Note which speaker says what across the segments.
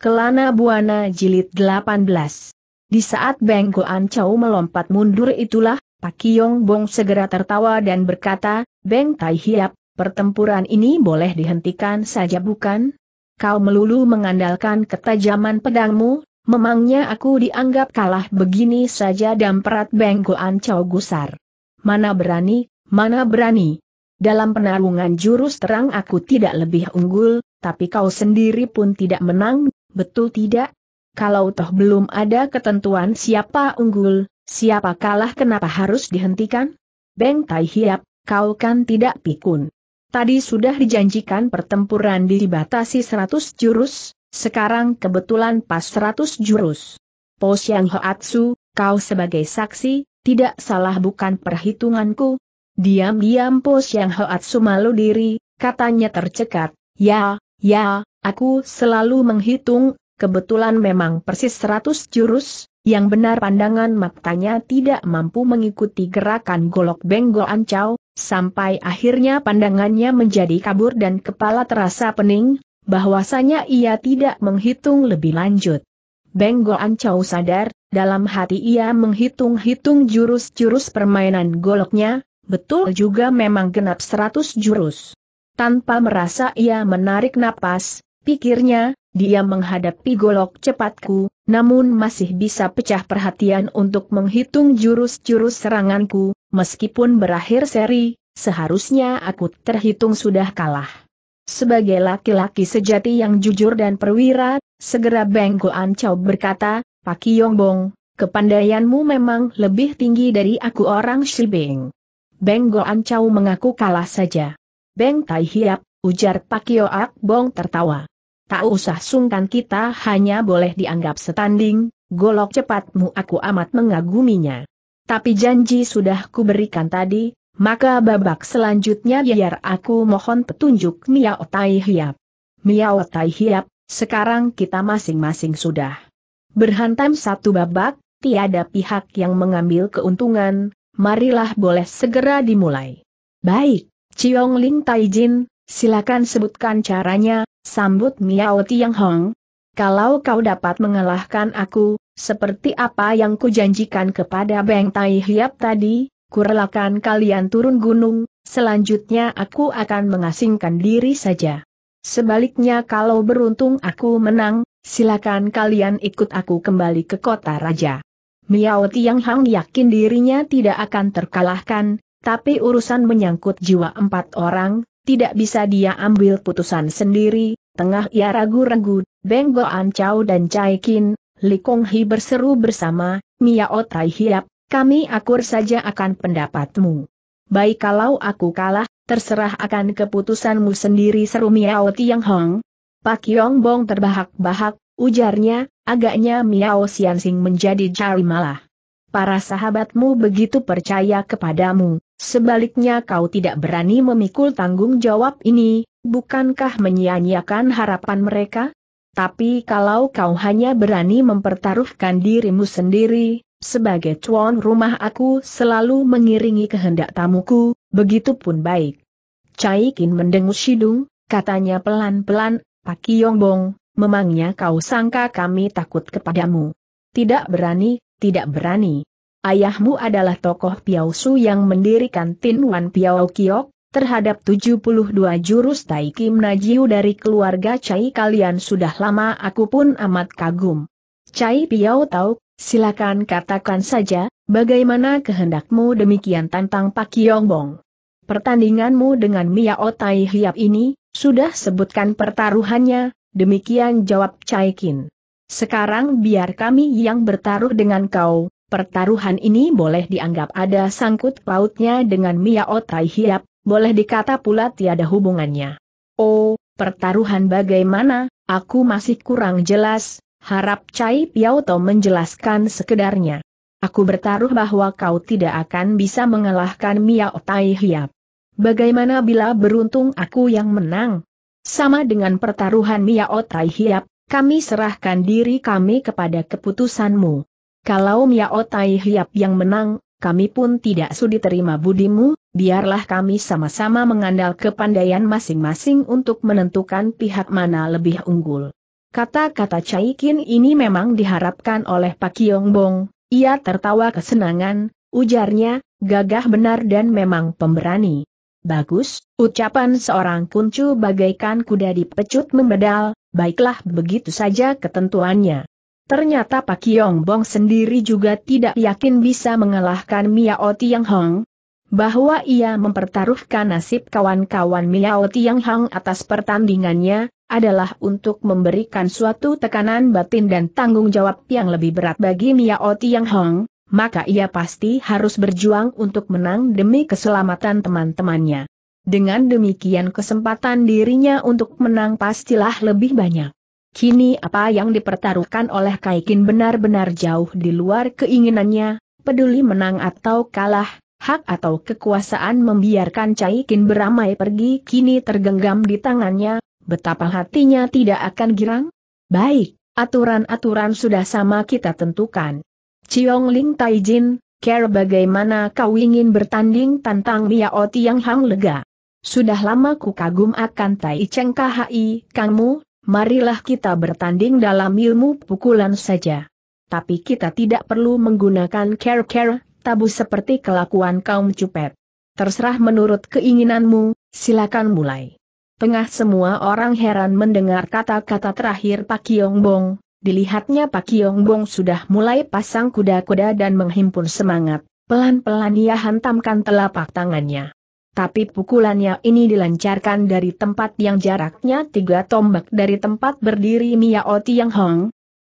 Speaker 1: Kelana Buana Jilid 18 Di saat Beng Goan Chow melompat mundur itulah, Pak Yong Bong segera tertawa dan berkata, Beng Tai Hiap, pertempuran ini boleh dihentikan saja bukan? Kau melulu mengandalkan ketajaman pedangmu, memangnya aku dianggap kalah begini saja perat Beng Goan Chow gusar. Mana berani, mana berani. Dalam penarungan jurus terang aku tidak lebih unggul, tapi kau sendiri pun tidak menang, betul tidak? Kalau toh belum ada ketentuan siapa unggul, siapa kalah kenapa harus dihentikan? Beng Tai Hiap, kau kan tidak pikun. Tadi sudah dijanjikan pertempuran dibatasi 100 jurus, sekarang kebetulan pas 100 jurus. Po Siang Hoatsu, kau sebagai saksi, tidak salah bukan perhitunganku. Diam-diam Po Siang Hoatsu malu diri, katanya tercekat, ya, ya, Aku selalu menghitung, kebetulan memang persis seratus jurus, yang benar pandangan matanya tidak mampu mengikuti gerakan golok benggol ancau, sampai akhirnya pandangannya menjadi kabur dan kepala terasa pening, bahwasanya ia tidak menghitung lebih lanjut. Benggol Ancau sadar, dalam hati ia menghitung-hitung jurus-jurus permainan goloknya, betul juga memang genap seratus jurus. Tanpa merasa ia menarik napas, pikirnya, dia menghadapi golok cepatku, namun masih bisa pecah perhatian untuk menghitung jurus-jurus seranganku, meskipun berakhir seri, seharusnya aku terhitung sudah kalah. Sebagai laki-laki sejati yang jujur dan perwira, segera Beng Goan Chow berkata, Paki Yongbong, kepandaianmu memang lebih tinggi dari aku orang Shilbing. Beng Goan Chow mengaku kalah saja. Beng Tai Hiap, ujar Pak Yoak Bong tertawa tak usah sungkan kita hanya boleh dianggap setanding, golok cepatmu aku amat mengaguminya. Tapi janji sudah kuberikan tadi, maka babak selanjutnya biar aku mohon petunjuk Miao Tai Hiap. Miao Tai Hiap, sekarang kita masing-masing sudah berhantam satu babak, tiada pihak yang mengambil keuntungan, marilah boleh segera dimulai. Baik, Chiong Ling Taijin, silakan sebutkan caranya, Sambut Miao Tiang Hong. Kalau kau dapat mengalahkan aku, seperti apa yang kujanjikan kepada Beng Tai Hiap tadi, kurelakan kalian turun gunung, selanjutnya aku akan mengasingkan diri saja. Sebaliknya kalau beruntung aku menang, silakan kalian ikut aku kembali ke kota raja. Miao Tiang Hang yakin dirinya tidak akan terkalahkan, tapi urusan menyangkut jiwa empat orang, tidak bisa dia ambil putusan sendiri, tengah ia ragu-ragu, Beng Goan Chow dan Chai Kin, Li Kong Hi berseru bersama, Miao Tai Hiap, kami akur saja akan pendapatmu. Baik kalau aku kalah, terserah akan keputusanmu sendiri seru Miao Tiang Hong. Pak Yong Bong terbahak-bahak, ujarnya, agaknya Miao Sing menjadi cari malah. Para sahabatmu begitu percaya kepadamu, Sebaliknya kau tidak berani memikul tanggung jawab ini, bukankah menyia-nyiakan harapan mereka? Tapi kalau kau hanya berani mempertaruhkan dirimu sendiri, sebagai tuan rumah aku selalu mengiringi kehendak tamuku, begitu pun baik. Cai Kin mendengus hidung, katanya pelan-pelan, Pak Yongbong, memangnya kau sangka kami takut kepadamu? Tidak berani, tidak berani ayahmu adalah tokoh Piausu yang mendirikan Tin Wan Piao Kiok, terhadap 72 jurus Tai Kim Najiu dari keluarga Cai kalian sudah lama aku pun amat kagum. Cai Piao tahu, silakan katakan saja, bagaimana kehendakmu demikian tantang Pak Yongbong. Pertandinganmu dengan Miao Tai Hiap ini, sudah sebutkan pertaruhannya, demikian jawab Cai Kin. Sekarang biar kami yang bertaruh dengan kau, Pertaruhan ini boleh dianggap ada sangkut pautnya dengan Mia Tai Hiap, boleh dikata pula tiada hubungannya. Oh, pertaruhan bagaimana, aku masih kurang jelas, harap Cai Piauto menjelaskan sekedarnya. Aku bertaruh bahwa kau tidak akan bisa mengalahkan Mia Tai Hiap. Bagaimana bila beruntung aku yang menang? Sama dengan pertaruhan Mia Tai Hiap, kami serahkan diri kami kepada keputusanmu. Kalau Miao Tai Hiap yang menang, kami pun tidak sudi terima budimu, biarlah kami sama-sama mengandal kepandaian masing-masing untuk menentukan pihak mana lebih unggul. Kata-kata Kin ini memang diharapkan oleh Pak Yongbong. Bong, ia tertawa kesenangan, ujarnya, gagah benar dan memang pemberani. Bagus, ucapan seorang kuncu bagaikan kuda dipecut membedal, baiklah begitu saja ketentuannya. Ternyata Pak Yong Bong sendiri juga tidak yakin bisa mengalahkan Miao Tiang Hong. Bahwa ia mempertaruhkan nasib kawan-kawan Miao Tiang Hong atas pertandingannya, adalah untuk memberikan suatu tekanan batin dan tanggung jawab yang lebih berat bagi Miao Tiang Hong, maka ia pasti harus berjuang untuk menang demi keselamatan teman-temannya. Dengan demikian kesempatan dirinya untuk menang pastilah lebih banyak. Kini apa yang dipertaruhkan oleh Kaikin benar-benar jauh di luar keinginannya, peduli menang atau kalah, hak atau kekuasaan membiarkan Kaikin beramai pergi kini tergenggam di tangannya, betapa hatinya tidak akan girang? Baik, aturan-aturan sudah sama kita tentukan. Chiong Ling Taijin, care bagaimana kau ingin bertanding tantang Miao Tiang Hang Lega? Sudah lama ku kagum akan Tai Cheng KHI, kamu, marilah kita bertanding dalam ilmu pukulan saja. Tapi kita tidak perlu menggunakan care-care, tabu seperti kelakuan kaum cupet. Terserah menurut keinginanmu, silakan mulai. Tengah semua orang heran mendengar kata-kata terakhir Pak Yongbong, dilihatnya Pak Yongbong sudah mulai pasang kuda-kuda dan menghimpun semangat, pelan-pelan ia hantamkan telapak tangannya tapi pukulannya ini dilancarkan dari tempat yang jaraknya tiga tombak dari tempat berdiri Miao Yang Hong.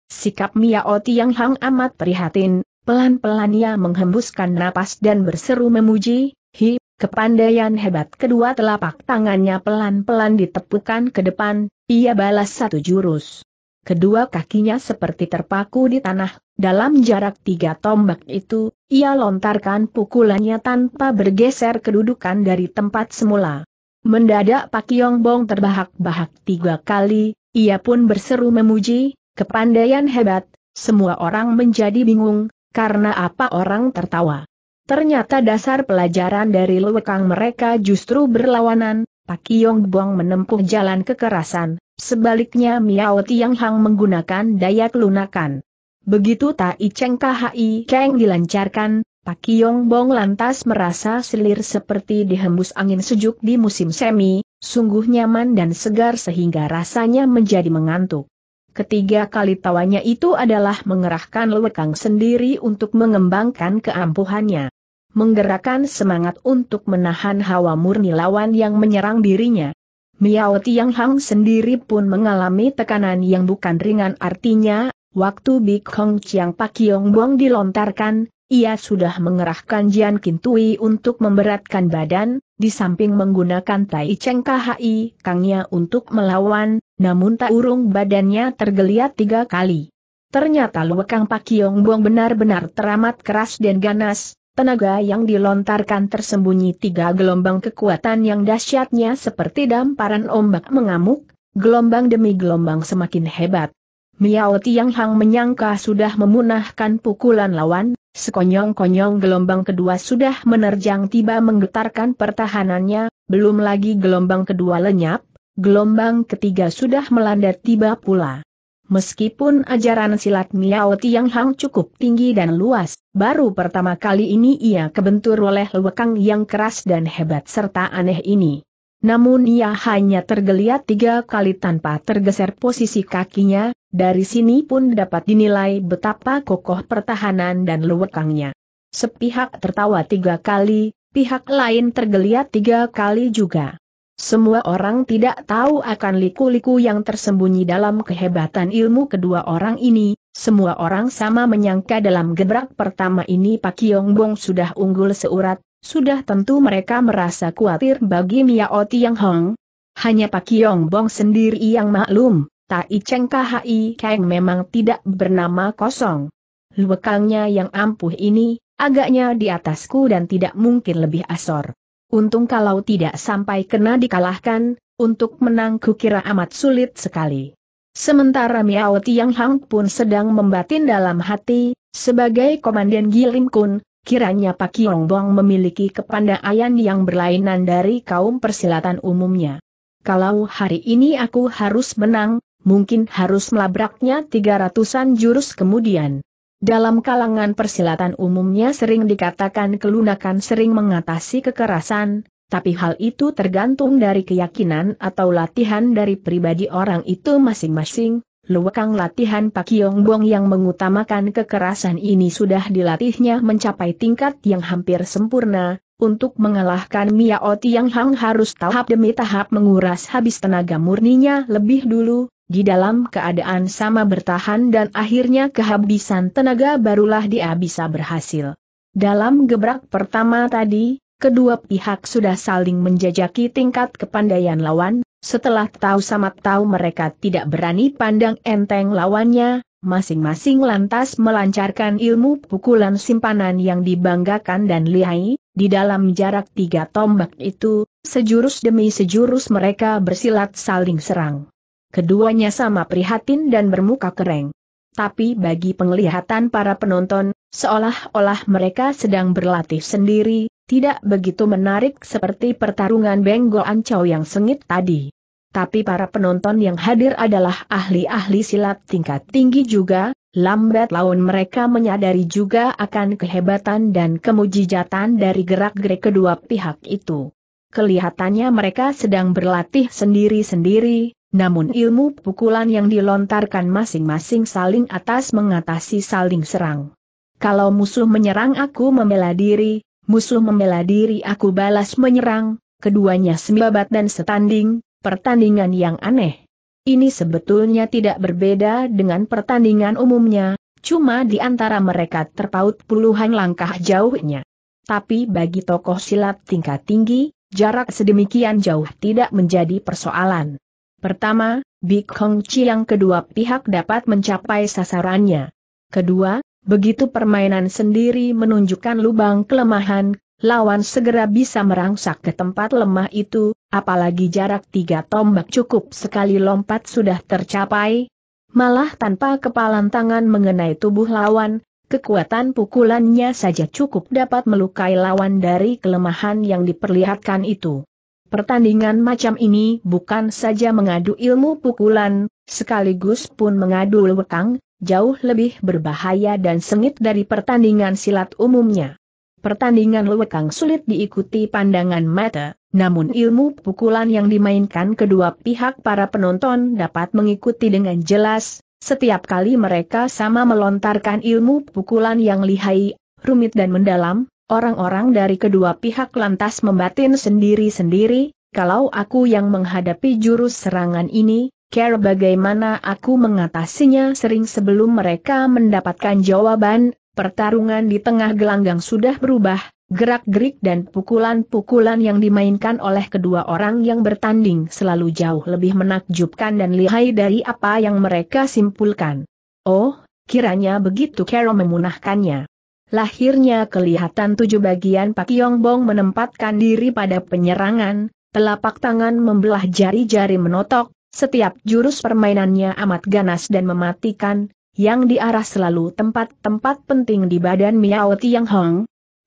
Speaker 1: Sikap Miao Yang Hong amat prihatin, pelan-pelan ia menghembuskan napas dan berseru memuji, Hi, kepandaian hebat kedua telapak tangannya pelan-pelan ditepukan ke depan, ia balas satu jurus. Kedua kakinya seperti terpaku di tanah, dalam jarak tiga tombak itu, ia lontarkan pukulannya tanpa bergeser kedudukan dari tempat semula. Mendadak Pak Yong Bong terbahak-bahak tiga kali, ia pun berseru memuji, kepandaian hebat, semua orang menjadi bingung, karena apa orang tertawa. Ternyata dasar pelajaran dari lewekang mereka justru berlawanan, Pak Yong Bong menempuh jalan kekerasan, sebaliknya Miao Tiang Hang menggunakan daya kelunakan. Begitu Tai Cheng KHI Cheng dilancarkan, Pak Yong Bong lantas merasa selir seperti dihembus angin sejuk di musim semi, sungguh nyaman dan segar sehingga rasanya menjadi mengantuk. Ketiga kali tawanya itu adalah mengerahkan lewekang sendiri untuk mengembangkan keampuhannya. Menggerakkan semangat untuk menahan hawa murni lawan yang menyerang dirinya. Miao Tiang Hang sendiri pun mengalami tekanan yang bukan ringan artinya Waktu Big Hong Chiang Pak Yong Bong dilontarkan, ia sudah mengerahkan Jian Kintui untuk memberatkan badan, di samping menggunakan Tai Cheng KHI Kangnya untuk melawan, namun tak urung badannya tergeliat tiga kali. Ternyata Kang Pak Yong Bong benar-benar teramat keras dan ganas, tenaga yang dilontarkan tersembunyi tiga gelombang kekuatan yang dahsyatnya seperti damparan ombak mengamuk, gelombang demi gelombang semakin hebat. Miao Tiang Hang menyangka sudah memunahkan pukulan lawan, sekonyong-konyong gelombang kedua sudah menerjang tiba menggetarkan pertahanannya, belum lagi gelombang kedua lenyap, gelombang ketiga sudah melanda tiba pula. Meskipun ajaran silat Miao Tiang Hang cukup tinggi dan luas, baru pertama kali ini ia kebentur oleh lewekang yang keras dan hebat serta aneh ini. Namun ia hanya tergeliat tiga kali tanpa tergeser posisi kakinya, dari sini pun dapat dinilai betapa kokoh pertahanan dan lewekangnya. Sepihak tertawa tiga kali, pihak lain tergeliat tiga kali juga. Semua orang tidak tahu akan liku-liku yang tersembunyi dalam kehebatan ilmu kedua orang ini, semua orang sama menyangka dalam gebrak pertama ini Pak Yongbong sudah unggul seurat, sudah tentu mereka merasa khawatir bagi Miao Tiang Hong. Hanya Pak Yongbong sendiri yang maklum, Tai Cheng Kahai Kang memang tidak bernama kosong. Luekangnya yang ampuh ini, agaknya di atasku dan tidak mungkin lebih asor. Untung kalau tidak sampai kena dikalahkan, untuk menang kukira amat sulit sekali. Sementara Miao Tiang Hang pun sedang membatin dalam hati, sebagai komandan Gilim Kun, kiranya Pak Kiong Bong memiliki kepandaian yang berlainan dari kaum persilatan umumnya. Kalau hari ini aku harus menang, mungkin harus melabraknya tiga ratusan jurus kemudian. Dalam kalangan persilatan umumnya sering dikatakan kelunakan sering mengatasi kekerasan, tapi hal itu tergantung dari keyakinan atau latihan dari pribadi orang itu masing-masing. Luwakang latihan Pak Yongbong yang mengutamakan kekerasan ini sudah dilatihnya mencapai tingkat yang hampir sempurna, untuk mengalahkan Miao Tiang Hang harus tahap demi tahap menguras habis tenaga murninya lebih dulu, di dalam keadaan sama bertahan dan akhirnya kehabisan tenaga barulah dia bisa berhasil. Dalam gebrak pertama tadi, kedua pihak sudah saling menjajaki tingkat kepandaian lawan, setelah tahu sama tahu mereka tidak berani pandang enteng lawannya, masing-masing lantas melancarkan ilmu pukulan simpanan yang dibanggakan dan lihai, di dalam jarak tiga tombak itu, sejurus demi sejurus mereka bersilat saling serang keduanya sama prihatin dan bermuka kering. Tapi bagi penglihatan para penonton, seolah-olah mereka sedang berlatih sendiri, tidak begitu menarik seperti pertarungan Benggo Ancau yang sengit tadi. Tapi para penonton yang hadir adalah ahli-ahli silat tingkat tinggi juga, lambat laun mereka menyadari juga akan kehebatan dan kemujijatan dari gerak-gerik kedua pihak itu. Kelihatannya mereka sedang berlatih sendiri-sendiri, namun ilmu pukulan yang dilontarkan masing-masing saling atas mengatasi saling serang. Kalau musuh menyerang aku membela diri, musuh membela diri aku balas menyerang, keduanya semibabat dan setanding, pertandingan yang aneh. Ini sebetulnya tidak berbeda dengan pertandingan umumnya, cuma di antara mereka terpaut puluhan langkah jauhnya. Tapi bagi tokoh silat tingkat tinggi, jarak sedemikian jauh tidak menjadi persoalan. Pertama, Big Hong Chi kedua pihak dapat mencapai sasarannya. Kedua, begitu permainan sendiri menunjukkan lubang kelemahan, lawan segera bisa merangsak ke tempat lemah itu, apalagi jarak tiga tombak cukup sekali lompat sudah tercapai. Malah tanpa kepalan tangan mengenai tubuh lawan, kekuatan pukulannya saja cukup dapat melukai lawan dari kelemahan yang diperlihatkan itu. Pertandingan macam ini bukan saja mengadu ilmu pukulan, sekaligus pun mengadu lekang, jauh lebih berbahaya dan sengit dari pertandingan silat umumnya. Pertandingan lekang sulit diikuti pandangan mata, namun ilmu pukulan yang dimainkan kedua pihak para penonton dapat mengikuti dengan jelas, setiap kali mereka sama melontarkan ilmu pukulan yang lihai, rumit dan mendalam, Orang-orang dari kedua pihak lantas membatin sendiri-sendiri, kalau aku yang menghadapi jurus serangan ini, care bagaimana aku mengatasinya sering sebelum mereka mendapatkan jawaban, pertarungan di tengah gelanggang sudah berubah, gerak-gerik dan pukulan-pukulan yang dimainkan oleh kedua orang yang bertanding selalu jauh lebih menakjubkan dan lihai dari apa yang mereka simpulkan. Oh, kiranya begitu Carol memunahkannya lahirnya kelihatan tujuh bagian Pak Yongbong menempatkan diri pada penyerangan, telapak tangan membelah jari-jari menotok, setiap jurus permainannya amat ganas dan mematikan, yang diarah selalu tempat-tempat penting di badan Miao Tiang Hong.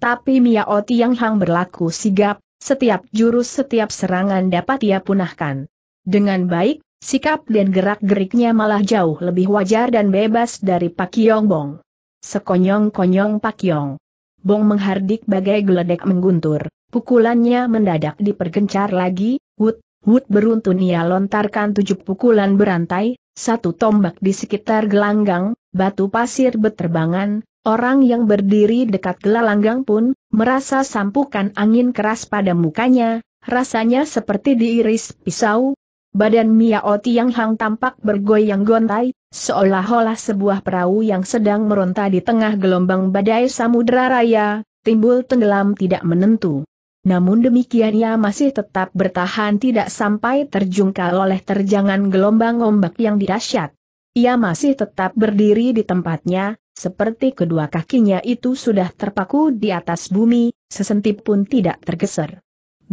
Speaker 1: Tapi Miao Tiang Hong berlaku sigap, setiap jurus setiap serangan dapat ia punahkan. Dengan baik, sikap dan gerak-geriknya malah jauh lebih wajar dan bebas dari Pak Yongbong. Sekonyong-konyong Pak Yong. Bong menghardik bagai geledek mengguntur, pukulannya mendadak dipergencar lagi, wut, wut beruntun ia lontarkan tujuh pukulan berantai, satu tombak di sekitar gelanggang, batu pasir beterbangan, orang yang berdiri dekat gelanggang pun, merasa sampukan angin keras pada mukanya, rasanya seperti diiris pisau, Badan Miao Tiang Hang tampak bergoyang gontai, seolah-olah sebuah perahu yang sedang meronta di tengah gelombang badai samudera raya, timbul tenggelam tidak menentu. Namun demikian ia masih tetap bertahan tidak sampai terjungkal oleh terjangan gelombang ombak yang dirasyat. Ia masih tetap berdiri di tempatnya, seperti kedua kakinya itu sudah terpaku di atas bumi, sesentip pun tidak tergeser.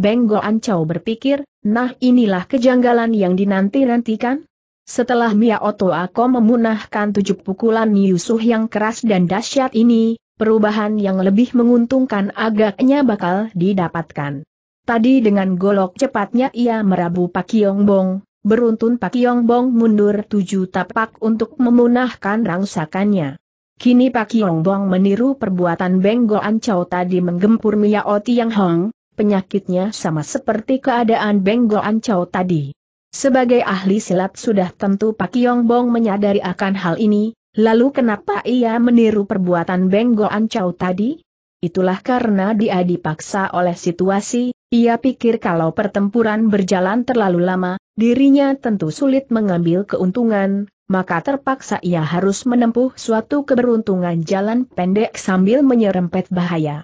Speaker 1: Benggo Ancau berpikir, Nah inilah kejanggalan yang dinanti-nantikan. Setelah Mia Oto Ako memunahkan tujuh pukulan Yusuh yang keras dan dahsyat ini, perubahan yang lebih menguntungkan agaknya bakal didapatkan. Tadi dengan golok cepatnya ia merabu Pak Yong Bong, beruntun Pak Yong Bong mundur tujuh tapak untuk memunahkan rangsakannya. Kini Pak Yong Bong meniru perbuatan Beng Goan tadi menggempur Mia Oti Yang Hong, penyakitnya sama seperti keadaan Benggo Ancau tadi. Sebagai ahli silat sudah tentu Pak Yong Bong menyadari akan hal ini, lalu kenapa ia meniru perbuatan Benggo Ancau tadi? Itulah karena dia dipaksa oleh situasi, ia pikir kalau pertempuran berjalan terlalu lama, dirinya tentu sulit mengambil keuntungan, maka terpaksa ia harus menempuh suatu keberuntungan jalan pendek sambil menyerempet bahaya.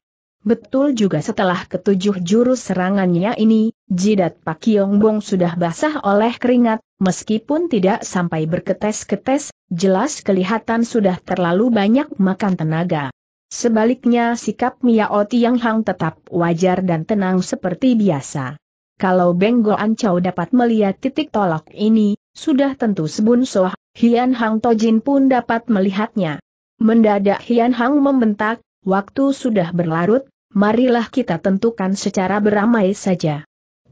Speaker 1: Betul juga setelah ketujuh jurus serangannya ini, jidat Pak Yongbong sudah basah oleh keringat, meskipun tidak sampai berketes-ketes, jelas kelihatan sudah terlalu banyak makan tenaga. Sebaliknya sikap Miao Tiang Hang tetap wajar dan tenang seperti biasa. Kalau An Ancau dapat melihat titik tolak ini, sudah tentu Sebun Soh, Hian Hang Tojin pun dapat melihatnya. Mendadak Hian Hang membentak, Waktu sudah berlarut, marilah kita tentukan secara beramai saja.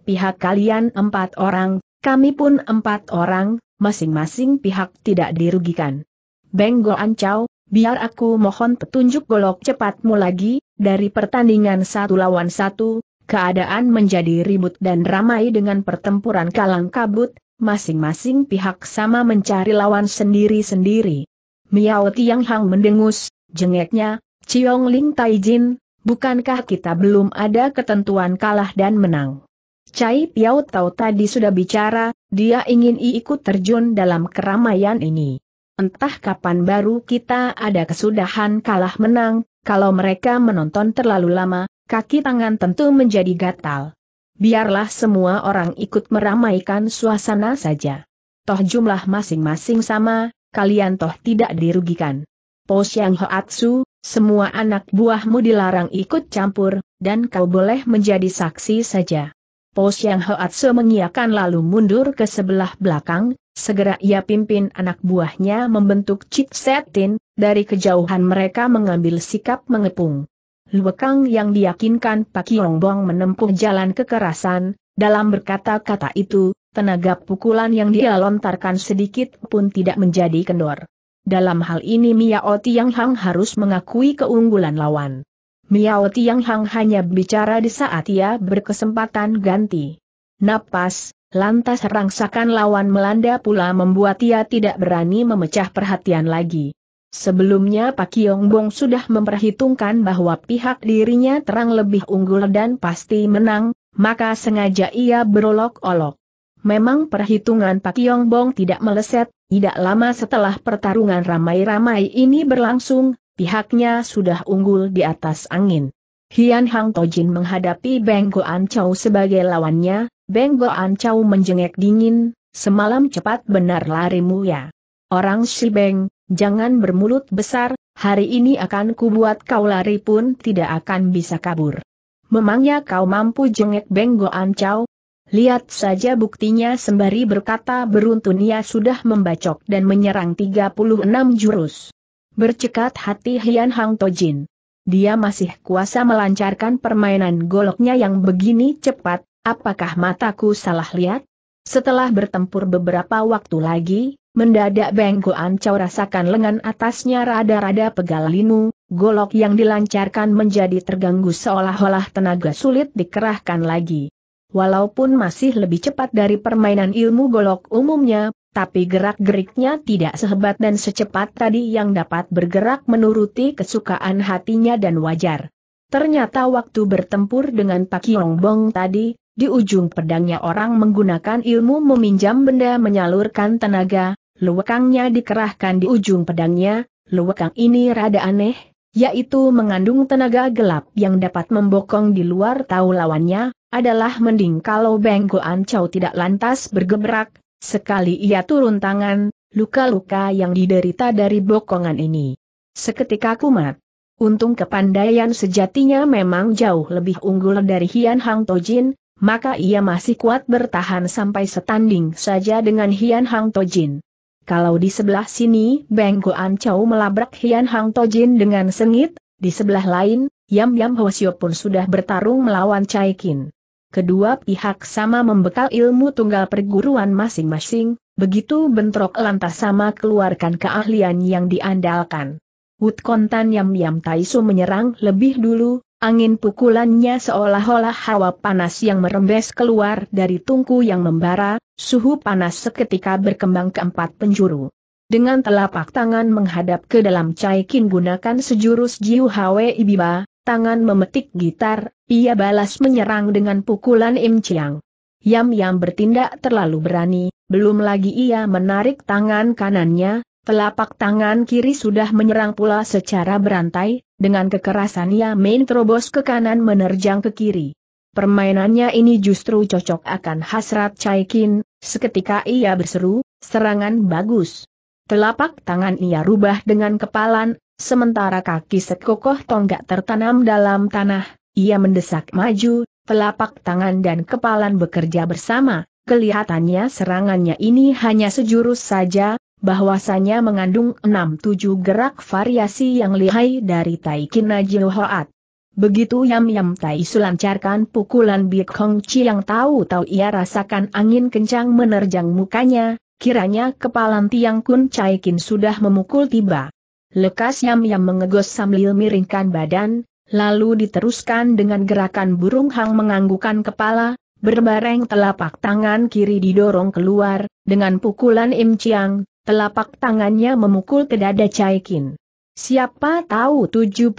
Speaker 1: Pihak kalian empat orang, kami pun empat orang, masing-masing pihak tidak dirugikan. Benggo Ancau, biar aku mohon petunjuk golok cepatmu lagi, dari pertandingan satu lawan satu, keadaan menjadi ribut dan ramai dengan pertempuran kalang kabut, masing-masing pihak sama mencari lawan sendiri-sendiri. Miao Tiang Hang mendengus, jengeknya, Ciong Ling Taijin, Bukankah kita belum ada ketentuan kalah dan menang? Cai Piao Tau tadi sudah bicara, dia ingin ikut terjun dalam keramaian ini. Entah kapan baru kita ada kesudahan kalah menang, kalau mereka menonton terlalu lama, kaki tangan tentu menjadi gatal. Biarlah semua orang ikut meramaikan suasana saja. Toh jumlah masing-masing sama, kalian toh tidak dirugikan. Po Xiang Hoatsu, semua anak buahmu dilarang ikut campur, dan kau boleh menjadi saksi saja. yang Xiang Hoatsu mengiakan lalu mundur ke sebelah belakang, segera ia pimpin anak buahnya membentuk chip Setin, dari kejauhan mereka mengambil sikap mengepung. Luekang yang diyakinkan Pak Yongbong menempuh jalan kekerasan, dalam berkata-kata itu, tenaga pukulan yang dia lontarkan sedikit pun tidak menjadi kendor. Dalam hal ini Miao Hang harus mengakui keunggulan lawan. Miao Hang hanya bicara di saat ia berkesempatan ganti. Napas, lantas rangsakan lawan melanda pula membuat ia tidak berani memecah perhatian lagi. Sebelumnya Pak Kiong Bong sudah memperhitungkan bahwa pihak dirinya terang lebih unggul dan pasti menang, maka sengaja ia berolok-olok. Memang perhitungan Pak Kiong Bong tidak meleset, tidak lama setelah pertarungan ramai-ramai ini berlangsung, pihaknya sudah unggul di atas angin. Hian Hang Tojin menghadapi Beng Goan Chow sebagai lawannya, Beng Goan Chow menjengek dingin, semalam cepat benar larimu ya. Orang si Beng, jangan bermulut besar, hari ini akan kubuat kau lari pun tidak akan bisa kabur. Memangnya kau mampu jengek Beng Goan Chow, Lihat saja buktinya sembari berkata beruntun ia sudah membacok dan menyerang 36 jurus. Bercekat hati Hian Hang Tojin. Dia masih kuasa melancarkan permainan goloknya yang begini cepat, apakah mataku salah lihat? Setelah bertempur beberapa waktu lagi, mendadak bengkoan Goan rasakan lengan atasnya rada-rada pegal linu, golok yang dilancarkan menjadi terganggu seolah-olah tenaga sulit dikerahkan lagi walaupun masih lebih cepat dari permainan ilmu golok umumnya, tapi gerak-geriknya tidak sehebat dan secepat tadi yang dapat bergerak menuruti kesukaan hatinya dan wajar. Ternyata waktu bertempur dengan Pak Yong Bong tadi, di ujung pedangnya orang menggunakan ilmu meminjam benda menyalurkan tenaga, Luwakangnya dikerahkan di ujung pedangnya, Luwakang ini rada aneh, yaitu mengandung tenaga gelap yang dapat membokong di luar tahu lawannya, adalah mending kalau Beng Goan Chow tidak lantas bergebrak, sekali ia turun tangan, luka-luka yang diderita dari bokongan ini. Seketika kumat. Untung kepandaian sejatinya memang jauh lebih unggul dari Hian Hang Tojin, maka ia masih kuat bertahan sampai setanding saja dengan Hian Hang Tojin. Kalau di sebelah sini Beng Goan Chow melabrak Hian Hang Tojin dengan sengit, di sebelah lain, Yam Yam Hwasyo pun sudah bertarung melawan Chaikin kedua pihak sama membekal ilmu tunggal perguruan masing-masing, begitu bentrok lantas sama keluarkan keahlian yang diandalkan. Wut Kontan Yam Yam Taisu menyerang lebih dulu, angin pukulannya seolah-olah hawa panas yang merembes keluar dari tungku yang membara, suhu panas seketika berkembang ke empat penjuru. Dengan telapak tangan menghadap ke dalam cai Kin gunakan sejurus Jiu Hwe Ibiba, tangan memetik gitar, ia balas menyerang dengan pukulan Im Chiang. Yam Yam bertindak terlalu berani, belum lagi ia menarik tangan kanannya, telapak tangan kiri sudah menyerang pula secara berantai, dengan kekerasan ia main terobos ke kanan menerjang ke kiri. Permainannya ini justru cocok akan hasrat Kin, seketika ia berseru, serangan bagus. Telapak tangan ia rubah dengan kepalan, sementara kaki sekokoh tonggak tertanam dalam tanah, ia mendesak maju, telapak tangan dan kepalan bekerja bersama, kelihatannya serangannya ini hanya sejurus saja, bahwasanya mengandung enam tujuh gerak variasi yang lihai dari Taikin Najil Hoat. Begitu Yam Yam Tai sulancarkan pukulan biak Hong Chi yang tahu-tahu ia rasakan angin kencang menerjang mukanya, kiranya kepalan Tiang Kun Chai Kin sudah memukul tiba. Lekas Yam Yam mengegos sambil miringkan badan, lalu diteruskan dengan gerakan burung hang menganggukan kepala, berbareng telapak tangan kiri didorong keluar, dengan pukulan Im Chiang, telapak tangannya memukul ke dada Chai Kin. Siapa tahu 72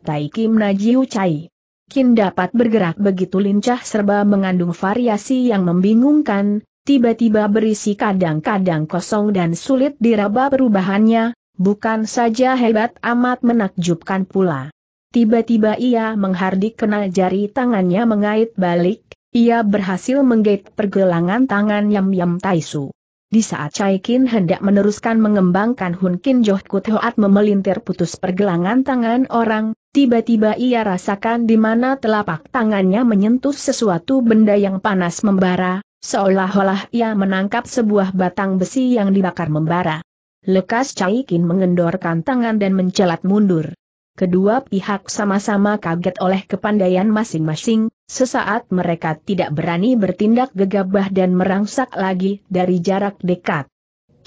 Speaker 1: Tai Kim Najiu Chai. Kin dapat bergerak begitu lincah serba mengandung variasi yang membingungkan, tiba-tiba berisi kadang-kadang kosong dan sulit diraba perubahannya, bukan saja hebat amat menakjubkan pula. Tiba-tiba ia menghardik kenal jari tangannya mengait balik, ia berhasil menggait pergelangan tangan Yam Yam Taisu. Di saat Chai Kin hendak meneruskan mengembangkan Hun Kin Joh Kut Hoat memelintir putus pergelangan tangan orang, tiba-tiba ia rasakan di mana telapak tangannya menyentuh sesuatu benda yang panas membara, seolah-olah ia menangkap sebuah batang besi yang dibakar membara. Lekas Chai Kin mengendorkan tangan dan mencelat mundur. Kedua pihak sama-sama kaget oleh kepandaian masing-masing, sesaat mereka tidak berani bertindak gegabah dan merangsak lagi dari jarak dekat.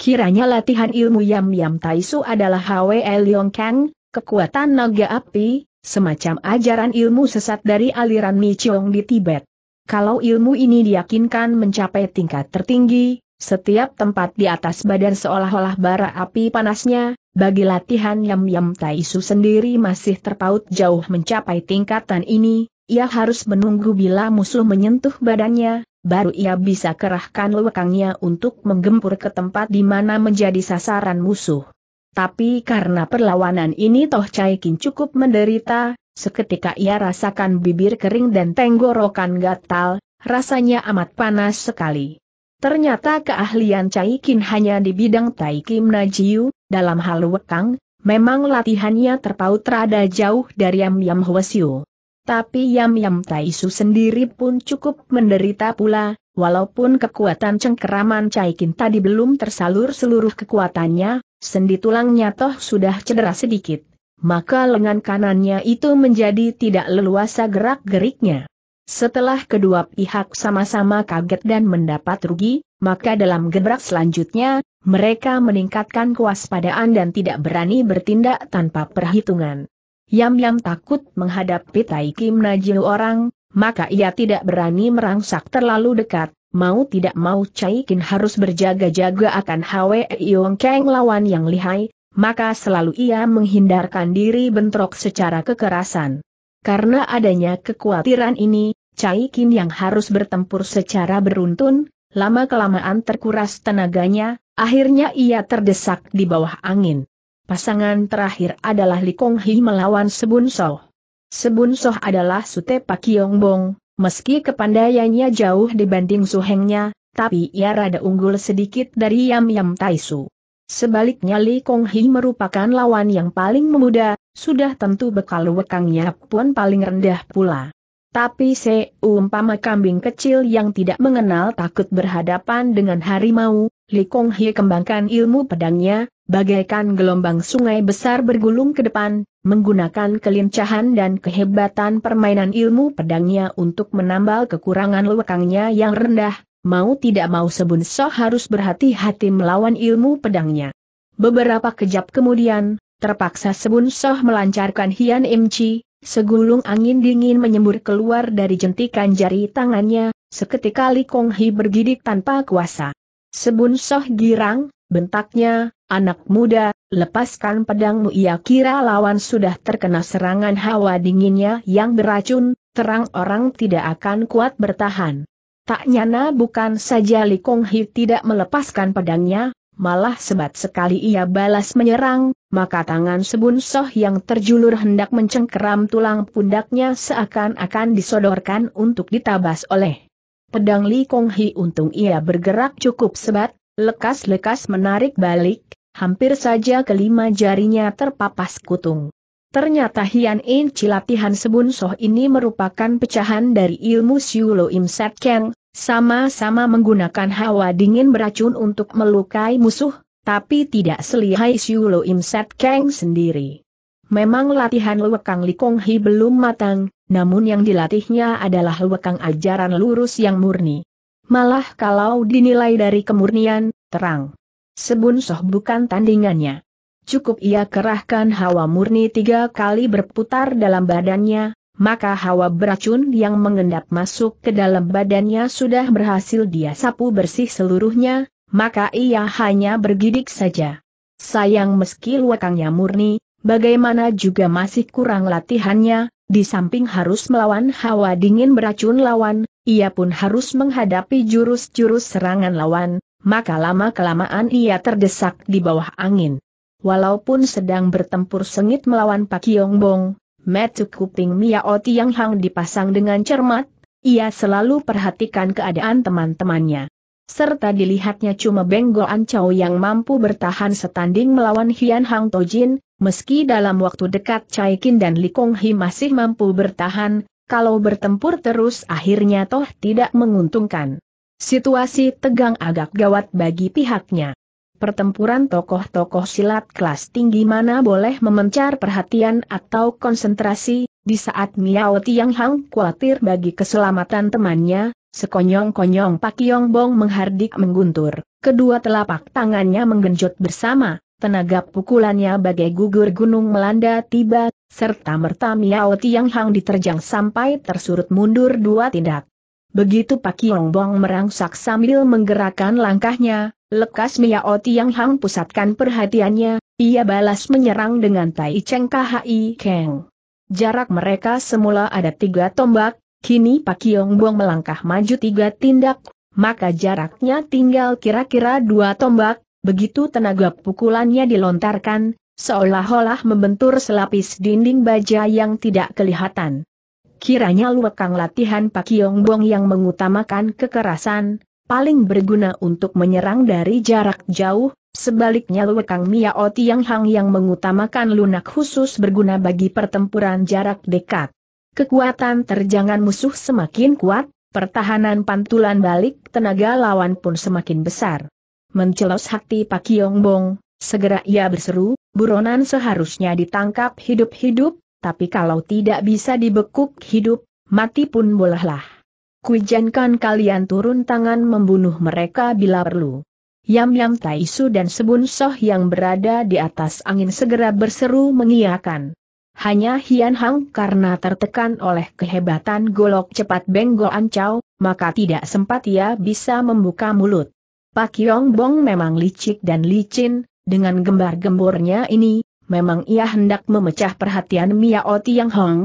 Speaker 1: Kiranya latihan ilmu Yam Yam Taisu adalah Hwe Leong Kang, kekuatan naga api, semacam ajaran ilmu sesat dari aliran Mi Chong di Tibet. Kalau ilmu ini diyakinkan mencapai tingkat tertinggi, setiap tempat di atas badan seolah-olah bara api panasnya, bagi latihan Yam Yam Su sendiri masih terpaut jauh mencapai tingkatan ini, ia harus menunggu bila musuh menyentuh badannya, baru ia bisa kerahkan lewekangnya untuk menggempur ke tempat di mana menjadi sasaran musuh. Tapi karena perlawanan ini Toh Chai Kin cukup menderita, seketika ia rasakan bibir kering dan tenggorokan gatal, rasanya amat panas sekali. Ternyata keahlian Chai Kin hanya di bidang Tai Kim Najiu, dalam hal wekang, memang latihannya terpaut rada jauh dari Yam Yam Hwasyu. Tapi Yam Yam Taisu sendiri pun cukup menderita pula, walaupun kekuatan cengkeraman Caikin tadi belum tersalur seluruh kekuatannya, sendi tulangnya toh sudah cedera sedikit. Maka lengan kanannya itu menjadi tidak leluasa gerak-geriknya. Setelah kedua pihak sama-sama kaget dan mendapat rugi, maka dalam gebrak selanjutnya, mereka meningkatkan kewaspadaan dan tidak berani bertindak tanpa perhitungan. Yam-Yam takut menghadapi Tai Kim Najil orang, maka ia tidak berani merangsak terlalu dekat, mau tidak mau Chai Kin harus berjaga-jaga akan Hwe Yong Kang lawan yang lihai, maka selalu ia menghindarkan diri bentrok secara kekerasan. Karena adanya kekhawatiran ini, Chai Kin yang harus bertempur secara beruntun, lama-kelamaan terkuras tenaganya, akhirnya ia terdesak di bawah angin. Pasangan terakhir adalah Li Kong Hi melawan Sebun Soh. Sebun Soh adalah Sute Pak Bong, meski kepandaiannya jauh dibanding Suhengnya, tapi ia rada unggul sedikit dari Yam Yam Su. Sebaliknya Li Kong Hi merupakan lawan yang paling muda, sudah tentu bekal wekangnya pun paling rendah pula. Tapi seumpama kambing kecil yang tidak mengenal takut berhadapan dengan harimau, Li Kong Hie kembangkan ilmu pedangnya, bagaikan gelombang sungai besar bergulung ke depan, menggunakan kelincahan dan kehebatan permainan ilmu pedangnya untuk menambal kekurangan lekangnya yang rendah, mau tidak mau Sebun Soh harus berhati-hati melawan ilmu pedangnya. Beberapa kejap kemudian, terpaksa Sebun Soh melancarkan Hian Chi, Segulung angin dingin menyembur keluar dari jentikan jari tangannya, seketika Li Kong Hi bergidik tanpa kuasa. Sebun Soh Girang, bentaknya, anak muda, lepaskan pedangmu ia kira lawan sudah terkena serangan hawa dinginnya yang beracun, terang orang tidak akan kuat bertahan. Tak nyana bukan saja Li Kong Hi tidak melepaskan pedangnya, malah sebat sekali ia balas menyerang, maka tangan Sebun Soh yang terjulur hendak mencengkeram tulang pundaknya seakan-akan disodorkan untuk ditabas oleh pedang Li Kong Hi untung ia bergerak cukup sebat, lekas-lekas menarik balik, hampir saja kelima jarinya terpapas kutung. Ternyata Hian In cilatihan latihan sebun soh ini merupakan pecahan dari ilmu Siulo Im Set Keng, sama-sama menggunakan hawa dingin beracun untuk melukai musuh, tapi tidak selihai Siulo Lo Im Kang sendiri. Memang latihan Luekang Likong Hi belum matang, namun yang dilatihnya adalah Luwekang ajaran lurus yang murni. Malah kalau dinilai dari kemurnian, terang. Sebun Soh bukan tandingannya. Cukup ia kerahkan hawa murni tiga kali berputar dalam badannya, maka hawa beracun yang mengendap masuk ke dalam badannya sudah berhasil dia sapu bersih seluruhnya, maka ia hanya bergidik saja. Sayang meski luakangnya murni, bagaimana juga masih kurang latihannya, di samping harus melawan hawa dingin beracun lawan, ia pun harus menghadapi jurus-jurus serangan lawan, maka lama-kelamaan ia terdesak di bawah angin. Walaupun sedang bertempur sengit melawan Pak Yong Bong, Metu kuping Oti yang Hang dipasang dengan cermat, ia selalu perhatikan keadaan teman-temannya. Serta dilihatnya cuma Benggoan Chow yang mampu bertahan setanding melawan Hian Hang Tojin, meski dalam waktu dekat Chai Kin dan Li Kong Hi masih mampu bertahan, kalau bertempur terus akhirnya toh tidak menguntungkan. Situasi tegang agak gawat bagi pihaknya pertempuran tokoh-tokoh silat kelas tinggi mana boleh memencar perhatian atau konsentrasi, di saat Miao Tiang Hang khawatir bagi keselamatan temannya, sekonyong-konyong Pak Yong Bong menghardik mengguntur, kedua telapak tangannya menggenjot bersama, tenaga pukulannya bagai gugur gunung melanda tiba, serta merta Miao Tiang Hang diterjang sampai tersurut mundur dua tindak. Begitu Pak Yong Bong merangsak sambil menggerakkan langkahnya, Lekas Miao yang Hang pusatkan perhatiannya, ia balas menyerang dengan Tai Cheng Khi Keng. Jarak mereka semula ada tiga tombak, kini Pak Yong Bong melangkah maju tiga tindak, maka jaraknya tinggal kira-kira dua tombak, begitu tenaga pukulannya dilontarkan, seolah-olah membentur selapis dinding baja yang tidak kelihatan. Kiranya luekang latihan Pak Yong Bong yang mengutamakan kekerasan, paling berguna untuk menyerang dari jarak jauh, sebaliknya Luekang Miao Tiang Hang yang mengutamakan lunak khusus berguna bagi pertempuran jarak dekat. Kekuatan terjangan musuh semakin kuat, pertahanan pantulan balik tenaga lawan pun semakin besar. Mencelos hati Pak Yong Bong, segera ia berseru, buronan seharusnya ditangkap hidup-hidup, tapi kalau tidak bisa dibekuk hidup, mati pun bolehlah. Kujankan kalian turun tangan membunuh mereka bila perlu. Yam-Yam Taisu dan Sebun Soh yang berada di atas angin segera berseru mengiakan. Hanya Hian Hang karena tertekan oleh kehebatan golok cepat Benggol Ancau, maka tidak sempat ia bisa membuka mulut. Pak Yong Bong memang licik dan licin, dengan gembar-gembornya ini, memang ia hendak memecah perhatian Mia Oti Yang Hong,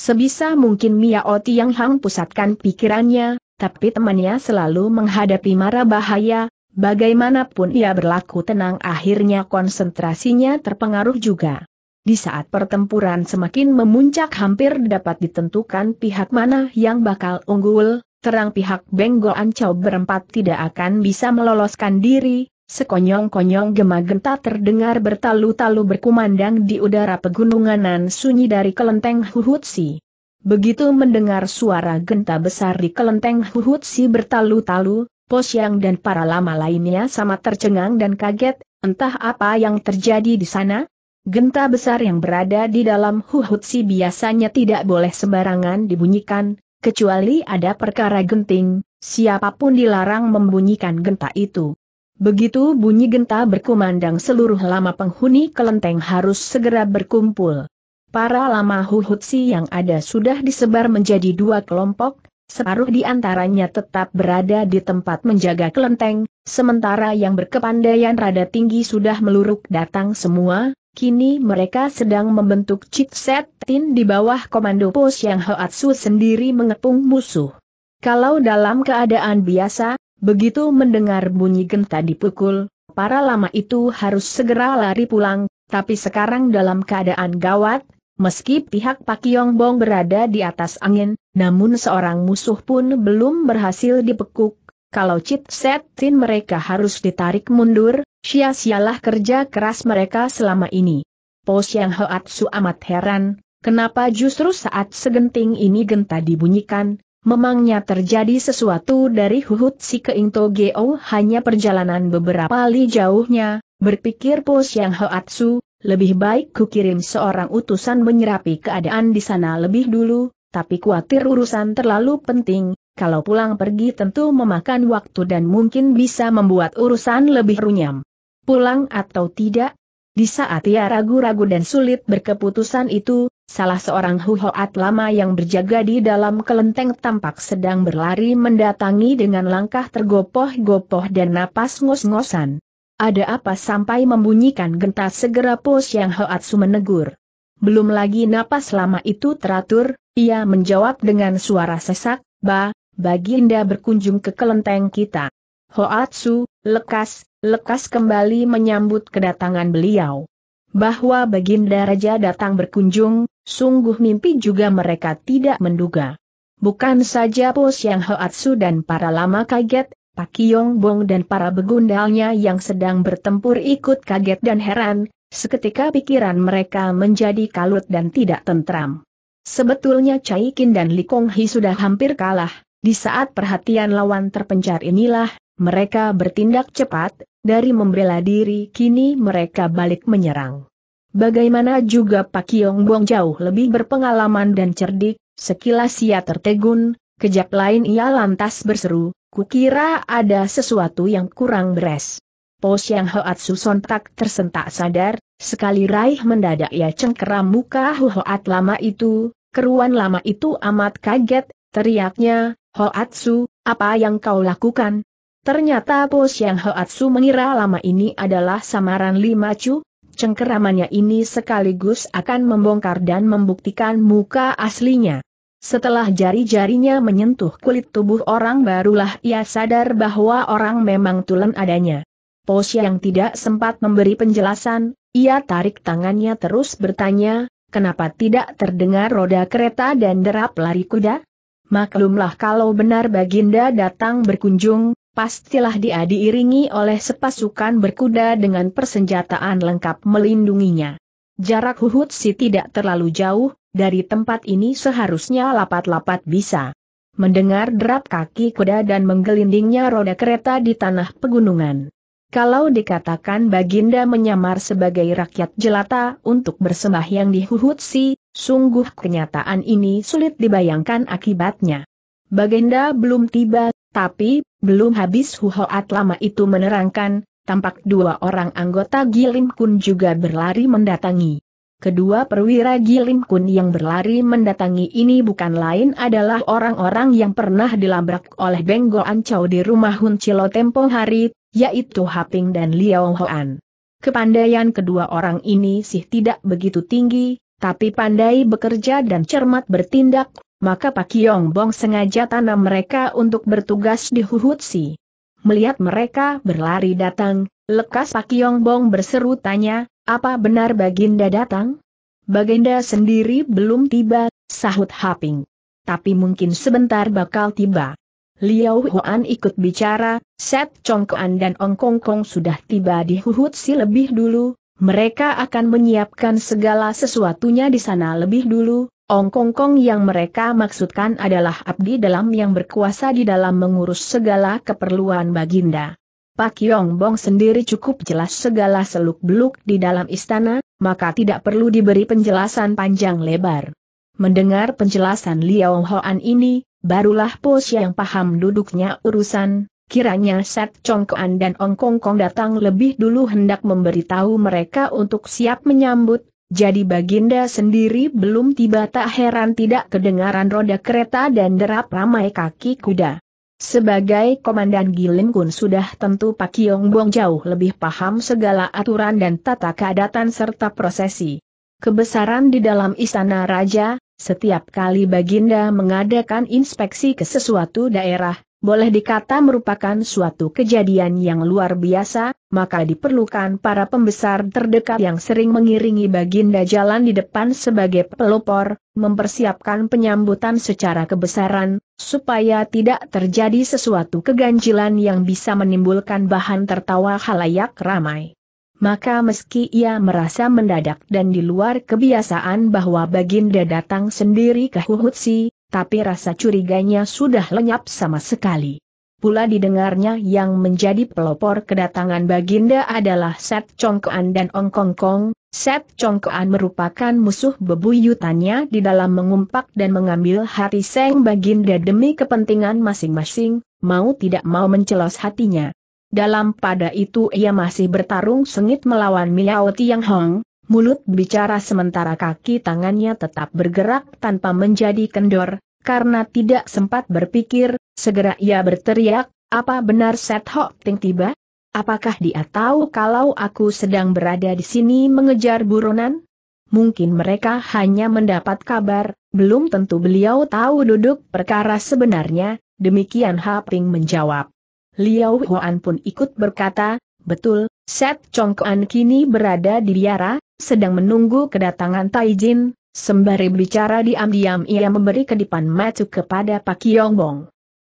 Speaker 1: Sebisa mungkin Mia Oti yang Hang pusatkan pikirannya, tapi temannya selalu menghadapi mara bahaya, bagaimanapun ia berlaku tenang akhirnya konsentrasinya terpengaruh juga. Di saat pertempuran semakin memuncak hampir dapat ditentukan pihak mana yang bakal unggul, terang pihak Benggo Ancau berempat tidak akan bisa meloloskan diri, Sekonyong-konyong gema genta terdengar bertalu-talu berkumandang di udara pegununganan sunyi dari kelenteng Huhutsi. Begitu mendengar suara genta besar di kelenteng Huhutsi bertalu-talu, Posyang dan para lama lainnya sama tercengang dan kaget, entah apa yang terjadi di sana. Genta besar yang berada di dalam Huhutsi biasanya tidak boleh sembarangan dibunyikan, kecuali ada perkara genting, siapapun dilarang membunyikan genta itu. Begitu bunyi genta berkumandang seluruh lama penghuni kelenteng harus segera berkumpul. Para lama huhutsi yang ada sudah disebar menjadi dua kelompok, separuh di antaranya tetap berada di tempat menjaga kelenteng, sementara yang berkepandaian rada tinggi sudah meluruk datang semua, kini mereka sedang membentuk chipset tin di bawah komando pos yang Hoatsu sendiri mengepung musuh. Kalau dalam keadaan biasa, Begitu mendengar bunyi genta dipukul, para lama itu harus segera lari pulang, tapi sekarang dalam keadaan gawat, meski pihak Pak Yongbong berada di atas angin, namun seorang musuh pun belum berhasil dipekuk. Kalau set Setin mereka harus ditarik mundur, sia-sialah kerja keras mereka selama ini. Po Siang su amat heran, kenapa justru saat segenting ini genta dibunyikan, Memangnya terjadi sesuatu dari Huhut si Keing Togeo hanya perjalanan beberapa li jauhnya, berpikir Po Siang Hoatsu, lebih baik kukirim seorang utusan menyerapi keadaan di sana lebih dulu, tapi khawatir urusan terlalu penting, kalau pulang pergi tentu memakan waktu dan mungkin bisa membuat urusan lebih runyam. Pulang atau tidak? Di saat ia ragu-ragu dan sulit berkeputusan itu, Salah seorang huhoat lama yang berjaga di dalam kelenteng tampak sedang berlari mendatangi dengan langkah tergopoh-gopoh dan napas ngos-ngosan. Ada apa sampai membunyikan genta segera pos yang Hoatsu menegur. Belum lagi napas lama itu teratur, ia menjawab dengan suara sesak, Ba, Baginda berkunjung ke kelenteng kita. Hoatsu, lekas, lekas kembali menyambut kedatangan beliau bahwa Baginda Raja datang berkunjung, Sungguh mimpi juga mereka tidak menduga. Bukan saja Po yang Hoatsu dan para lama kaget, Pak Yong Bong dan para begundalnya yang sedang bertempur ikut kaget dan heran, seketika pikiran mereka menjadi kalut dan tidak tentram. Sebetulnya Chai Kin dan Li Kong Hi sudah hampir kalah, di saat perhatian lawan terpencar inilah, mereka bertindak cepat, dari membela diri kini mereka balik menyerang. Bagaimana juga Pak Yong Bong jauh lebih berpengalaman dan cerdik, sekilas ia tertegun, kejap lain ia lantas berseru, kukira ada sesuatu yang kurang beres. Pos Yang Suson sontak tersentak sadar, sekali raih mendadak ia cengkeram muka Hoat lama itu, keruan lama itu amat kaget, teriaknya, Hoat Su, apa yang kau lakukan? Ternyata Pos Yang Hoat Su mengira lama ini adalah samaran Lima Chu, cengkeramannya ini sekaligus akan membongkar dan membuktikan muka aslinya. Setelah jari-jarinya menyentuh kulit tubuh orang barulah ia sadar bahwa orang memang tulen adanya. Posya yang tidak sempat memberi penjelasan, ia tarik tangannya terus bertanya, kenapa tidak terdengar roda kereta dan derap lari kuda? Maklumlah kalau benar Baginda datang berkunjung, pastilah dia diiringi oleh sepasukan berkuda dengan persenjataan lengkap melindunginya. Jarak Huhutsi tidak terlalu jauh, dari tempat ini seharusnya lapat-lapat bisa mendengar derap kaki kuda dan menggelindingnya roda kereta di tanah pegunungan. Kalau dikatakan Baginda menyamar sebagai rakyat jelata untuk bersembahyang di Huhutsi, sungguh kenyataan ini sulit dibayangkan akibatnya. Baginda belum tiba, tapi belum habis Huhoat lama itu menerangkan, tampak dua orang anggota Gilim Kun juga berlari mendatangi. Kedua perwira Gilim Kun yang berlari mendatangi ini bukan lain adalah orang-orang yang pernah dilabrak oleh Benggo Ancau di rumah Hun Cilo tempo hari, yaitu Haping dan Liao Hoan. Kepandaian kedua orang ini sih tidak begitu tinggi, tapi pandai bekerja dan cermat bertindak, maka Pak Yong Bong sengaja tanam mereka untuk bertugas di Huhutsi. Melihat mereka berlari datang, lekas Pak Yong Bong berseru tanya, apa benar Baginda datang? Baginda sendiri belum tiba, sahut Haping. Tapi mungkin sebentar bakal tiba. Liao Huan ikut bicara, Set Kuan dan Ong Kong Kong sudah tiba di Huhutsi lebih dulu, mereka akan menyiapkan segala sesuatunya di sana lebih dulu, Ong Kong Kong yang mereka maksudkan adalah abdi dalam yang berkuasa di dalam mengurus segala keperluan baginda. Pak Yong Bong sendiri cukup jelas segala seluk-beluk di dalam istana, maka tidak perlu diberi penjelasan panjang lebar. Mendengar penjelasan Liao Hoan ini, barulah Po yang paham duduknya urusan, Kiranya Set Kuan dan Ong Kong Kong datang lebih dulu hendak memberitahu mereka untuk siap menyambut, jadi Baginda sendiri belum tiba tak heran tidak kedengaran roda kereta dan derap ramai kaki kuda. Sebagai Komandan Gilim Kun sudah tentu Pak Yong Bong jauh lebih paham segala aturan dan tata keadatan serta prosesi. Kebesaran di dalam istana raja, setiap kali Baginda mengadakan inspeksi ke sesuatu daerah, boleh dikata merupakan suatu kejadian yang luar biasa, maka diperlukan para pembesar terdekat yang sering mengiringi Baginda jalan di depan sebagai pelopor, mempersiapkan penyambutan secara kebesaran, supaya tidak terjadi sesuatu keganjilan yang bisa menimbulkan bahan tertawa halayak ramai. Maka meski ia merasa mendadak dan di luar kebiasaan bahwa Baginda datang sendiri ke Huhutsi, tapi rasa curiganya sudah lenyap sama sekali. Pula didengarnya yang menjadi pelopor kedatangan Baginda adalah Set Chongkoan dan Ong Kong Kong. Set Chongkoan merupakan musuh bebuyutannya di dalam mengumpak dan mengambil hati Seng Baginda demi kepentingan masing-masing, mau tidak mau mencelos hatinya. Dalam pada itu ia masih bertarung sengit melawan Miao Tiang Hong, mulut bicara sementara kaki tangannya tetap bergerak tanpa menjadi kendor, karena tidak sempat berpikir, segera ia berteriak, apa benar Set Hok Ting tiba? Apakah dia tahu kalau aku sedang berada di sini mengejar buronan? Mungkin mereka hanya mendapat kabar, belum tentu beliau tahu duduk perkara sebenarnya, demikian Haping menjawab. Liao Huan pun ikut berkata, betul, Set Chongkuan kini berada di biara, sedang menunggu kedatangan Taijin, sembari bicara diam-diam ia memberi kedipan mata kepada Pak Yong Bong.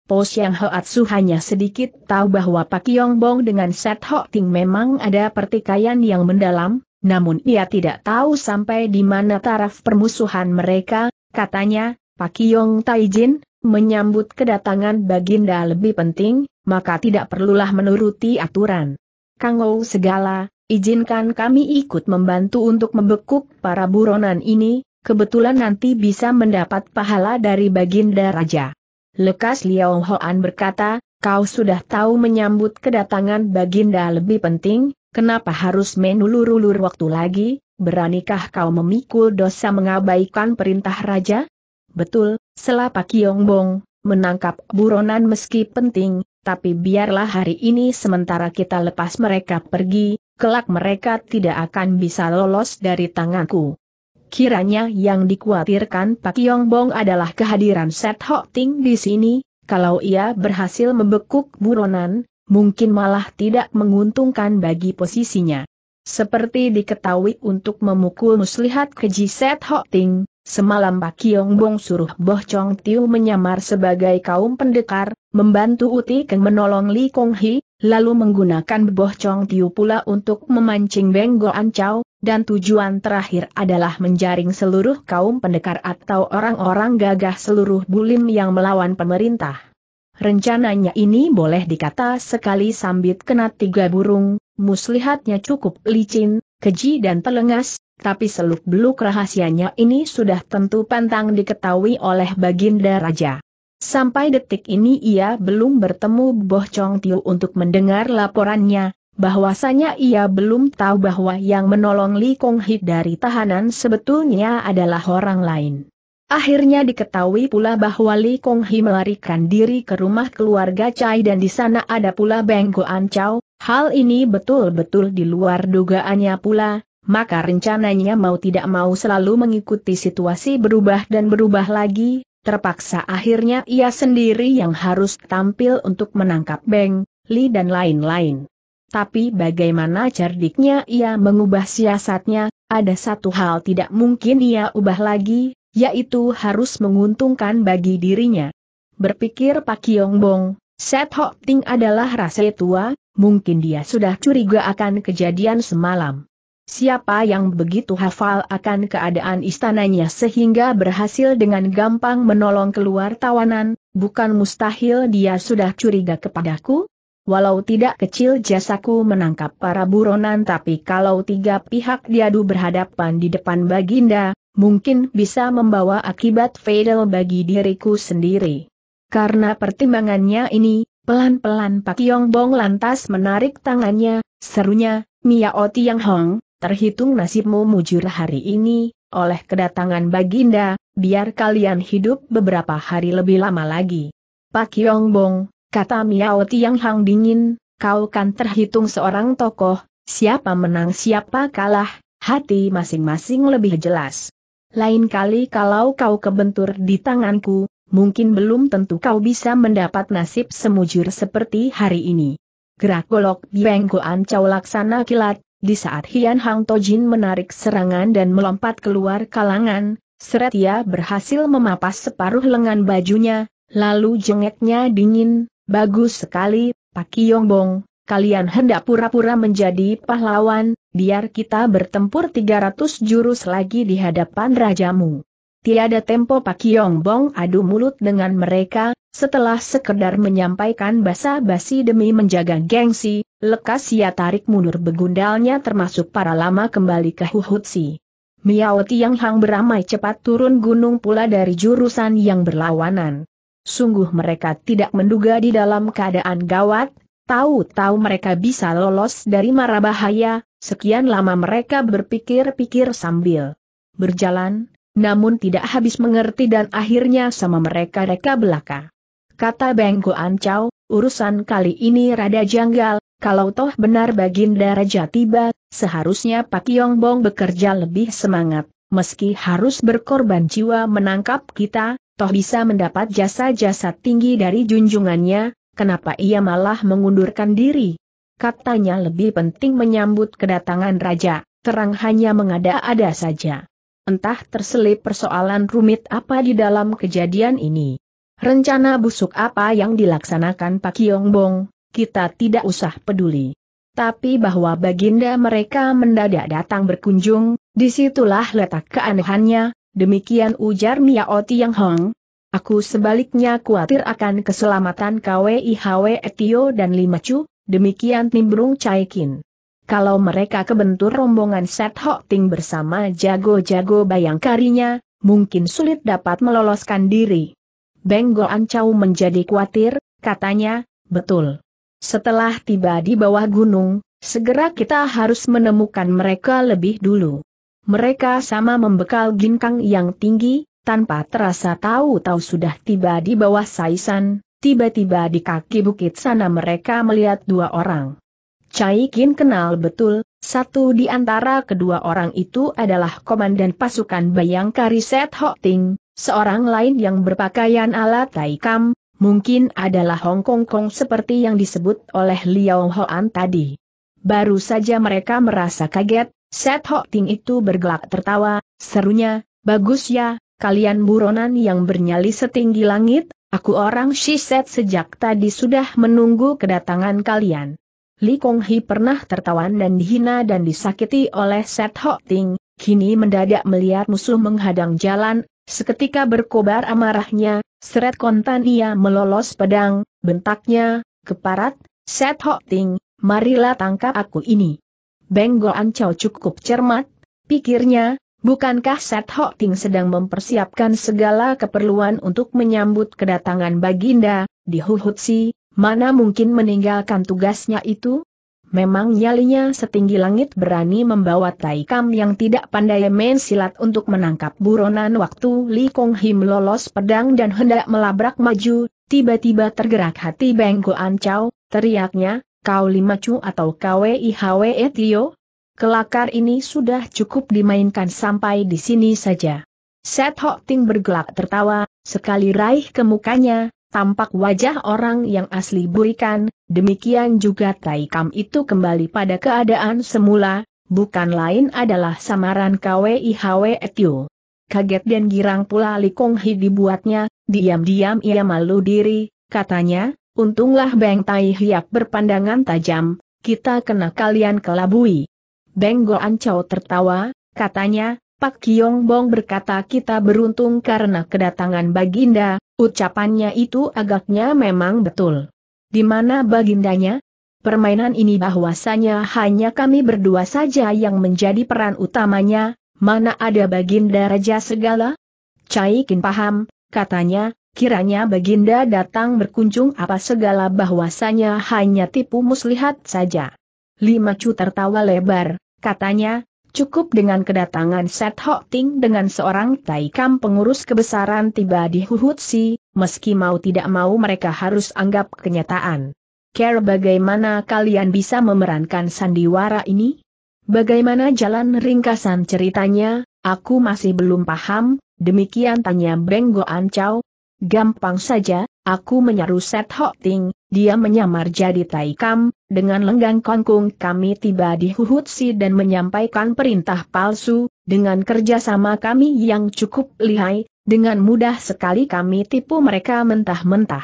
Speaker 1: Po Siang Hoatsu hanya sedikit tahu bahwa Pak Yong dengan Set Ho Ting memang ada pertikaian yang mendalam, namun ia tidak tahu sampai di mana taraf permusuhan mereka, katanya, Pak Yong Taijin, menyambut kedatangan Baginda lebih penting, maka tidak perlulah menuruti aturan. Kang Ou segala, izinkan kami ikut membantu untuk membekuk para buronan ini, kebetulan nanti bisa mendapat pahala dari baginda raja. Lekas Liao Hoan berkata, kau sudah tahu menyambut kedatangan baginda lebih penting, kenapa harus menulur-ulur waktu lagi, beranikah kau memikul dosa mengabaikan perintah raja? Betul, selapa Kiong Bong, menangkap buronan meski penting, tapi biarlah hari ini sementara kita lepas mereka pergi, kelak mereka tidak akan bisa lolos dari tanganku. Kiranya yang dikhawatirkan Pak Yong Bong adalah kehadiran Set Ho Ting di sini, kalau ia berhasil membekuk buronan, mungkin malah tidak menguntungkan bagi posisinya. Seperti diketahui untuk memukul muslihat keji Set Ho Ting, Semalam Pak Kiong Bong suruh Boh Chong Tiu menyamar sebagai kaum pendekar, membantu Uti Keng menolong Li Kong Hi, lalu menggunakan Boh Chong Tiu pula untuk memancing An Chau, dan tujuan terakhir adalah menjaring seluruh kaum pendekar atau orang-orang gagah seluruh bulim yang melawan pemerintah. Rencananya ini boleh dikata sekali sambit kena tiga burung, muslihatnya cukup licin, keji dan telengas, tapi seluk-beluk rahasianya ini sudah tentu pantang diketahui oleh Baginda Raja. Sampai detik ini ia belum bertemu Boh Chong Tiu untuk mendengar laporannya, bahwasanya ia belum tahu bahwa yang menolong Li Kong Hit dari tahanan sebetulnya adalah orang lain. Akhirnya diketahui pula bahwa Li Kong Hi melarikan diri ke rumah keluarga Chai dan di sana ada pula Beng An Chow, hal ini betul-betul di luar dugaannya pula, maka rencananya mau tidak mau selalu mengikuti situasi berubah dan berubah lagi, terpaksa akhirnya ia sendiri yang harus tampil untuk menangkap Beng, Li dan lain-lain. Tapi bagaimana cerdiknya ia mengubah siasatnya, ada satu hal tidak mungkin ia ubah lagi, yaitu harus menguntungkan bagi dirinya. Berpikir Pak Yongbong, Set hopting adalah rasa tua, mungkin dia sudah curiga akan kejadian semalam. Siapa yang begitu hafal akan keadaan istananya sehingga berhasil dengan gampang menolong keluar tawanan, bukan mustahil dia sudah curiga kepadaku? Walau tidak kecil jasaku menangkap para buronan tapi kalau tiga pihak diadu berhadapan di depan Baginda, mungkin bisa membawa akibat fatal bagi diriku sendiri. Karena pertimbangannya ini, pelan-pelan Pak Yong Bong lantas menarik tangannya, serunya, Miao Tiang Hong, terhitung nasibmu mujur hari ini, oleh kedatangan Baginda, biar kalian hidup beberapa hari lebih lama lagi. Pak Yongbong, Bong, kata Miao Tiang Hang dingin, kau kan terhitung seorang tokoh, siapa menang siapa kalah, hati masing-masing lebih jelas. Lain kali kalau kau kebentur di tanganku, mungkin belum tentu kau bisa mendapat nasib semujur seperti hari ini. Gerak golok bengkoan Cao Laksana Kilat, di saat Hian Hang Tojin menarik serangan dan melompat keluar kalangan, seret berhasil memapas separuh lengan bajunya, lalu jengeknya dingin, bagus sekali, Pak Yongbong, kalian hendak pura-pura menjadi pahlawan, biar kita bertempur 300 jurus lagi di hadapan rajamu. Tiada tempo Pak Yongbong adu mulut dengan mereka, setelah sekedar menyampaikan basa-basi demi menjaga gengsi, Lekas ia tarik mundur begundalnya termasuk para lama kembali ke Huhutsi. Miao Tiang Hang beramai cepat turun gunung pula dari jurusan yang berlawanan. Sungguh mereka tidak menduga di dalam keadaan gawat, tahu-tahu mereka bisa lolos dari mara bahaya, sekian lama mereka berpikir-pikir sambil berjalan, namun tidak habis mengerti dan akhirnya sama mereka reka belaka. Kata Bengko Ancau, urusan kali ini rada janggal, kalau toh benar Baginda Raja tiba, seharusnya Pak Yong Bong bekerja lebih semangat, meski harus berkorban jiwa menangkap kita, toh bisa mendapat jasa-jasa tinggi dari junjungannya, kenapa ia malah mengundurkan diri? Katanya lebih penting menyambut kedatangan Raja, terang hanya mengada-ada saja. Entah terselip persoalan rumit apa di dalam kejadian ini. Rencana busuk apa yang dilaksanakan Pak Yong Bong, kita tidak usah peduli. Tapi bahwa baginda mereka mendadak datang berkunjung, disitulah letak keanehannya, demikian ujar Miao Yang Hong. Aku sebaliknya khawatir akan keselamatan KWIHW Etio dan Lima Chu, demikian nimbrung Caikin. Kalau mereka kebentur rombongan Set Hok Ting bersama jago-jago bayang karinya, mungkin sulit dapat meloloskan diri. Beng Cau menjadi khawatir, katanya, betul. Setelah tiba di bawah gunung, segera kita harus menemukan mereka lebih dulu. Mereka sama membekal ginkang yang tinggi, tanpa terasa tahu-tahu sudah tiba di bawah saisan, tiba-tiba di kaki bukit sana mereka melihat dua orang. Cai Kin kenal betul, satu di antara kedua orang itu adalah komandan pasukan Bayangkari Set Ho Ting, seorang lain yang berpakaian ala Taikam, mungkin adalah Hong Kong Kong seperti yang disebut oleh Liao Hoan tadi. Baru saja mereka merasa kaget, Set Ho Ting itu bergelak tertawa, serunya, bagus ya, kalian buronan yang bernyali setinggi langit, aku orang Shiset sejak tadi sudah menunggu kedatangan kalian. Li Kong Hi pernah tertawan dan dihina dan disakiti oleh Set Ho Ting, kini mendadak melihat musuh menghadang jalan, Seketika berkobar amarahnya, seret kontan ia melolos pedang, bentaknya, keparat, set hok ting, marilah tangkap aku ini. Benggo Ancau cukup cermat, pikirnya, bukankah set hok ting sedang mempersiapkan segala keperluan untuk menyambut kedatangan baginda, di Hulhutsi, mana mungkin meninggalkan tugasnya itu? Memang nyalinya setinggi langit berani membawa Taikam yang tidak pandai main silat untuk menangkap buronan waktu Li Kong Him lolos pedang dan hendak melabrak maju, tiba-tiba tergerak hati Beng Goan Chow, teriaknya, kau lima cu atau KWIHWE Tio? Kelakar ini sudah cukup dimainkan sampai di sini saja. Set Hok Ting bergelak tertawa, sekali raih ke mukanya, tampak wajah orang yang asli burikan, demikian juga Taikam itu kembali pada keadaan semula, bukan lain adalah samaran KWIHW Etio. Kaget dan girang pula Li Kong Hi dibuatnya, diam-diam ia malu diri, katanya, untunglah Beng Tai Hiap berpandangan tajam, kita kena kalian kelabui. Beng An Chow tertawa, katanya, Pak Kiong Bong berkata kita beruntung karena kedatangan Baginda, Ucapannya itu agaknya memang betul. Di mana bagindanya? Permainan ini bahwasanya hanya kami berdua saja yang menjadi peran utamanya, mana ada baginda raja segala? Cai, Caikin paham, katanya, kiranya baginda datang berkunjung apa segala bahwasanya hanya tipu muslihat saja. Lima cu tertawa lebar, katanya, Cukup dengan kedatangan Set Hok Ting dengan seorang taikam pengurus kebesaran tiba di Si, meski mau tidak mau mereka harus anggap kenyataan. Care bagaimana kalian bisa memerankan sandiwara ini? Bagaimana jalan ringkasan ceritanya, aku masih belum paham, demikian tanya Beng Ancau. Chow. Gampang saja, aku menyaru Set Hok Ting, dia menyamar jadi taikam, dengan lenggang kongkung kami tiba di Huhutsi dan menyampaikan perintah palsu, dengan kerjasama kami yang cukup lihai, dengan mudah sekali kami tipu mereka mentah-mentah.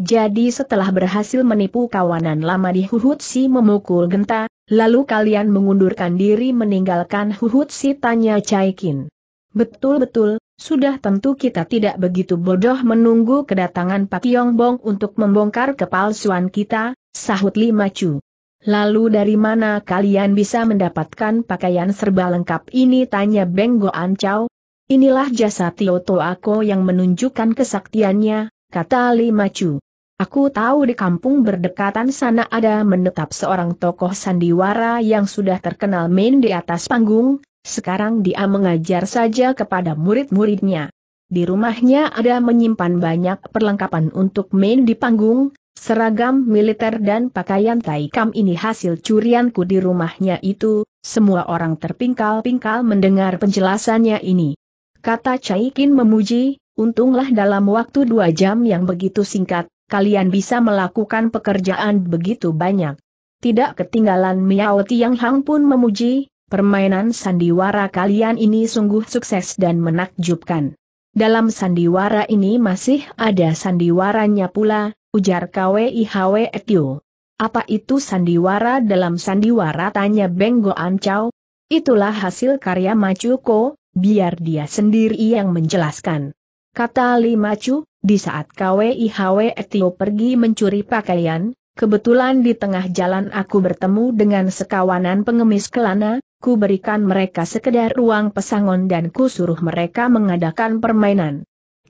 Speaker 1: Jadi setelah berhasil menipu kawanan lama di Huhutsi memukul genta, lalu kalian mengundurkan diri meninggalkan Huhutsi tanya Caikin. Betul-betul, sudah tentu kita tidak begitu bodoh menunggu kedatangan Pak Yongbong untuk membongkar kepalsuan kita, Sahut Lima Chu. Lalu dari mana kalian bisa mendapatkan pakaian serba lengkap ini tanya Beng Ancau? Inilah jasa Tio Ako yang menunjukkan kesaktiannya, kata Lima Chu. Aku tahu di kampung berdekatan sana ada menetap seorang tokoh sandiwara yang sudah terkenal main di atas panggung, sekarang dia mengajar saja kepada murid-muridnya. Di rumahnya ada menyimpan banyak perlengkapan untuk main di panggung, Seragam militer dan pakaian Taikam ini hasil curianku di rumahnya itu, semua orang terpingkal-pingkal mendengar penjelasannya ini. Kata Caikin memuji, untunglah dalam waktu dua jam yang begitu singkat, kalian bisa melakukan pekerjaan begitu banyak. Tidak ketinggalan Miao Tiang Hang pun memuji, permainan sandiwara kalian ini sungguh sukses dan menakjubkan. Dalam sandiwara ini masih ada sandiwaranya pula, ujar KWIHW Etiu. Apa itu sandiwara dalam sandiwara tanya Benggo Ancau? Itulah hasil karya Macuko, biar dia sendiri yang menjelaskan. Kata Li Macu, di saat KWIHW Etiu pergi mencuri pakaian, kebetulan di tengah jalan aku bertemu dengan sekawanan pengemis kelana, ku berikan mereka sekedar ruang pesangon dan ku suruh mereka mengadakan permainan.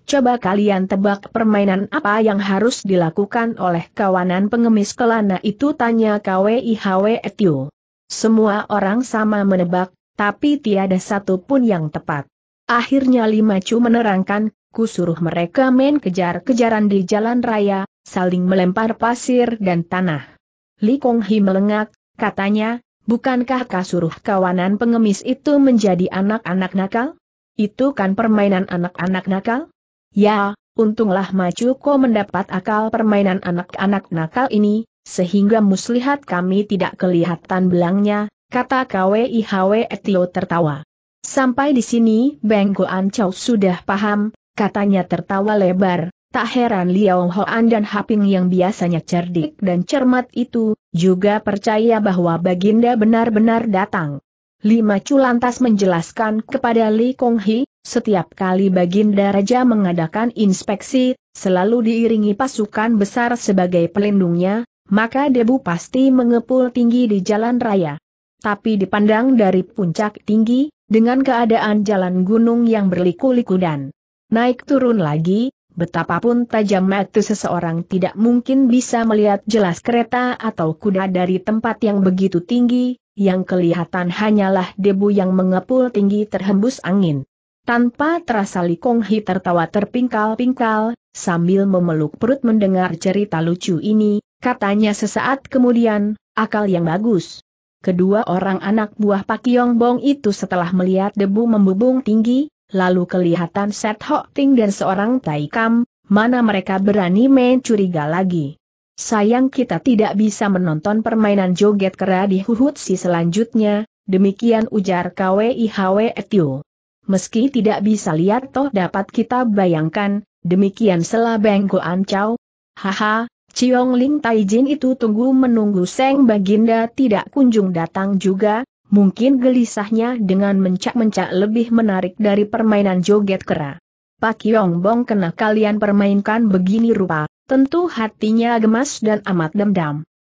Speaker 1: Coba kalian tebak permainan apa yang harus dilakukan oleh kawanan pengemis kelana itu tanya KWIHW Etio. Semua orang sama menebak, tapi tiada satupun yang tepat. Akhirnya Limachu menerangkan, ku suruh mereka main kejar-kejaran di jalan raya, saling melempar pasir dan tanah. Li Kong Hi melengak, katanya, bukankah kasuruh kawanan pengemis itu menjadi anak-anak nakal? Itu kan permainan anak-anak nakal? Ya, untunglah Macuko mendapat akal permainan anak-anak nakal ini, sehingga muslihat kami tidak kelihatan belangnya, kata KWIHW Etio tertawa. Sampai di sini Beng Goan Chow sudah paham, katanya tertawa lebar, Tak heran Liao Hoan dan Haping yang biasanya cerdik dan cermat itu, juga percaya bahwa Baginda benar-benar datang. Lima Chu lantas menjelaskan kepada Li Kong Hee, setiap kali Baginda Raja mengadakan inspeksi, selalu diiringi pasukan besar sebagai pelindungnya, maka debu pasti mengepul tinggi di jalan raya. Tapi dipandang dari puncak tinggi, dengan keadaan jalan gunung yang berliku-liku dan naik turun lagi, betapapun tajam mata seseorang tidak mungkin bisa melihat jelas kereta atau kuda dari tempat yang begitu tinggi, yang kelihatan hanyalah debu yang mengepul tinggi terhembus angin. Tanpa terasa Li Kong Hi tertawa terpingkal-pingkal, sambil memeluk perut mendengar cerita lucu ini, katanya sesaat kemudian, akal yang bagus. Kedua orang anak buah Pak Yong Bong itu setelah melihat debu membubung tinggi, lalu kelihatan Set Hok Ting dan seorang Tai Kam, mana mereka berani main curiga lagi. Sayang kita tidak bisa menonton permainan joget kera di Huhutsi selanjutnya, demikian ujar KWIHW Etio meski tidak bisa lihat toh dapat kita bayangkan, demikian Selah Goan Ancau. Haha, Ciong Ling Taijin itu tunggu menunggu Seng Baginda tidak kunjung datang juga, mungkin gelisahnya dengan mencak-mencak lebih menarik dari permainan joget kera. Pak Yong Bong kena kalian permainkan begini rupa, tentu hatinya gemas dan amat dendam.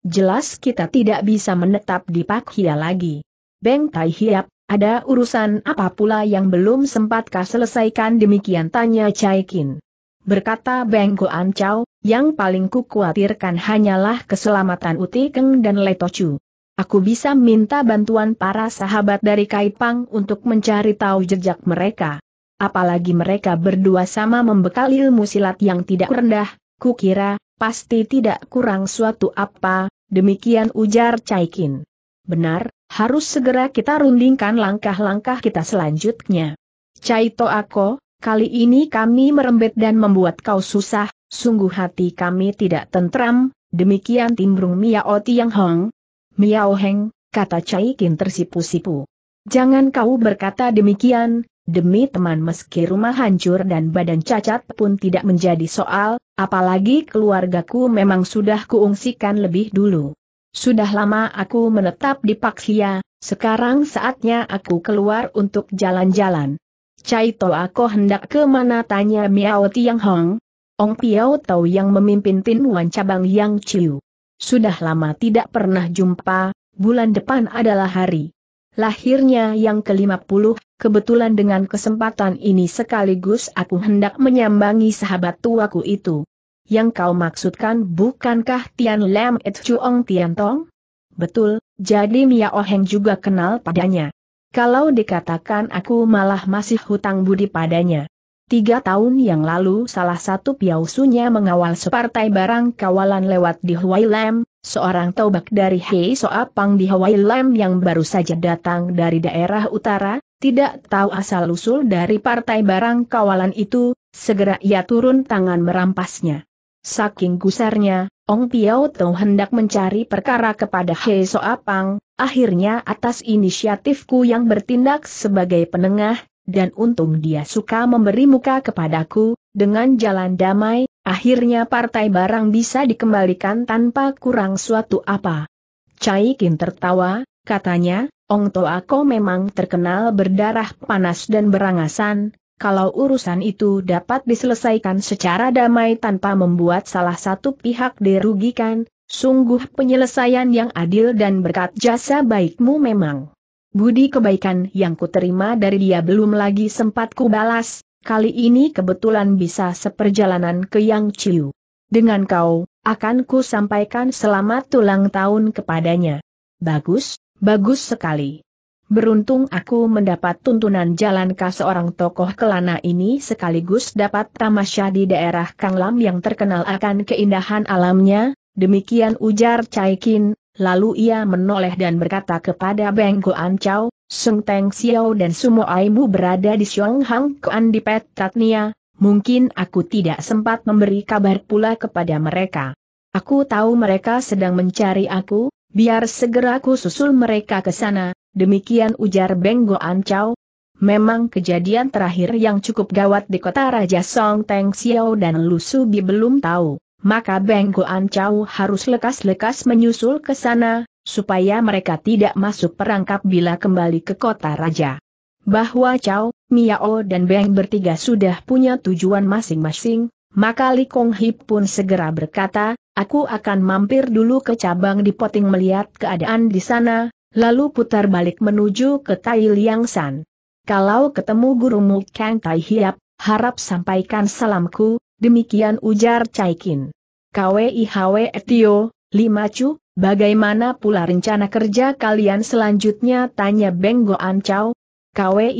Speaker 1: Jelas kita tidak bisa menetap di Pak Hia lagi. Beng Tai Hiap, ada urusan apa pula yang belum sempatkah selesaikan demikian tanya Chai Kin. Berkata Beng Goan Chow, yang paling kukhawatirkan hanyalah keselamatan Uti Keng dan Chu. Aku bisa minta bantuan para sahabat dari Kaipang untuk mencari tahu jejak mereka. Apalagi mereka berdua sama membekali ilmu silat yang tidak rendah, kukira, pasti tidak kurang suatu apa, demikian ujar Chai Kin. Benar, harus segera kita rundingkan langkah-langkah kita selanjutnya. Caito Ako, kali ini kami merembet dan membuat kau susah, sungguh hati kami tidak tentram, demikian timbrung Miao Tiang Hong. Miao Heng, kata Cai Kin tersipu-sipu. Jangan kau berkata demikian, demi teman meski rumah hancur dan badan cacat pun tidak menjadi soal, apalagi keluargaku memang sudah kuungsikan lebih dulu. Sudah lama aku menetap di Paksia, sekarang saatnya aku keluar untuk jalan-jalan. Cai To aku hendak ke mana tanya Miao Tiang Hong? Ong Piao Tau yang memimpin Tin Wan cabang Yang Chiu. Sudah lama tidak pernah jumpa, bulan depan adalah hari. Lahirnya yang ke-50, kebetulan dengan kesempatan ini sekaligus aku hendak menyambangi sahabat tuaku itu yang kau maksudkan bukankah Tian Lam Et Chuong Tian Tong? Betul, jadi Mia Oheng juga kenal padanya. Kalau dikatakan aku malah masih hutang budi padanya. Tiga tahun yang lalu salah satu piausunya mengawal separtai barang kawalan lewat di Hawaii Lam, seorang taubak dari Hei Soapang di Hawaii Lam yang baru saja datang dari daerah utara, tidak tahu asal-usul dari partai barang kawalan itu, segera ia turun tangan merampasnya. Saking gusarnya, Ong Piao Tau hendak mencari perkara kepada He So Soapang, akhirnya atas inisiatifku yang bertindak sebagai penengah, dan untung dia suka memberi muka kepadaku, dengan jalan damai, akhirnya partai barang bisa dikembalikan tanpa kurang suatu apa. Cai Kin tertawa, katanya, Ong Ko memang terkenal berdarah panas dan berangasan, kalau urusan itu dapat diselesaikan secara damai tanpa membuat salah satu pihak dirugikan, sungguh penyelesaian yang adil dan berkat jasa baikmu memang. Budi kebaikan yang kuterima dari dia belum lagi sempat kubalas, kali ini kebetulan bisa seperjalanan ke Yang Ciu. Dengan kau, akan ku sampaikan selamat ulang tahun kepadanya. Bagus, bagus sekali. Beruntung aku mendapat tuntunan jalan ke seorang tokoh kelana ini sekaligus dapat tamasya di daerah Kanglam yang terkenal akan keindahan alamnya, demikian ujar Chai Kin, lalu ia menoleh dan berkata kepada Beng Goan Chow, Sung Teng Xiao dan Sumo Aimu berada di Xiong Hang Kuan di Pet Tatnia, mungkin aku tidak sempat memberi kabar pula kepada mereka. Aku tahu mereka sedang mencari aku, biar segera aku susul mereka ke sana, Demikian ujar Beng Ancau. Memang kejadian terakhir yang cukup gawat di kota Raja Song Teng Xiao dan Lu Subi belum tahu, maka Beng Ancau harus lekas-lekas menyusul ke sana, supaya mereka tidak masuk perangkap bila kembali ke kota Raja. Bahwa Chow, Miao dan Beng bertiga sudah punya tujuan masing-masing, maka Li Kong Hip pun segera berkata, aku akan mampir dulu ke cabang di Poting melihat keadaan di sana, Lalu putar balik menuju ke Tai Liang San. Kalau ketemu gurumu Kang Tai Hiap, harap sampaikan salamku, demikian ujar Chai Kin. hwe Etio, Lima Chu, bagaimana pula rencana kerja kalian selanjutnya tanya Beng Goan Chow. hwe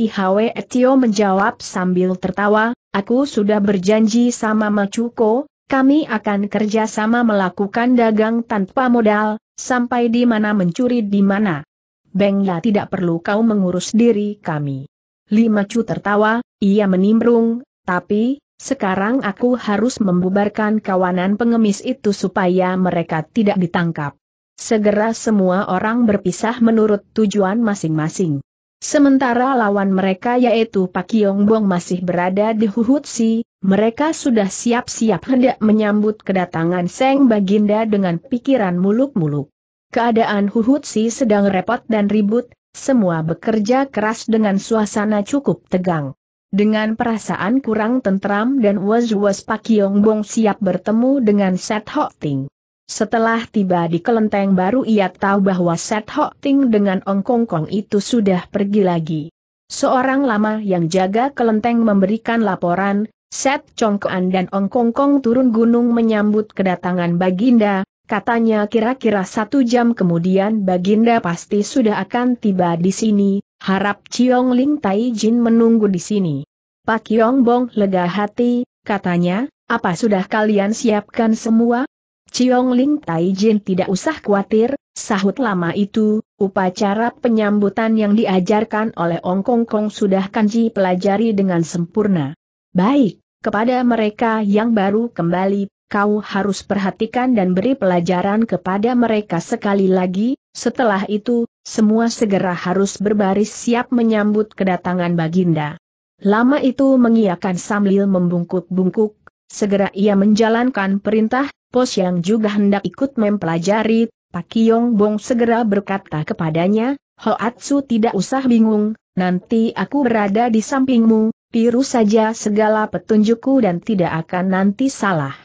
Speaker 1: Etio menjawab sambil tertawa, aku sudah berjanji sama Machuko, kami akan kerja sama melakukan dagang tanpa modal, Sampai di mana mencuri di mana. Bengla ya, tidak perlu kau mengurus diri kami. Lima Chu tertawa, ia menimbrung, tapi, sekarang aku harus membubarkan kawanan pengemis itu supaya mereka tidak ditangkap. Segera semua orang berpisah menurut tujuan masing-masing. Sementara lawan mereka yaitu Pak Yongbong masih berada di Huhutsi, mereka sudah siap-siap hendak menyambut kedatangan Seng Baginda dengan pikiran muluk-muluk. Keadaan Si sedang repot dan ribut, semua bekerja keras dengan suasana cukup tegang. Dengan perasaan kurang tentram dan was-was Pak Yong Bong siap bertemu dengan Set Ho Ting. Setelah tiba di kelenteng baru ia tahu bahwa Set Ho Ting dengan Ong Kong Kong itu sudah pergi lagi. Seorang lama yang jaga kelenteng memberikan laporan, Set Chong Kuan dan Ong Kong Kong turun gunung menyambut kedatangan Baginda, Katanya kira-kira satu jam kemudian Baginda pasti sudah akan tiba di sini, harap Chiong Ling Tai Jin menunggu di sini. Pak Yong Bong lega hati, katanya, apa sudah kalian siapkan semua? Chiong Ling Tai Jin tidak usah khawatir, sahut lama itu, upacara penyambutan yang diajarkan oleh Ong Kong Kong sudah kanji pelajari dengan sempurna. Baik, kepada mereka yang baru kembali, kau harus perhatikan dan beri pelajaran kepada mereka sekali lagi, setelah itu, semua segera harus berbaris siap menyambut kedatangan Baginda. Lama itu mengiakan sambil membungkuk-bungkuk, segera ia menjalankan perintah, pos yang juga hendak ikut mempelajari, Pak Kiyong Bong segera berkata kepadanya, Hoatsu tidak usah bingung, nanti aku berada di sampingmu, tiru saja segala petunjukku dan tidak akan nanti salah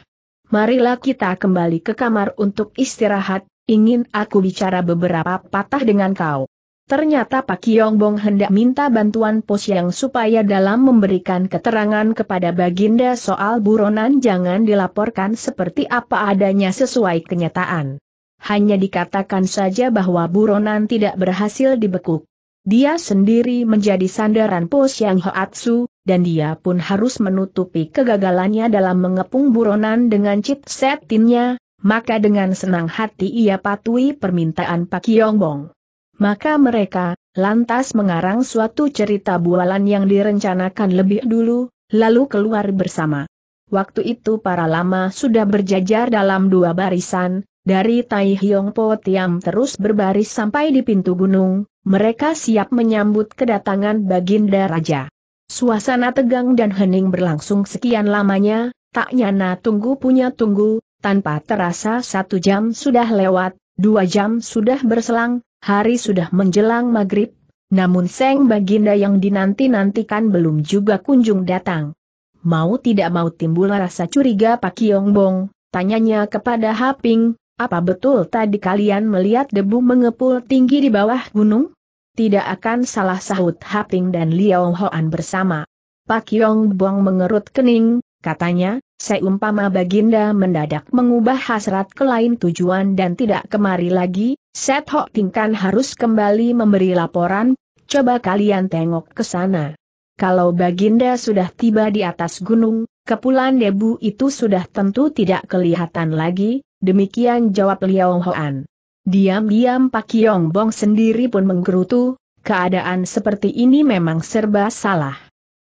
Speaker 1: marilah kita kembali ke kamar untuk istirahat, ingin aku bicara beberapa patah dengan kau. Ternyata Pak Yong hendak minta bantuan pos yang supaya dalam memberikan keterangan kepada Baginda soal buronan jangan dilaporkan seperti apa adanya sesuai kenyataan. Hanya dikatakan saja bahwa buronan tidak berhasil dibekuk. Dia sendiri menjadi sandaran pos yang Hoatsu, dan dia pun harus menutupi kegagalannya dalam mengepung buronan dengan chip setinnya, maka dengan senang hati ia patuhi permintaan Pak Yongbong. Maka mereka, lantas mengarang suatu cerita bualan yang direncanakan lebih dulu, lalu keluar bersama. Waktu itu para lama sudah berjajar dalam dua barisan, dari Tai Hiong Po Tiam terus berbaris sampai di pintu gunung, mereka siap menyambut kedatangan Baginda Raja. Suasana tegang dan hening berlangsung sekian lamanya, tak nyana tunggu punya tunggu, tanpa terasa satu jam sudah lewat, dua jam sudah berselang, hari sudah menjelang maghrib, namun Seng Baginda yang dinanti-nantikan belum juga kunjung datang. Mau tidak mau timbul rasa curiga Pak Kiong Bong, tanyanya kepada Haping, apa betul tadi kalian melihat debu mengepul tinggi di bawah gunung? Tidak akan salah sahut Haping dan Liao Hoan bersama. Pak Yong Bong mengerut kening, katanya, seumpama Baginda mendadak mengubah hasrat ke lain tujuan dan tidak kemari lagi, Set Ho Tingkan harus kembali memberi laporan, coba kalian tengok ke sana. Kalau Baginda sudah tiba di atas gunung, kepulan debu itu sudah tentu tidak kelihatan lagi, demikian jawab Liao Hoan. Diam-diam Pak Yong Bong sendiri pun menggerutu, keadaan seperti ini memang serba salah.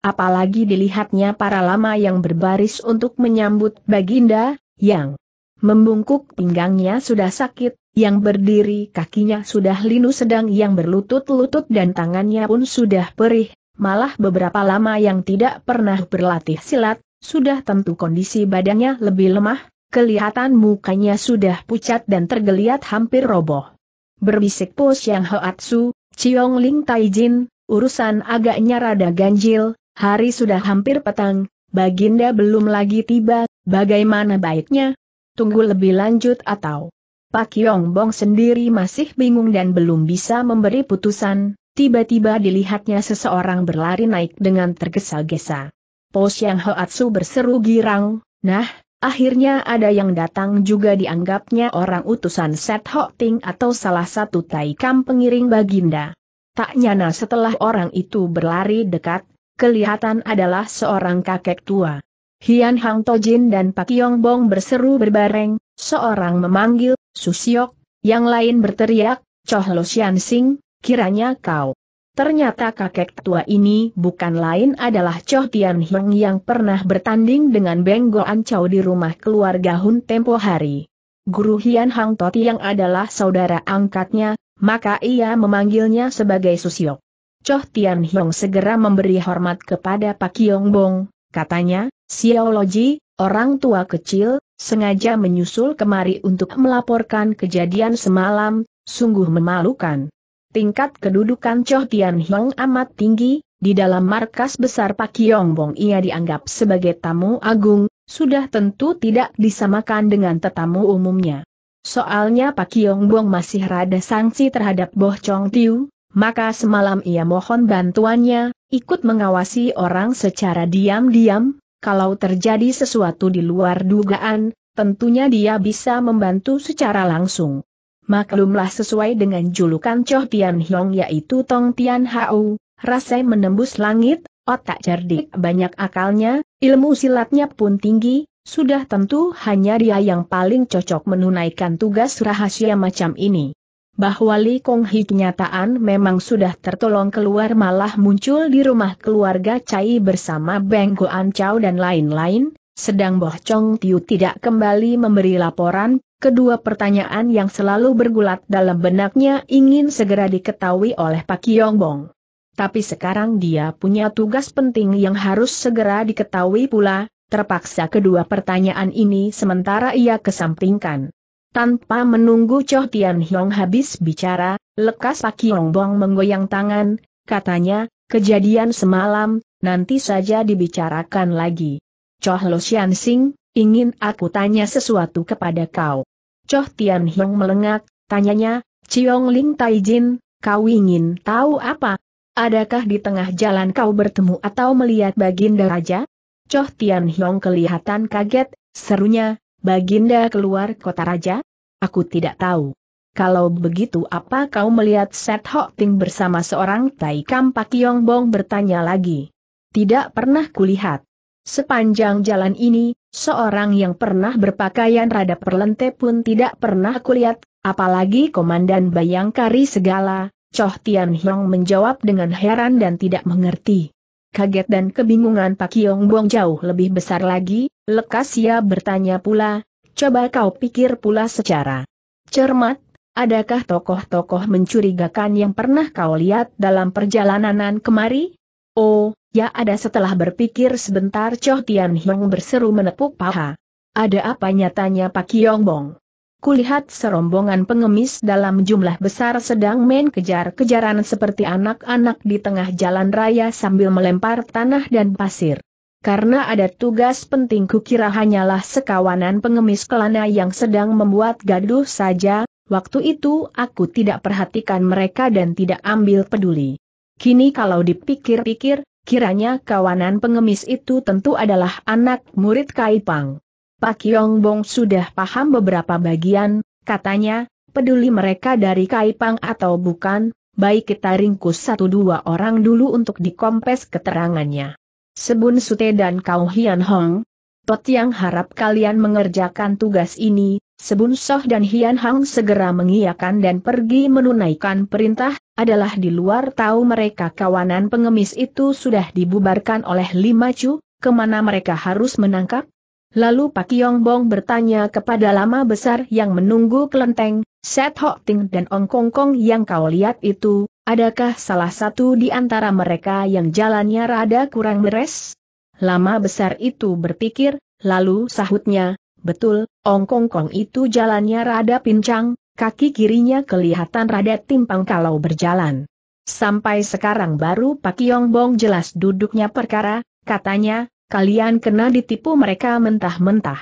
Speaker 1: Apalagi dilihatnya para lama yang berbaris untuk menyambut Baginda, yang membungkuk pinggangnya sudah sakit, yang berdiri kakinya sudah linu sedang yang berlutut-lutut dan tangannya pun sudah perih, malah beberapa lama yang tidak pernah berlatih silat, sudah tentu kondisi badannya lebih lemah, kelihatan mukanya sudah pucat dan tergeliat hampir roboh. Berbisik Po Xiang Hoatsu, Ciong Ling Taijin, urusan agaknya rada ganjil, hari sudah hampir petang, Baginda belum lagi tiba, bagaimana baiknya? Tunggu lebih lanjut atau? Pak Yong Bong sendiri masih bingung dan belum bisa memberi putusan, tiba-tiba dilihatnya seseorang berlari naik dengan tergesa-gesa. Po Xiang Hoatsu berseru girang, nah, Akhirnya ada yang datang juga dianggapnya orang utusan Set Hok Ting atau salah satu taikam pengiring Baginda. Tak nyana setelah orang itu berlari dekat, kelihatan adalah seorang kakek tua. Hian Hang Tojin dan Pak Yong Bong berseru berbareng, seorang memanggil, Susiok, yang lain berteriak, Choh Lo Sing, kiranya kau. Ternyata kakek tua ini bukan lain adalah Choh Tian Heng yang pernah bertanding dengan Beng Ancau Chow di rumah keluarga Hun tempo hari. Guru Hian Hang Toti yang adalah saudara angkatnya, maka ia memanggilnya sebagai Susiok. Choh Tian Heng segera memberi hormat kepada Pak Yong Bong, katanya, Siologi, orang tua kecil, sengaja menyusul kemari untuk melaporkan kejadian semalam, sungguh memalukan tingkat kedudukan Cho Tian Hiong amat tinggi, di dalam markas besar Pak Bong ia dianggap sebagai tamu agung, sudah tentu tidak disamakan dengan tetamu umumnya. Soalnya Pak Bong masih rada sanksi terhadap Boh Chong Tiu, maka semalam ia mohon bantuannya, ikut mengawasi orang secara diam-diam, kalau terjadi sesuatu di luar dugaan, tentunya dia bisa membantu secara langsung. Maklumlah sesuai dengan julukan Choh Tian Hiong yaitu Tong Tian Hao, rasa menembus langit, otak cerdik banyak akalnya, ilmu silatnya pun tinggi, sudah tentu hanya dia yang paling cocok menunaikan tugas rahasia macam ini bahwa Li Kong Hi kenyataan memang sudah tertolong keluar malah muncul di rumah keluarga Cai bersama Beng Goan Chow dan lain-lain, sedang Boh Chong Tiu tidak kembali memberi laporan, kedua pertanyaan yang selalu bergulat dalam benaknya ingin segera diketahui oleh Pak Yong Bong. Tapi sekarang dia punya tugas penting yang harus segera diketahui pula, terpaksa kedua pertanyaan ini sementara ia kesampingkan. Tanpa menunggu Choh Tian Hiong habis bicara, lekas Pak Yong Bong menggoyang tangan, katanya, kejadian semalam, nanti saja dibicarakan lagi. Choh Lo Xian Sing, ingin aku tanya sesuatu kepada kau. Choh Tian Hiong melengak, tanyanya, Ciong Ling Tai Jin, kau ingin tahu apa? Adakah di tengah jalan kau bertemu atau melihat Baginda Raja? Choh Tian Hiong kelihatan kaget, serunya, Baginda keluar kota Raja? Aku tidak tahu. Kalau begitu apa kau melihat Set Hok Ting bersama seorang Tai Kam Pak Yong Bong bertanya lagi? Tidak pernah kulihat. Sepanjang jalan ini, seorang yang pernah berpakaian rada perlente pun tidak pernah kulihat, apalagi Komandan Bayangkari segala, Choh Tian Hiong menjawab dengan heran dan tidak mengerti. Kaget dan kebingungan Pak Yong Bong jauh lebih besar lagi, lekas ia bertanya pula, coba kau pikir pula secara cermat, adakah tokoh-tokoh mencurigakan yang pernah kau lihat dalam perjalananan kemari? Oh, Ya ada setelah berpikir sebentar Choh Tian Hiong berseru menepuk paha. Ada apa nyatanya Pak Kiong Bong? Kulihat serombongan pengemis dalam jumlah besar sedang main kejar-kejaran seperti anak-anak di tengah jalan raya sambil melempar tanah dan pasir. Karena ada tugas penting kukira hanyalah sekawanan pengemis kelana yang sedang membuat gaduh saja, waktu itu aku tidak perhatikan mereka dan tidak ambil peduli. Kini kalau dipikir-pikir, Kiranya kawanan pengemis itu tentu adalah anak murid Kaipang. Pak Yong Bong sudah paham beberapa bagian, katanya, peduli mereka dari Kaipang atau bukan, baik kita ringkus satu dua orang dulu untuk dikompes keterangannya. Sebun Sute dan Kau Hian Hong, Tot yang harap kalian mengerjakan tugas ini, Sebun Soh dan Hian Hong segera mengiyakan dan pergi menunaikan perintah, adalah di luar tahu mereka kawanan pengemis itu sudah dibubarkan oleh Lima Chu, kemana mereka harus menangkap? Lalu Pak Yong Bong bertanya kepada lama besar yang menunggu kelenteng, Set Hok Ting dan Ong Kong Kong yang kau lihat itu, adakah salah satu di antara mereka yang jalannya rada kurang beres? Lama besar itu berpikir, lalu sahutnya, betul, Ong Kong Kong itu jalannya rada pincang, kaki kirinya kelihatan rada timpang kalau berjalan. Sampai sekarang baru Pak Yongbong Bong jelas duduknya perkara, katanya, kalian kena ditipu mereka mentah-mentah.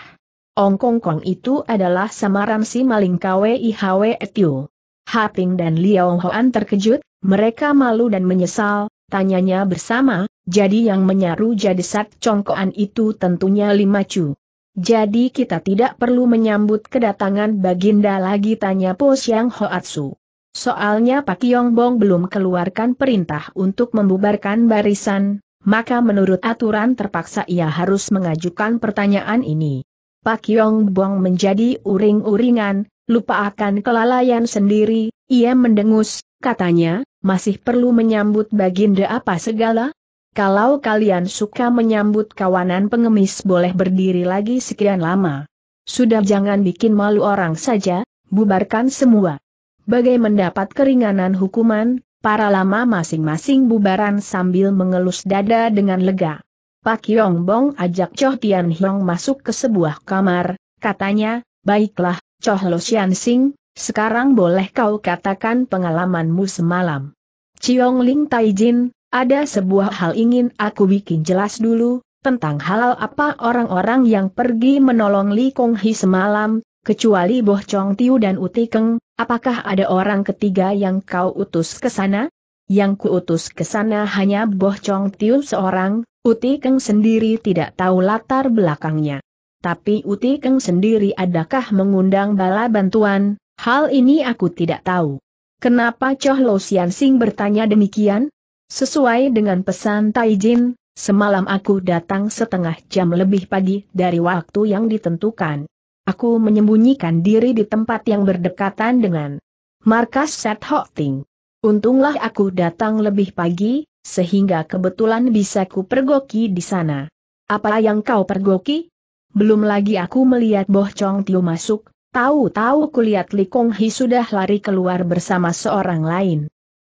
Speaker 1: Ong Kong Kong itu adalah samaran si maling KWIHW Etiu. Haping dan Liao Hoan terkejut, mereka malu dan menyesal, tanyanya bersama, jadi yang menyaru jadi sat congkoan itu tentunya lima cu. Jadi kita tidak perlu menyambut kedatangan Baginda lagi tanya Po Siang Hoatsu. Soalnya Pak Yong Bong belum keluarkan perintah untuk membubarkan barisan, maka menurut aturan terpaksa ia harus mengajukan pertanyaan ini. Pak Yong Bong menjadi uring-uringan, lupa akan kelalaian sendiri, ia mendengus, katanya, masih perlu menyambut baginda apa segala? Kalau kalian suka menyambut kawanan pengemis boleh berdiri lagi sekian lama. Sudah jangan bikin malu orang saja, bubarkan semua. Bagai mendapat keringanan hukuman, para lama masing-masing bubaran sambil mengelus dada dengan lega. Pak Yong Bong ajak Choh Tian Hiong masuk ke sebuah kamar, katanya, baiklah, Choh Lo Sian Sing, sekarang boleh kau katakan pengalamanmu semalam. Chiong Ling Taijin, ada sebuah hal ingin aku bikin jelas dulu, tentang halal apa orang-orang yang pergi menolong Li Kong Hi semalam, kecuali Boh Chong Tiu dan Uti Keng, apakah ada orang ketiga yang kau utus ke sana? Yang kuutus ke sana hanya Boh Chong Tiu seorang, Uti Keng sendiri tidak tahu latar belakangnya. Tapi Uti Keng sendiri adakah mengundang bala bantuan, hal ini aku tidak tahu. Kenapa Choh Lo Sian Sing bertanya demikian? Sesuai dengan pesan Taijin, semalam aku datang setengah jam lebih pagi dari waktu yang ditentukan. Aku menyembunyikan diri di tempat yang berdekatan dengan markas Set Ting. Untunglah aku datang lebih pagi, sehingga kebetulan bisa ku pergoki di sana. Apa yang kau pergoki? Belum lagi aku melihat Boh Chong Tiu masuk, tahu-tahu kulihat Li Kong Hi sudah lari keluar bersama seorang lain.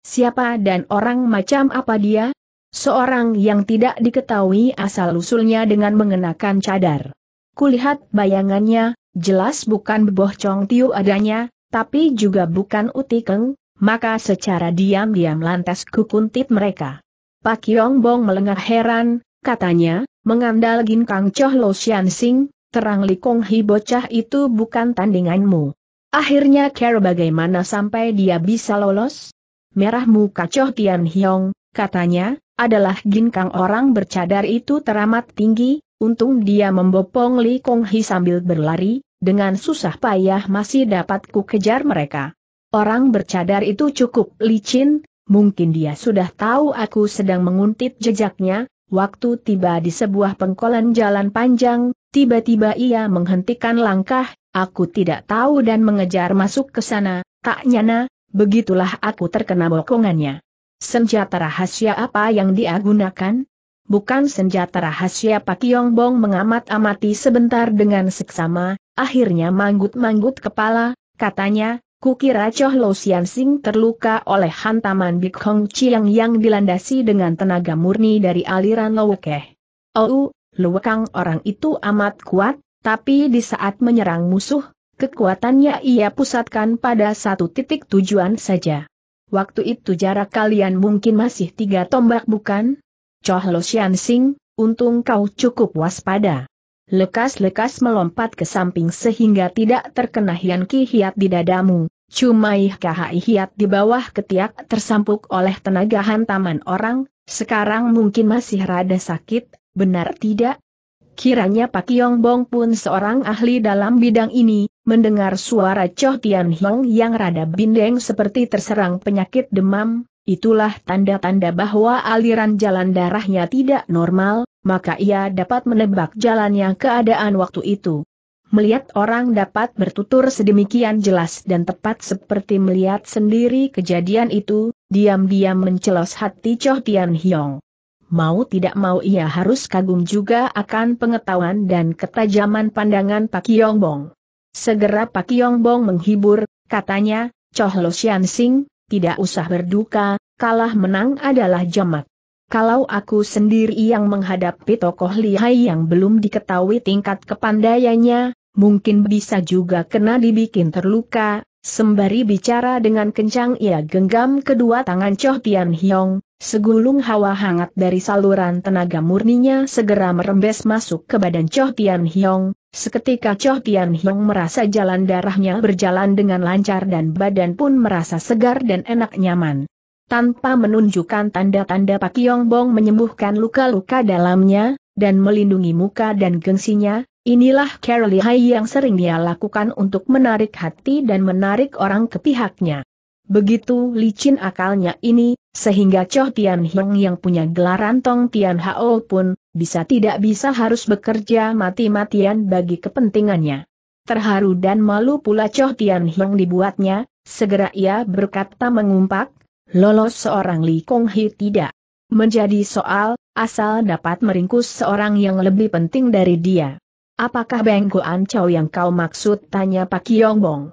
Speaker 1: Siapa dan orang macam apa dia? Seorang yang tidak diketahui asal-usulnya dengan mengenakan cadar. Kulihat bayangannya, jelas bukan Boh Chong Tiu adanya, tapi juga bukan Utikeng, maka secara diam-diam lantas kukuntit mereka. Pak Yong Bong melengah heran, katanya, mengandal Gin Kang Choh Lo Xian Sing, terang Likong Hi bocah itu bukan tandinganmu. Akhirnya care bagaimana sampai dia bisa lolos? merah muka Cho Tian Hiong, katanya, adalah ginkang orang bercadar itu teramat tinggi, untung dia membopong Li Kong Hi sambil berlari, dengan susah payah masih dapat ku kejar mereka. Orang bercadar itu cukup licin, mungkin dia sudah tahu aku sedang menguntit jejaknya, waktu tiba di sebuah pengkolan jalan panjang, tiba-tiba ia menghentikan langkah, aku tidak tahu dan mengejar masuk ke sana, tak nyana, Begitulah aku terkena bokongannya. Senjata rahasia apa yang dia gunakan? Bukan senjata rahasia Pak Yongbong mengamat-amati sebentar dengan seksama, akhirnya manggut-manggut kepala, katanya, kukira Choh Lo Sian Sing terluka oleh hantaman Big Hong Chiang yang dilandasi dengan tenaga murni dari aliran Lowekeh. Oh, kang orang itu amat kuat, tapi di saat menyerang musuh, Kekuatannya ia pusatkan pada satu titik tujuan saja. Waktu itu jarak kalian mungkin masih tiga tombak bukan? Choh Lo Xian Sing, untung kau cukup waspada. Lekas-lekas melompat ke samping sehingga tidak terkena Hian Ki Hiat di dadamu. Cumaih Kahai Hiat di bawah ketiak tersampuk oleh tenaga hantaman orang, sekarang mungkin masih rada sakit, benar tidak? Kiranya Pak Yong Bong pun seorang ahli dalam bidang ini, Mendengar suara Choh Tian Hong yang rada bindeng seperti terserang penyakit demam, itulah tanda-tanda bahwa aliran jalan darahnya tidak normal, maka ia dapat menebak jalannya keadaan waktu itu. Melihat orang dapat bertutur sedemikian jelas dan tepat seperti melihat sendiri kejadian itu, diam-diam mencelos hati Choh Tian Hiong. Mau tidak mau ia harus kagum juga akan pengetahuan dan ketajaman pandangan Pak Yong Bong. Segera Pak Yong Bong menghibur, katanya, Choh Lo Sian Sing, tidak usah berduka, kalah menang adalah jamak. Kalau aku sendiri yang menghadapi tokoh lihai yang belum diketahui tingkat kepandaiannya, mungkin bisa juga kena dibikin terluka, sembari bicara dengan kencang ia genggam kedua tangan Choh Tian Hiong, segulung hawa hangat dari saluran tenaga murninya segera merembes masuk ke badan Choh Tian Hiong, Seketika Choh Tian Hiong merasa jalan darahnya berjalan dengan lancar dan badan pun merasa segar dan enak nyaman. Tanpa menunjukkan tanda-tanda Pak Yong Bong menyembuhkan luka-luka dalamnya, dan melindungi muka dan gengsinya, inilah cara Hai yang sering dia lakukan untuk menarik hati dan menarik orang ke pihaknya. Begitu licin akalnya ini, sehingga Choh Tian Hiong yang punya gelaran Tong Tian Hao pun, bisa tidak bisa harus bekerja mati-matian bagi kepentingannya. Terharu dan malu pula Choh Tian Hiong dibuatnya, segera ia berkata mengumpak, lolos seorang Li Kong Hi tidak. Menjadi soal, asal dapat meringkus seorang yang lebih penting dari dia. Apakah Beng Guan Chow yang kau maksud? Tanya Pak Yong Bong.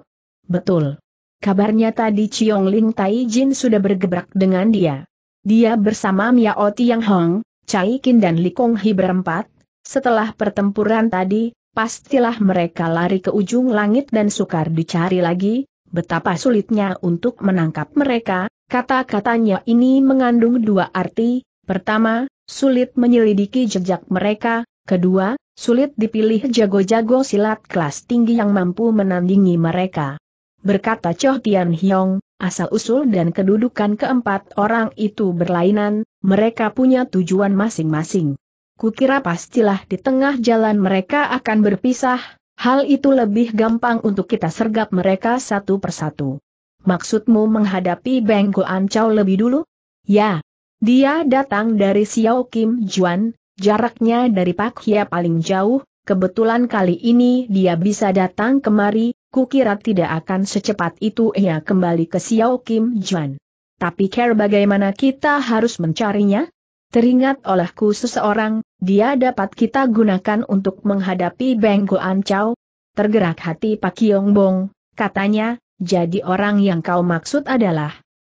Speaker 1: Betul. Kabarnya tadi Chiong Ling Tai Jin sudah bergebrak dengan dia. Dia bersama Miao Tiang Hong, Cai Kin dan Li Kong Hi berempat. Setelah pertempuran tadi, pastilah mereka lari ke ujung langit dan sukar dicari lagi, betapa sulitnya untuk menangkap mereka, kata-katanya ini mengandung dua arti, pertama, sulit menyelidiki jejak mereka, kedua, sulit dipilih jago-jago silat kelas tinggi yang mampu menandingi mereka berkata Choh Tian Hiong asal-usul dan kedudukan keempat orang itu berlainan, mereka punya tujuan masing-masing. Kukira pastilah di tengah jalan mereka akan berpisah, hal itu lebih gampang untuk kita sergap mereka satu persatu. Maksudmu menghadapi Beng An Chow lebih dulu? Ya. Dia datang dari Xiao Kim Juan, jaraknya dari Pak Hia paling jauh, kebetulan kali ini dia bisa datang kemari, kukira tidak akan secepat itu ia kembali ke Xiao Kim Juan. Tapi care bagaimana kita harus mencarinya? Teringat olehku seseorang, dia dapat kita gunakan untuk menghadapi Beng Goan Chow. Tergerak hati Pak Kiong Bong, katanya, jadi orang yang kau maksud adalah.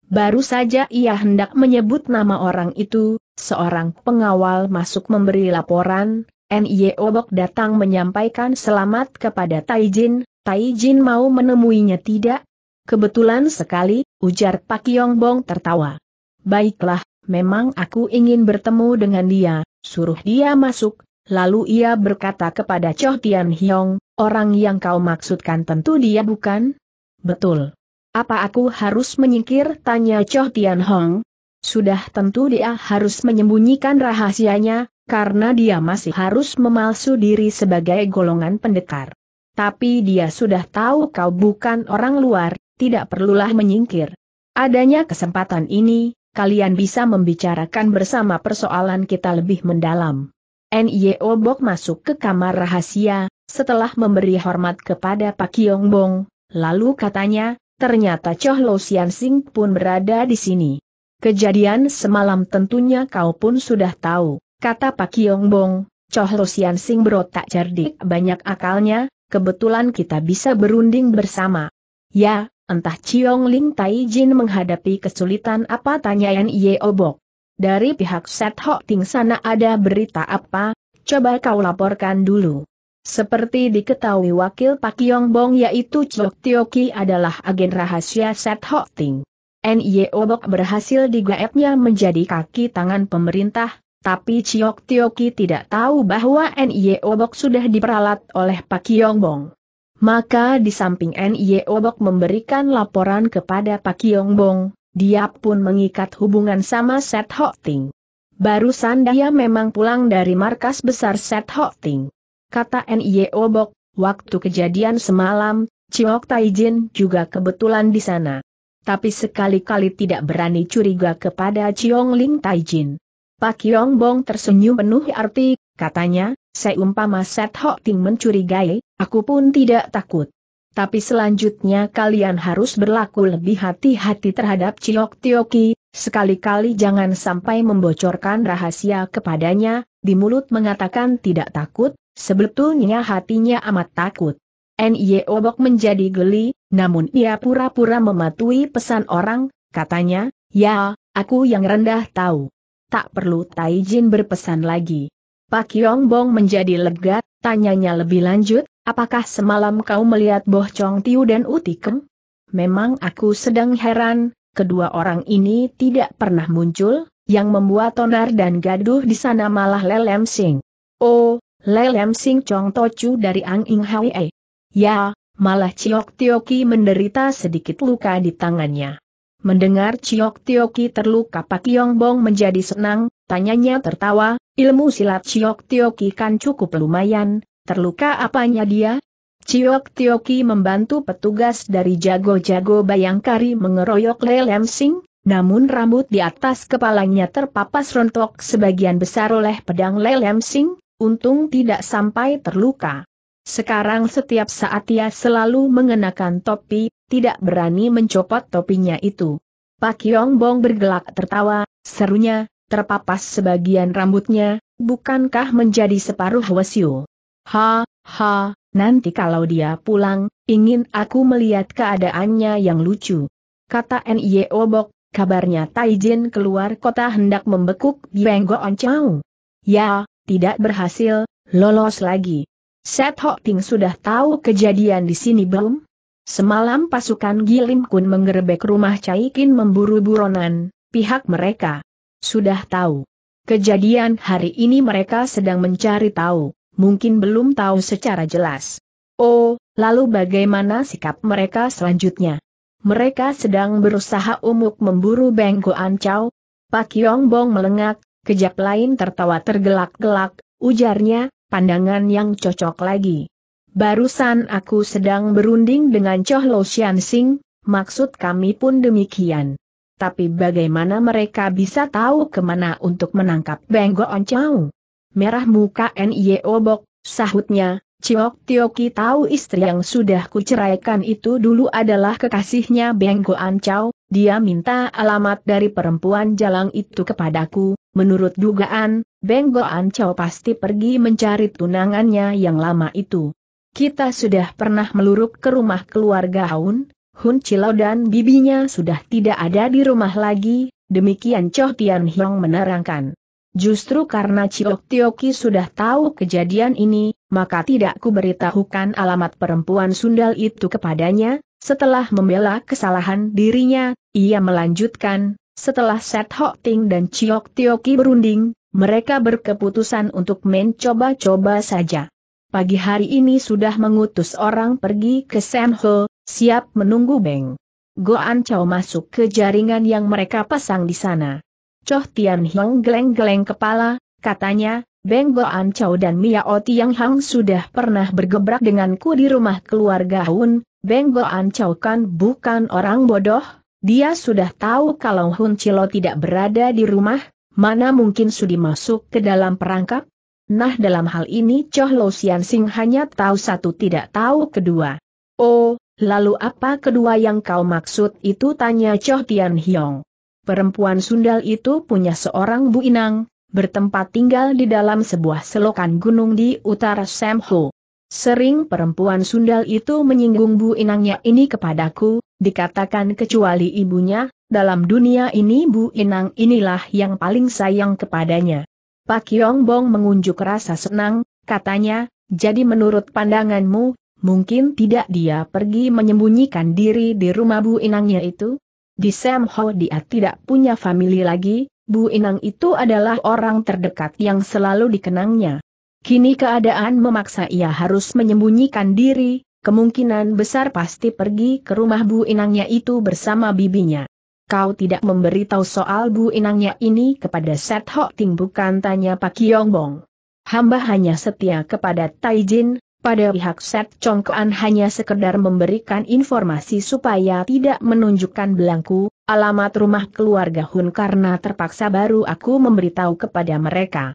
Speaker 1: Baru saja ia hendak menyebut nama orang itu, seorang pengawal masuk memberi laporan, N.I.O. Obok datang menyampaikan selamat kepada Taijin, Tai Jin mau menemuinya tidak? Kebetulan sekali, ujar Pak Yong Bong tertawa. Baiklah, memang aku ingin bertemu dengan dia, suruh dia masuk, lalu ia berkata kepada Cho Tian Hyong, orang yang kau maksudkan tentu dia bukan? Betul. Apa aku harus menyingkir? Tanya Cho Tian Hong. Sudah tentu dia harus menyembunyikan rahasianya, karena dia masih harus memalsu diri sebagai golongan pendekar tapi dia sudah tahu kau bukan orang luar, tidak perlulah menyingkir. Adanya kesempatan ini, kalian bisa membicarakan bersama persoalan kita lebih mendalam. NIO Bok masuk ke kamar rahasia, setelah memberi hormat kepada Pak Yong Bong, lalu katanya, ternyata Choh Lo Sian Sing pun berada di sini. Kejadian semalam tentunya kau pun sudah tahu, kata Pak Yong Bong, Choh Lo Sian Sing berotak cerdik banyak akalnya, kebetulan kita bisa berunding bersama. Ya, entah Ciong Ling Tai Jin menghadapi kesulitan apa Yan Ye Obok. Dari pihak Set Ho Ting sana ada berita apa, coba kau laporkan dulu. Seperti diketahui wakil Pak Yong Bong yaitu Chok Tio adalah agen rahasia Set Ho Ting. NIE Obok berhasil digaetnya menjadi kaki tangan pemerintah, tapi Chiok Tioki tidak tahu bahwa NIE Obok sudah diperalat oleh Pak Yong Bong. Maka di samping NIE Obok memberikan laporan kepada Pak Yong Bong, dia pun mengikat hubungan sama Set Ho Ting. Barusan dia memang pulang dari markas besar Set Ho Ting. Kata NIE Obok, waktu kejadian semalam, Chiok Taijin juga kebetulan di sana. Tapi sekali-kali tidak berani curiga kepada Chiong Ling Taijin. Pak Yong Bong tersenyum penuh arti, katanya, saya umpama Set Ho Ting mencurigai, aku pun tidak takut. Tapi selanjutnya kalian harus berlaku lebih hati-hati terhadap Ciok Tioki, sekali-kali jangan sampai membocorkan rahasia kepadanya, di mulut mengatakan tidak takut, sebetulnya hatinya amat takut. Nye Obok menjadi geli, namun ia pura-pura mematuhi pesan orang, katanya, ya, aku yang rendah tahu tak perlu Tai Jin berpesan lagi. Pak Yong Bong menjadi lega, tanyanya lebih lanjut, apakah semalam kau melihat Boh Chong Tiu dan Utikem? Memang aku sedang heran, kedua orang ini tidak pernah muncul, yang membuat tonar dan gaduh di sana malah Lelem Sing. Oh, Lelem Sing Chong Tochu dari Ang Ing Hwe. Ya, malah Ciok Tioki menderita sedikit luka di tangannya. Mendengar Ciok Tioki terluka Pak Yong Bong menjadi senang, tanyanya tertawa, ilmu silat Ciok Tioki kan cukup lumayan, terluka apanya dia? Ciok Tioki membantu petugas dari jago-jago bayangkari mengeroyok Lam Sing, namun rambut di atas kepalanya terpapas rontok sebagian besar oleh pedang Lam Sing, untung tidak sampai terluka. Sekarang setiap saat ia selalu mengenakan topi, tidak berani mencopot topinya itu. Pak Yong Bong bergelak tertawa, serunya, terpapas sebagian rambutnya, bukankah menjadi separuh wesyu? Ha, ha, nanti kalau dia pulang, ingin aku melihat keadaannya yang lucu. Kata N.Y. Obok, kabarnya Taijin keluar kota hendak membekuk Bianggo Oncau. Ya, tidak berhasil, lolos lagi. Set Hok Ting sudah tahu kejadian di sini belum? Semalam pasukan Gilim Kun menggerebek rumah Kin memburu buronan, pihak mereka sudah tahu. Kejadian hari ini mereka sedang mencari tahu, mungkin belum tahu secara jelas. Oh, lalu bagaimana sikap mereka selanjutnya? Mereka sedang berusaha umuk memburu Beng An Chau? Pak Yong Bong melengak, kejap lain tertawa tergelak-gelak, ujarnya, pandangan yang cocok lagi. Barusan aku sedang berunding dengan Choh Lo Xian Sing, maksud kami pun demikian. Tapi bagaimana mereka bisa tahu kemana untuk menangkap Beng Ancau? Merah muka N.I.O. Obok, sahutnya, Ciok Tioki tahu istri yang sudah kuceraikan itu dulu adalah kekasihnya Beng Ancau. Dia minta alamat dari perempuan jalang itu kepadaku, menurut dugaan, Benggo Chow pasti pergi mencari tunangannya yang lama itu. Kita sudah pernah meluruk ke rumah keluarga Aun, Hun Cilau dan bibinya sudah tidak ada di rumah lagi, demikian Chow Tian Hiong menerangkan. Justru karena Ciok Tioki sudah tahu kejadian ini, maka tidak ku beritahukan alamat perempuan sundal itu kepadanya, setelah membela kesalahan dirinya, ia melanjutkan, setelah Set Hok Ting dan Chiok Tioki berunding, mereka berkeputusan untuk mencoba-coba saja. Pagi hari ini sudah mengutus orang pergi ke Sam Ho, siap menunggu Beng. Goan Chow masuk ke jaringan yang mereka pasang di sana. Choh Tian Hiong geleng-geleng kepala, katanya, Beng Goan Chow dan Mia O Tiang Hang sudah pernah bergebrak denganku di rumah keluarga Hun, Beng Goan Chow kan bukan orang bodoh, dia sudah tahu kalau Hun Chilo tidak berada di rumah, mana mungkin Sudi masuk ke dalam perangkap? Nah dalam hal ini Choh Lo Sian Sing hanya tahu satu tidak tahu kedua. Oh, lalu apa kedua yang kau maksud itu tanya Choh Tian Hiong. Perempuan sundal itu punya seorang Bu Inang, bertempat tinggal di dalam sebuah selokan gunung di utara Ho. Sering perempuan sundal itu menyinggung Bu Inangnya ini kepadaku, dikatakan kecuali ibunya, dalam dunia ini Bu Inang inilah yang paling sayang kepadanya. Pak Yong Bong mengunjuk rasa senang, katanya, jadi menurut pandanganmu, mungkin tidak dia pergi menyembunyikan diri di rumah Bu Inangnya itu? Di Sam Ho dia tidak punya famili lagi, Bu Inang itu adalah orang terdekat yang selalu dikenangnya. Kini keadaan memaksa ia harus menyembunyikan diri, kemungkinan besar pasti pergi ke rumah Bu Inangnya itu bersama bibinya. Kau tidak memberitahu soal Bu Inangnya ini kepada Set Hok Ting bukan tanya Pak Yongbong. Hamba hanya setia kepada Taijin, pada pihak Set Kuan hanya sekedar memberikan informasi supaya tidak menunjukkan belangku, alamat rumah keluarga Hun karena terpaksa baru aku memberitahu kepada mereka.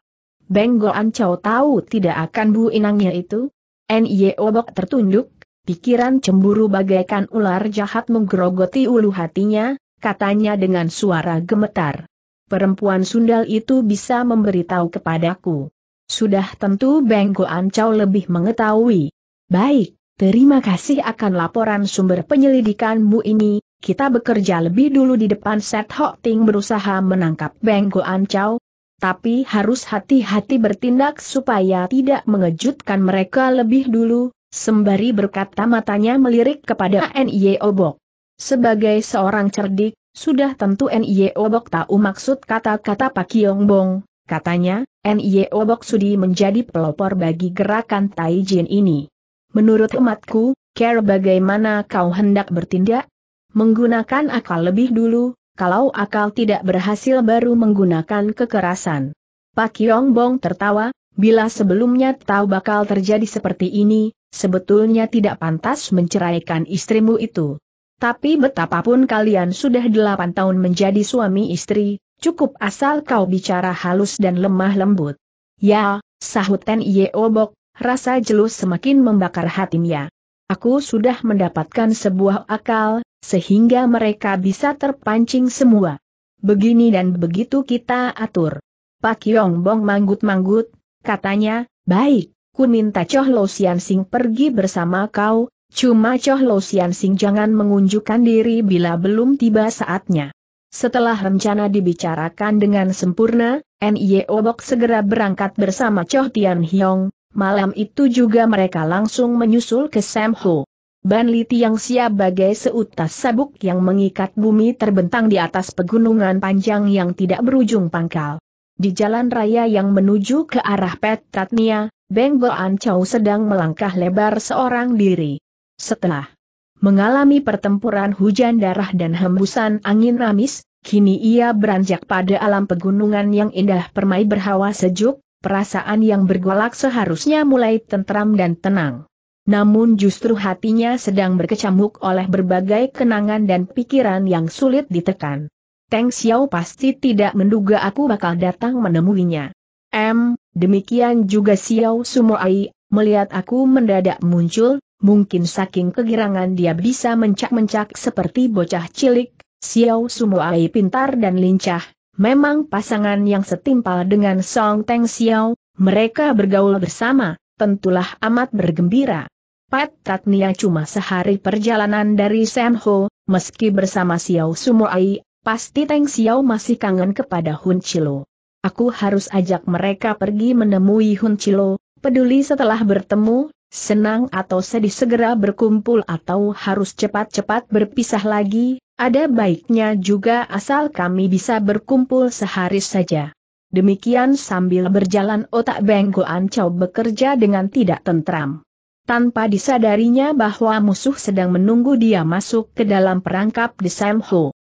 Speaker 1: Benggo Ancau tahu tidak akan Bu Inangnya itu? N.Y. Obok tertunduk, pikiran cemburu bagaikan ular jahat menggerogoti ulu hatinya, katanya dengan suara gemetar. Perempuan sundal itu bisa memberitahu kepadaku. Sudah tentu Benggo Ancau lebih mengetahui. Baik, terima kasih akan laporan sumber penyelidikanmu ini, kita bekerja lebih dulu di depan Set Hok Ting berusaha menangkap Benggo Ancau, tapi harus hati-hati bertindak supaya tidak mengejutkan mereka lebih dulu, sembari berkata matanya melirik kepada N.I. Obok. Sebagai seorang cerdik, sudah tentu N.I. Obok tahu maksud kata-kata Pak Kiong Bong, katanya, N.I. Obok sudi menjadi pelopor bagi gerakan Taijin ini. Menurut umatku, care bagaimana kau hendak bertindak? Menggunakan akal lebih dulu, kalau akal tidak berhasil baru menggunakan kekerasan. Pak Yong Bong tertawa, bila sebelumnya tahu bakal terjadi seperti ini, sebetulnya tidak pantas menceraikan istrimu itu. Tapi betapapun kalian sudah delapan tahun menjadi suami istri, cukup asal kau bicara halus dan lemah lembut. Ya, sahut Ten Yeobok, rasa jelus semakin membakar hatinya. Aku sudah mendapatkan sebuah akal, sehingga mereka bisa terpancing semua. Begini dan begitu kita atur. Pak Yong Bong manggut-manggut, katanya, baik, ku minta Choh Lo Sian Sing pergi bersama kau, cuma Choh Lo Sian Sing jangan mengunjukkan diri bila belum tiba saatnya. Setelah rencana dibicarakan dengan sempurna, Nye Obok segera berangkat bersama Choh Tian Hyong, malam itu juga mereka langsung menyusul ke Sam Ho. Ban Li Tiang siap bagai seutas sabuk yang mengikat bumi terbentang di atas pegunungan panjang yang tidak berujung pangkal. Di jalan raya yang menuju ke arah Petatnia, Beng Goan Chow sedang melangkah lebar seorang diri. Setelah mengalami pertempuran hujan darah dan hembusan angin ramis, kini ia beranjak pada alam pegunungan yang indah permai berhawa sejuk, perasaan yang bergolak seharusnya mulai tentram dan tenang. Namun justru hatinya sedang berkecamuk oleh berbagai kenangan dan pikiran yang sulit ditekan. Teng Xiao pasti tidak menduga aku bakal datang menemuinya. M, demikian juga Xiao Sumoai, melihat aku mendadak muncul, mungkin saking kegirangan dia bisa mencak-mencak seperti bocah cilik, Xiao Sumoai pintar dan lincah, memang pasangan yang setimpal dengan Song Teng Xiao, mereka bergaul bersama, tentulah amat bergembira. Pat Tatnia cuma sehari perjalanan dari Senho, meski bersama Xiao Sumoai, pasti Teng Xiao masih kangen kepada Hun Chilo. Aku harus ajak mereka pergi menemui Hun Chilo, peduli setelah bertemu, senang atau sedih segera berkumpul atau harus cepat-cepat berpisah lagi, ada baiknya juga asal kami bisa berkumpul sehari saja. Demikian sambil berjalan otak Bengko Chow bekerja dengan tidak tentram. Tanpa disadarinya bahwa musuh sedang menunggu dia masuk ke dalam perangkap di Sam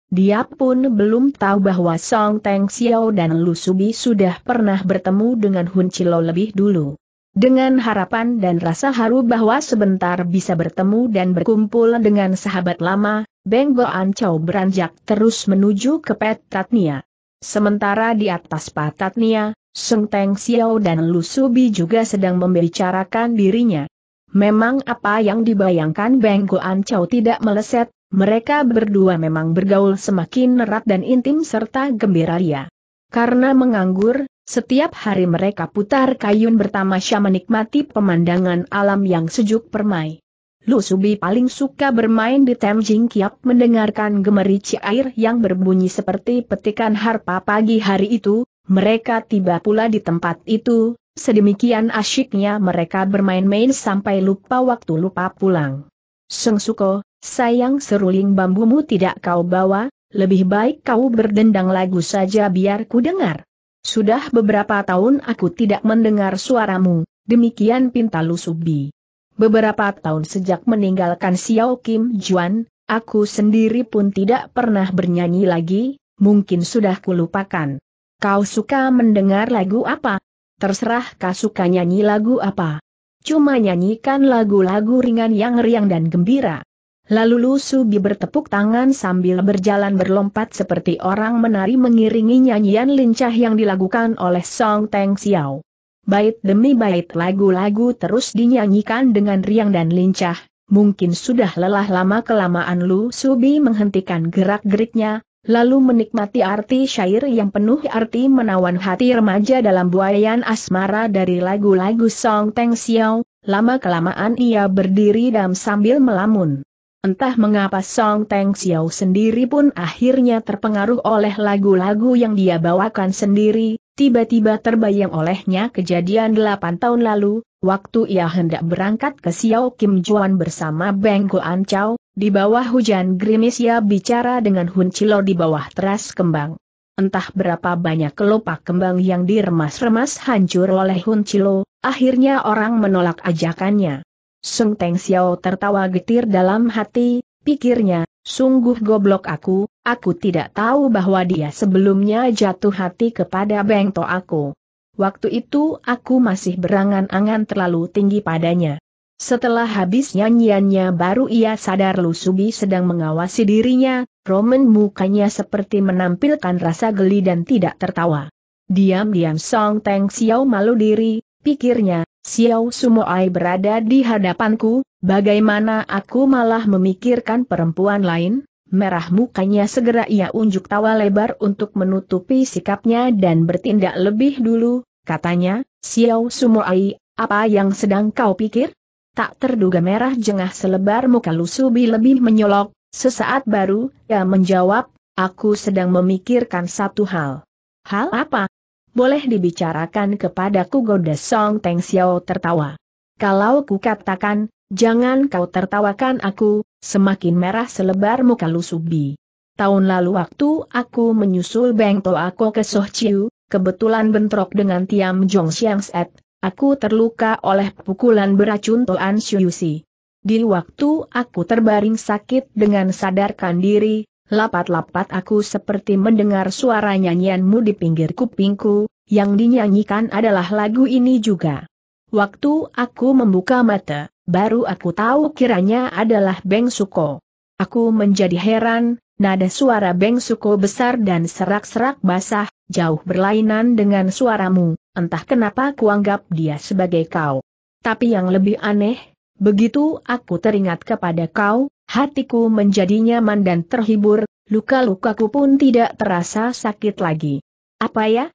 Speaker 1: Dia pun belum tahu bahwa Song Teng Xiao dan Lu Subi sudah pernah bertemu dengan Hun Chilo lebih dulu. Dengan harapan dan rasa haru bahwa sebentar bisa bertemu dan berkumpul dengan sahabat lama, Beng Goan Chow beranjak terus menuju ke Petratnia. Sementara di atas patatnya, Seng Teng Xiao dan Lu Subi juga sedang membicarakan dirinya. Memang apa yang dibayangkan Beng Guan Chow tidak meleset, mereka berdua memang bergaul semakin erat dan intim serta gembira ria. Karena menganggur, setiap hari mereka putar kayun bertamasya menikmati pemandangan alam yang sejuk permai. Lu Subi paling suka bermain di Temjing Kiap mendengarkan gemerici air yang berbunyi seperti petikan harpa pagi hari itu, mereka tiba pula di tempat itu, sedemikian asyiknya mereka bermain-main sampai lupa waktu lupa pulang. Seng Suko, sayang seruling bambumu tidak kau bawa, lebih baik kau berdendang lagu saja biar ku dengar. Sudah beberapa tahun aku tidak mendengar suaramu, demikian pinta Lu Subi beberapa tahun sejak meninggalkan Xiao Kim Juan, aku sendiri pun tidak pernah bernyanyi lagi, mungkin sudah kulupakan. Kau suka mendengar lagu apa? Terserah kau suka nyanyi lagu apa. Cuma nyanyikan lagu-lagu ringan yang riang dan gembira. Lalu Lu Subi bertepuk tangan sambil berjalan berlompat seperti orang menari mengiringi nyanyian lincah yang dilakukan oleh Song Teng Xiao bait demi bait lagu-lagu terus dinyanyikan dengan riang dan lincah, mungkin sudah lelah lama-kelamaan Lu Subi menghentikan gerak-geriknya, lalu menikmati arti syair yang penuh arti menawan hati remaja dalam buayan asmara dari lagu-lagu Song Teng Xiao, lama-kelamaan ia berdiri dan sambil melamun. Entah mengapa Song Teng Xiao sendiri pun akhirnya terpengaruh oleh lagu-lagu yang dia bawakan sendiri, tiba-tiba terbayang olehnya kejadian delapan tahun lalu, waktu ia hendak berangkat ke Xiao Kim Juan bersama Beng An Chow, di bawah hujan gerimis ia bicara dengan Hun Chilo di bawah teras kembang. Entah berapa banyak kelopak kembang yang diremas-remas hancur oleh Hun Chilo, akhirnya orang menolak ajakannya. Sung Teng Xiao tertawa getir dalam hati, pikirnya, Sungguh goblok aku, aku tidak tahu bahwa dia sebelumnya jatuh hati kepada Bengto aku. Waktu itu aku masih berangan-angan terlalu tinggi padanya. Setelah habis nyanyiannya baru ia sadar Lusubi sedang mengawasi dirinya, Roman mukanya seperti menampilkan rasa geli dan tidak tertawa. Diam-diam Song Teng Xiao malu diri, pikirnya, Xiao Sumoai berada di hadapanku, bagaimana aku malah memikirkan perempuan lain? Merah mukanya segera ia unjuk tawa lebar untuk menutupi sikapnya dan bertindak lebih dulu, katanya, Xiao Sumoai, apa yang sedang kau pikir? Tak terduga merah jengah selebar muka Lusubi lebih menyolok, sesaat baru, ia menjawab, aku sedang memikirkan satu hal. Hal apa? boleh dibicarakan kepadaku goda Song Teng Xiao tertawa. Kalau ku katakan, jangan kau tertawakan aku, semakin merah selebar muka Lusubi. Tahun lalu waktu aku menyusul Beng To aku ke Sohciu, kebetulan bentrok dengan Tiam Jong Xiang Set, aku terluka oleh pukulan beracun Toan Si. Di waktu aku terbaring sakit dengan sadarkan diri, Lapat-lapat aku seperti mendengar suara nyanyianmu di pinggir kupingku, yang dinyanyikan adalah lagu ini juga. Waktu aku membuka mata, baru aku tahu kiranya adalah Beng Suko. Aku menjadi heran, nada suara Beng Suko besar dan serak-serak basah, jauh berlainan dengan suaramu, entah kenapa kuanggap dia sebagai kau. Tapi yang lebih aneh, begitu aku teringat kepada kau, hatiku menjadi nyaman dan terhibur, luka-lukaku pun tidak terasa sakit lagi. Apa ya?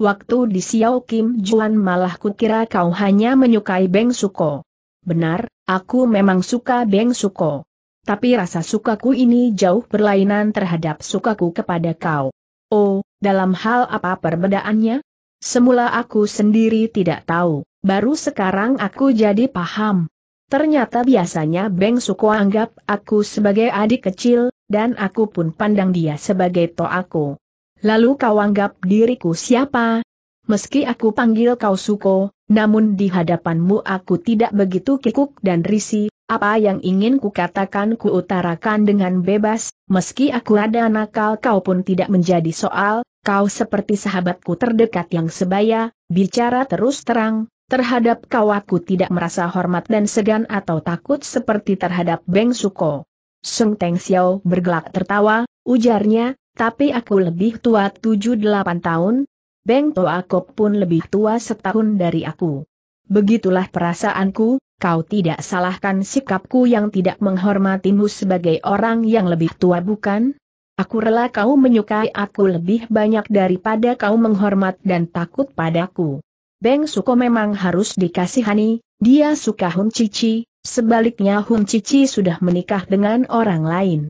Speaker 1: Waktu di Xiao Kim Juan malah kukira kau hanya menyukai Beng Suko. Benar, aku memang suka Beng Suko. Tapi rasa sukaku ini jauh berlainan terhadap sukaku kepada kau. Oh, dalam hal apa perbedaannya? Semula aku sendiri tidak tahu, baru sekarang aku jadi paham. Ternyata biasanya Beng Suko anggap aku sebagai adik kecil, dan aku pun pandang dia sebagai to aku. Lalu kau anggap diriku siapa? Meski aku panggil kau Suko, namun di hadapanmu aku tidak begitu kikuk dan risi. apa yang ingin kukatakan kuutarakan dengan bebas, meski aku ada nakal kau pun tidak menjadi soal, kau seperti sahabatku terdekat yang sebaya, bicara terus terang, Terhadap kau aku tidak merasa hormat dan segan atau takut seperti terhadap Beng Suko. Sung Teng Xiao bergelak tertawa, ujarnya, tapi aku lebih tua 7-8 tahun, Beng To Akok pun lebih tua setahun dari aku. Begitulah perasaanku, kau tidak salahkan sikapku yang tidak menghormatimu sebagai orang yang lebih tua bukan? Aku rela kau menyukai aku lebih banyak daripada kau menghormat dan takut padaku. Beng Suko memang harus dikasihani, dia suka Hun Cici, sebaliknya Hun Cici sudah menikah dengan orang lain.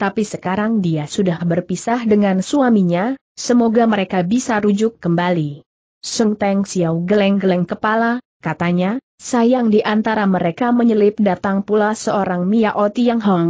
Speaker 1: Tapi sekarang dia sudah berpisah dengan suaminya, semoga mereka bisa rujuk kembali. Seng Teng Xiao geleng-geleng kepala, katanya, sayang di antara mereka menyelip datang pula seorang Mia Oti Yang Hong.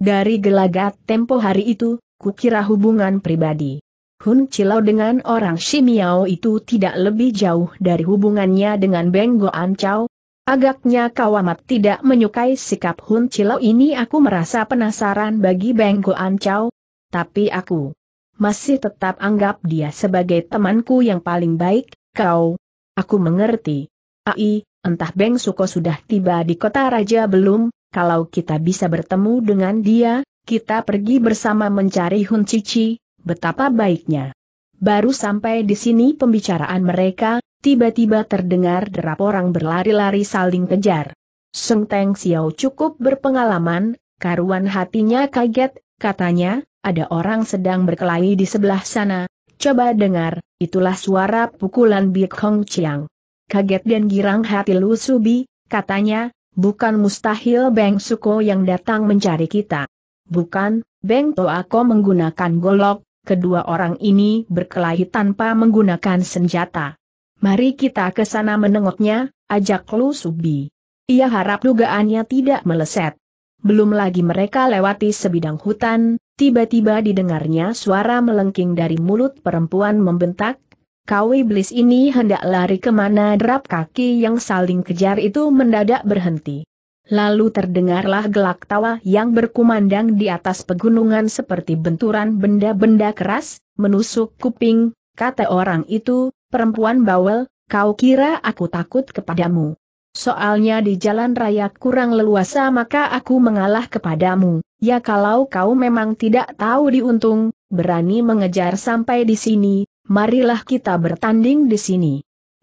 Speaker 1: Dari gelagat tempo hari itu, kukira hubungan pribadi. Hun Cilau dengan orang Shimiao itu tidak lebih jauh dari hubungannya dengan Beng Ancau. Agaknya kau amat tidak menyukai sikap Hun Cilau ini aku merasa penasaran bagi Beng Ancau. Tapi aku masih tetap anggap dia sebagai temanku yang paling baik, kau. Aku mengerti. Ai, entah Beng Suko sudah tiba di kota raja belum, kalau kita bisa bertemu dengan dia, kita pergi bersama mencari Hun Cici, betapa baiknya. Baru sampai di sini pembicaraan mereka, tiba-tiba terdengar derap orang berlari-lari saling kejar. Seng Teng Xiao cukup berpengalaman, karuan hatinya kaget, katanya, ada orang sedang berkelahi di sebelah sana, coba dengar, itulah suara pukulan Biek Hong Chiang. Kaget dan girang hati Lu Subi, katanya, bukan mustahil Beng Suko yang datang mencari kita. Bukan, Beng Toako menggunakan golok, kedua orang ini berkelahi tanpa menggunakan senjata. Mari kita ke sana menengoknya, ajak Lu Subi. Ia harap dugaannya tidak meleset. Belum lagi mereka lewati sebidang hutan, tiba-tiba didengarnya suara melengking dari mulut perempuan membentak, Kau iblis ini hendak lari kemana derap kaki yang saling kejar itu mendadak berhenti. Lalu terdengarlah gelak tawa yang berkumandang di atas pegunungan seperti benturan benda-benda keras, menusuk kuping, kata orang itu, perempuan bawel, kau kira aku takut kepadamu. Soalnya di jalan raya kurang leluasa maka aku mengalah kepadamu, ya kalau kau memang tidak tahu diuntung, berani mengejar sampai di sini, marilah kita bertanding di sini.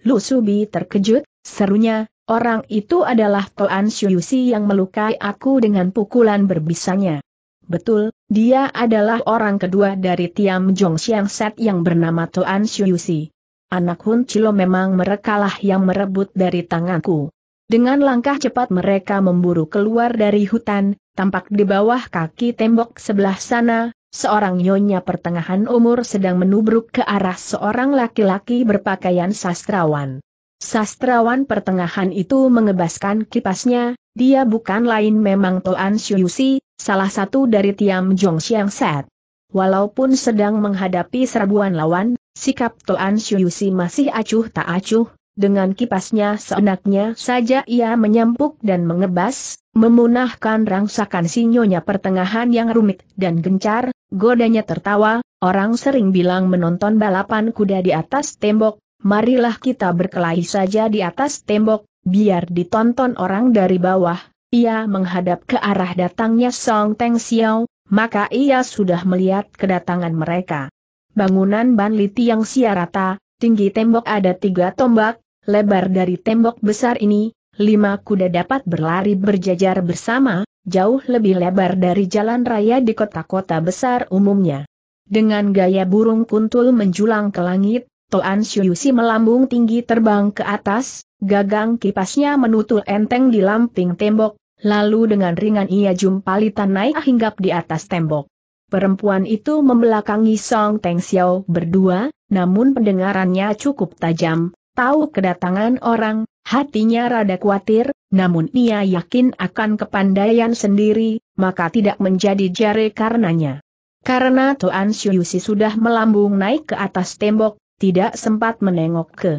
Speaker 1: Lusubi terkejut, serunya, Orang itu adalah Toan Syuyusi yang melukai aku dengan pukulan berbisanya. Betul, dia adalah orang kedua dari Tiam Jong Xiang Set yang bernama Toan Syuyusi. Anak Hun Chilo memang merekalah yang merebut dari tanganku. Dengan langkah cepat mereka memburu keluar dari hutan, tampak di bawah kaki tembok sebelah sana, seorang nyonya pertengahan umur sedang menubruk ke arah seorang laki-laki berpakaian sastrawan. Sastrawan pertengahan itu mengebaskan kipasnya, dia bukan lain memang Toan Siusi, salah satu dari Tiam Jong Siang Set. Walaupun sedang menghadapi serbuan lawan, sikap Toan Siusi masih acuh tak acuh, dengan kipasnya seenaknya saja ia menyempuk dan mengebas, memunahkan rangsakan sinyonya pertengahan yang rumit dan gencar, godanya tertawa, orang sering bilang menonton balapan kuda di atas tembok, marilah kita berkelahi saja di atas tembok, biar ditonton orang dari bawah. Ia menghadap ke arah datangnya Song Teng Xiao, maka ia sudah melihat kedatangan mereka. Bangunan Ban Banliti yang siarata, tinggi tembok ada tiga tombak, lebar dari tembok besar ini, lima kuda dapat berlari berjajar bersama, jauh lebih lebar dari jalan raya di kota-kota besar umumnya. Dengan gaya burung kuntul menjulang ke langit, Toan Siusi melambung tinggi terbang ke atas, gagang kipasnya menutul enteng di lamping tembok, lalu dengan ringan ia jumpali naik hinggap di atas tembok. Perempuan itu membelakangi Song Teng Xiao berdua, namun pendengarannya cukup tajam, tahu kedatangan orang, hatinya rada khawatir, namun ia yakin akan kepandaian sendiri, maka tidak menjadi jare karenanya. Karena Toan Siusi sudah melambung naik ke atas tembok, tidak sempat menengok ke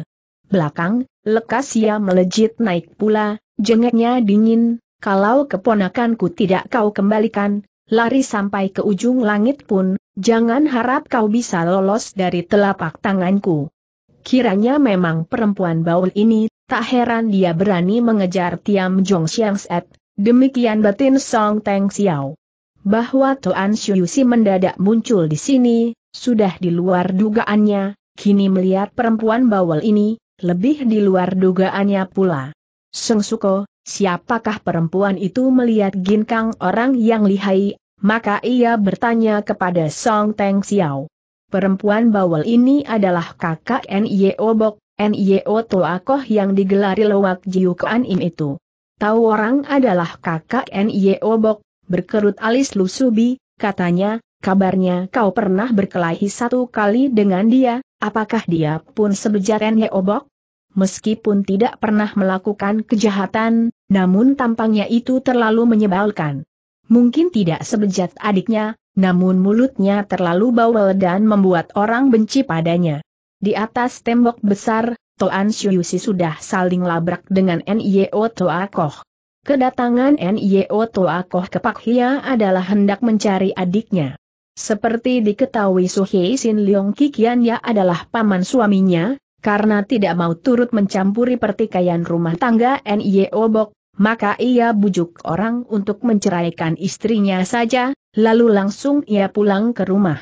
Speaker 1: belakang, lekas ia melejit naik pula, jengeknya dingin, kalau keponakanku tidak kau kembalikan, lari sampai ke ujung langit pun, jangan harap kau bisa lolos dari telapak tanganku. Kiranya memang perempuan baul ini, tak heran dia berani mengejar Tiam Jong Siang Set, demikian batin Song Teng Xiao. Bahwa Tuan Xiu si mendadak muncul di sini, sudah di luar dugaannya, kini melihat perempuan bawal ini, lebih di luar dugaannya pula. Seng Suko, siapakah perempuan itu melihat ginkang orang yang lihai, maka ia bertanya kepada Song Teng Xiao. Perempuan bawal ini adalah kakak N.Y.O. Bok, N.Y.O. Toakoh yang digelari lewat Jiukuan Im itu. Tahu orang adalah kakak N.Y.O. Bok, berkerut alis lusubi, katanya, Kabarnya kau pernah berkelahi satu kali dengan dia, apakah dia pun sebejaren Obok? Meskipun tidak pernah melakukan kejahatan, namun tampangnya itu terlalu menyebalkan. Mungkin tidak sebejat adiknya, namun mulutnya terlalu bawel dan membuat orang benci padanya. Di atas tembok besar, Toan Syuyusi sudah saling labrak dengan NIO Toakoh. Kedatangan NIO Toakoh ke Pak Hia adalah hendak mencari adiknya. Seperti diketahui Suhei Sin Leong Ya adalah paman suaminya, karena tidak mau turut mencampuri pertikaian rumah tangga NIE Obok, maka ia bujuk orang untuk menceraikan istrinya saja, lalu langsung ia pulang ke rumah.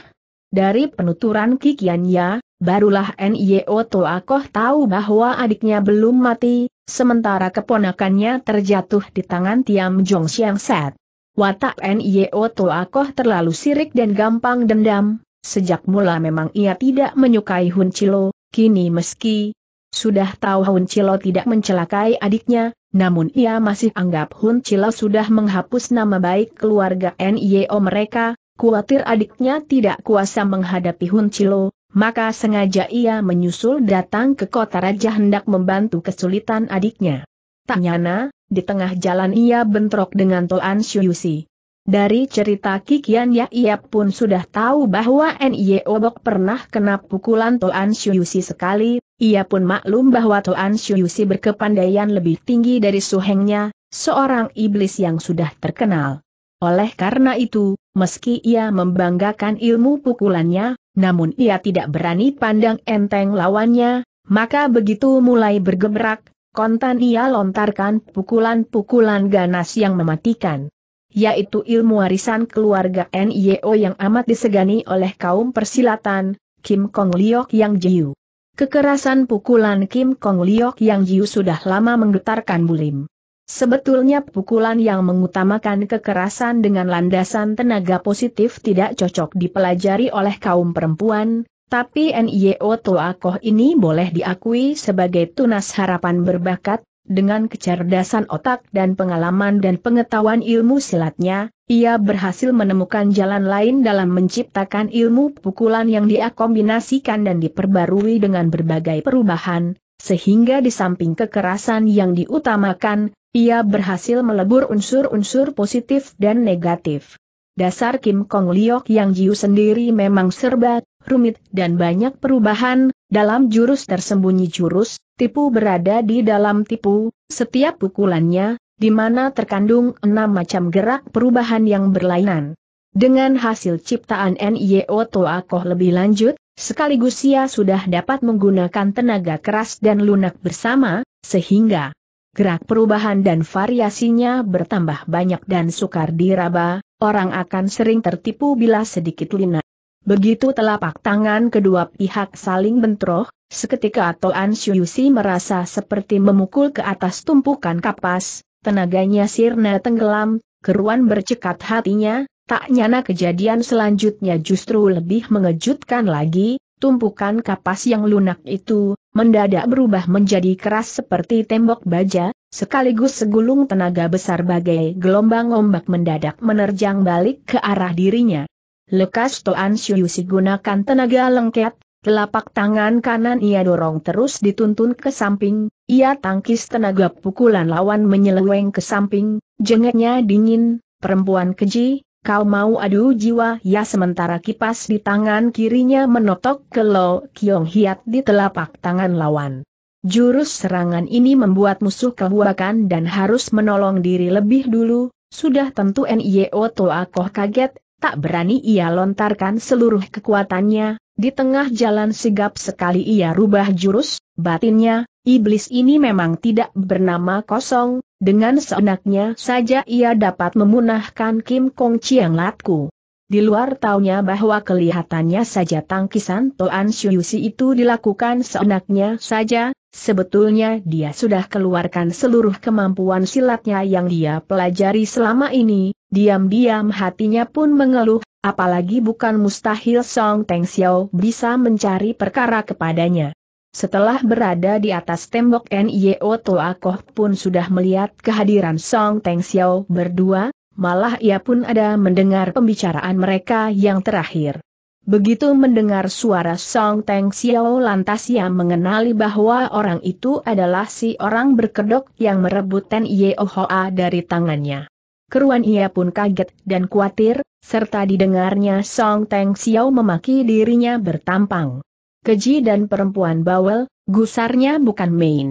Speaker 1: Dari penuturan Kikian Ya, barulah NIO e Akoh tahu bahwa adiknya belum mati, sementara keponakannya terjatuh di tangan Tiam Jong Siang Set. Watak NIO Toakoh terlalu sirik dan gampang dendam, sejak mula memang ia tidak menyukai Hun Chilo, kini meski sudah tahu Hun Chilo tidak mencelakai adiknya, namun ia masih anggap Hun Chilo sudah menghapus nama baik keluarga NIO mereka, khawatir adiknya tidak kuasa menghadapi Hun Chilo, maka sengaja ia menyusul datang ke kota raja hendak membantu kesulitan adiknya. Tanyana, di tengah jalan ia bentrok dengan Toan Shuyusi. Dari cerita Kikian Ya ia pun sudah tahu bahwa Nye Obok pernah kena pukulan Toan Shuyusi sekali, ia pun maklum bahwa Toan Shuyusi berkepandaian lebih tinggi dari suhengnya, seorang iblis yang sudah terkenal. Oleh karena itu, meski ia membanggakan ilmu pukulannya, namun ia tidak berani pandang enteng lawannya, maka begitu mulai bergebrak, kontan ia lontarkan pukulan-pukulan ganas yang mematikan. Yaitu ilmu warisan keluarga NIO yang amat disegani oleh kaum persilatan, Kim Kong Liok Yang Jiu. Kekerasan pukulan Kim Kong Liok Yang Jiu sudah lama menggetarkan bulim. Sebetulnya pukulan yang mengutamakan kekerasan dengan landasan tenaga positif tidak cocok dipelajari oleh kaum perempuan, tapi NIO Toakoh ini boleh diakui sebagai tunas harapan berbakat, dengan kecerdasan otak dan pengalaman dan pengetahuan ilmu silatnya, ia berhasil menemukan jalan lain dalam menciptakan ilmu pukulan yang diakombinasikan dan diperbarui dengan berbagai perubahan, sehingga di samping kekerasan yang diutamakan, ia berhasil melebur unsur-unsur positif dan negatif. Dasar Kim Kong Liok Yang Jiu sendiri memang serba rumit dan banyak perubahan, dalam jurus tersembunyi jurus, tipu berada di dalam tipu, setiap pukulannya, di mana terkandung enam macam gerak perubahan yang berlainan. Dengan hasil ciptaan NIO Toakoh lebih lanjut, sekaligus ia sudah dapat menggunakan tenaga keras dan lunak bersama, sehingga gerak perubahan dan variasinya bertambah banyak dan sukar diraba, orang akan sering tertipu bila sedikit lina Begitu telapak tangan kedua pihak saling bentroh, seketika Toan Syuyusi merasa seperti memukul ke atas tumpukan kapas, tenaganya sirna tenggelam, keruan bercekat hatinya, tak nyana kejadian selanjutnya justru lebih mengejutkan lagi, tumpukan kapas yang lunak itu, mendadak berubah menjadi keras seperti tembok baja, sekaligus segulung tenaga besar bagai gelombang ombak mendadak menerjang balik ke arah dirinya. Lekas Toan si gunakan tenaga lengket, telapak tangan kanan ia dorong terus dituntun ke samping, ia tangkis tenaga pukulan lawan menyeleweng ke samping, jengeknya dingin, perempuan keji, kau mau adu jiwa ya sementara kipas di tangan kirinya menotok ke Lo Kiong Hiat di telapak tangan lawan. Jurus serangan ini membuat musuh kebuakan dan harus menolong diri lebih dulu, sudah tentu Nio Toa Koh kaget, tak berani ia lontarkan seluruh kekuatannya, di tengah jalan sigap sekali ia rubah jurus, batinnya, iblis ini memang tidak bernama kosong, dengan seenaknya saja ia dapat memunahkan Kim Kong Chiang Latku. Di luar taunya bahwa kelihatannya saja tangkisan Toan Shuyusi itu dilakukan seenaknya saja, sebetulnya dia sudah keluarkan seluruh kemampuan silatnya yang dia pelajari selama ini, diam-diam hatinya pun mengeluh, apalagi bukan mustahil Song Teng Xiao bisa mencari perkara kepadanya. Setelah berada di atas tembok NIO Toa Koh pun sudah melihat kehadiran Song Teng Xiao berdua, malah ia pun ada mendengar pembicaraan mereka yang terakhir. Begitu mendengar suara Song Teng Xiao lantas ia mengenali bahwa orang itu adalah si orang berkedok yang merebut Nio Hoa dari tangannya keruan ia pun kaget dan khawatir, serta didengarnya Song Teng Xiao memaki dirinya bertampang. Keji dan perempuan bawel, gusarnya bukan main.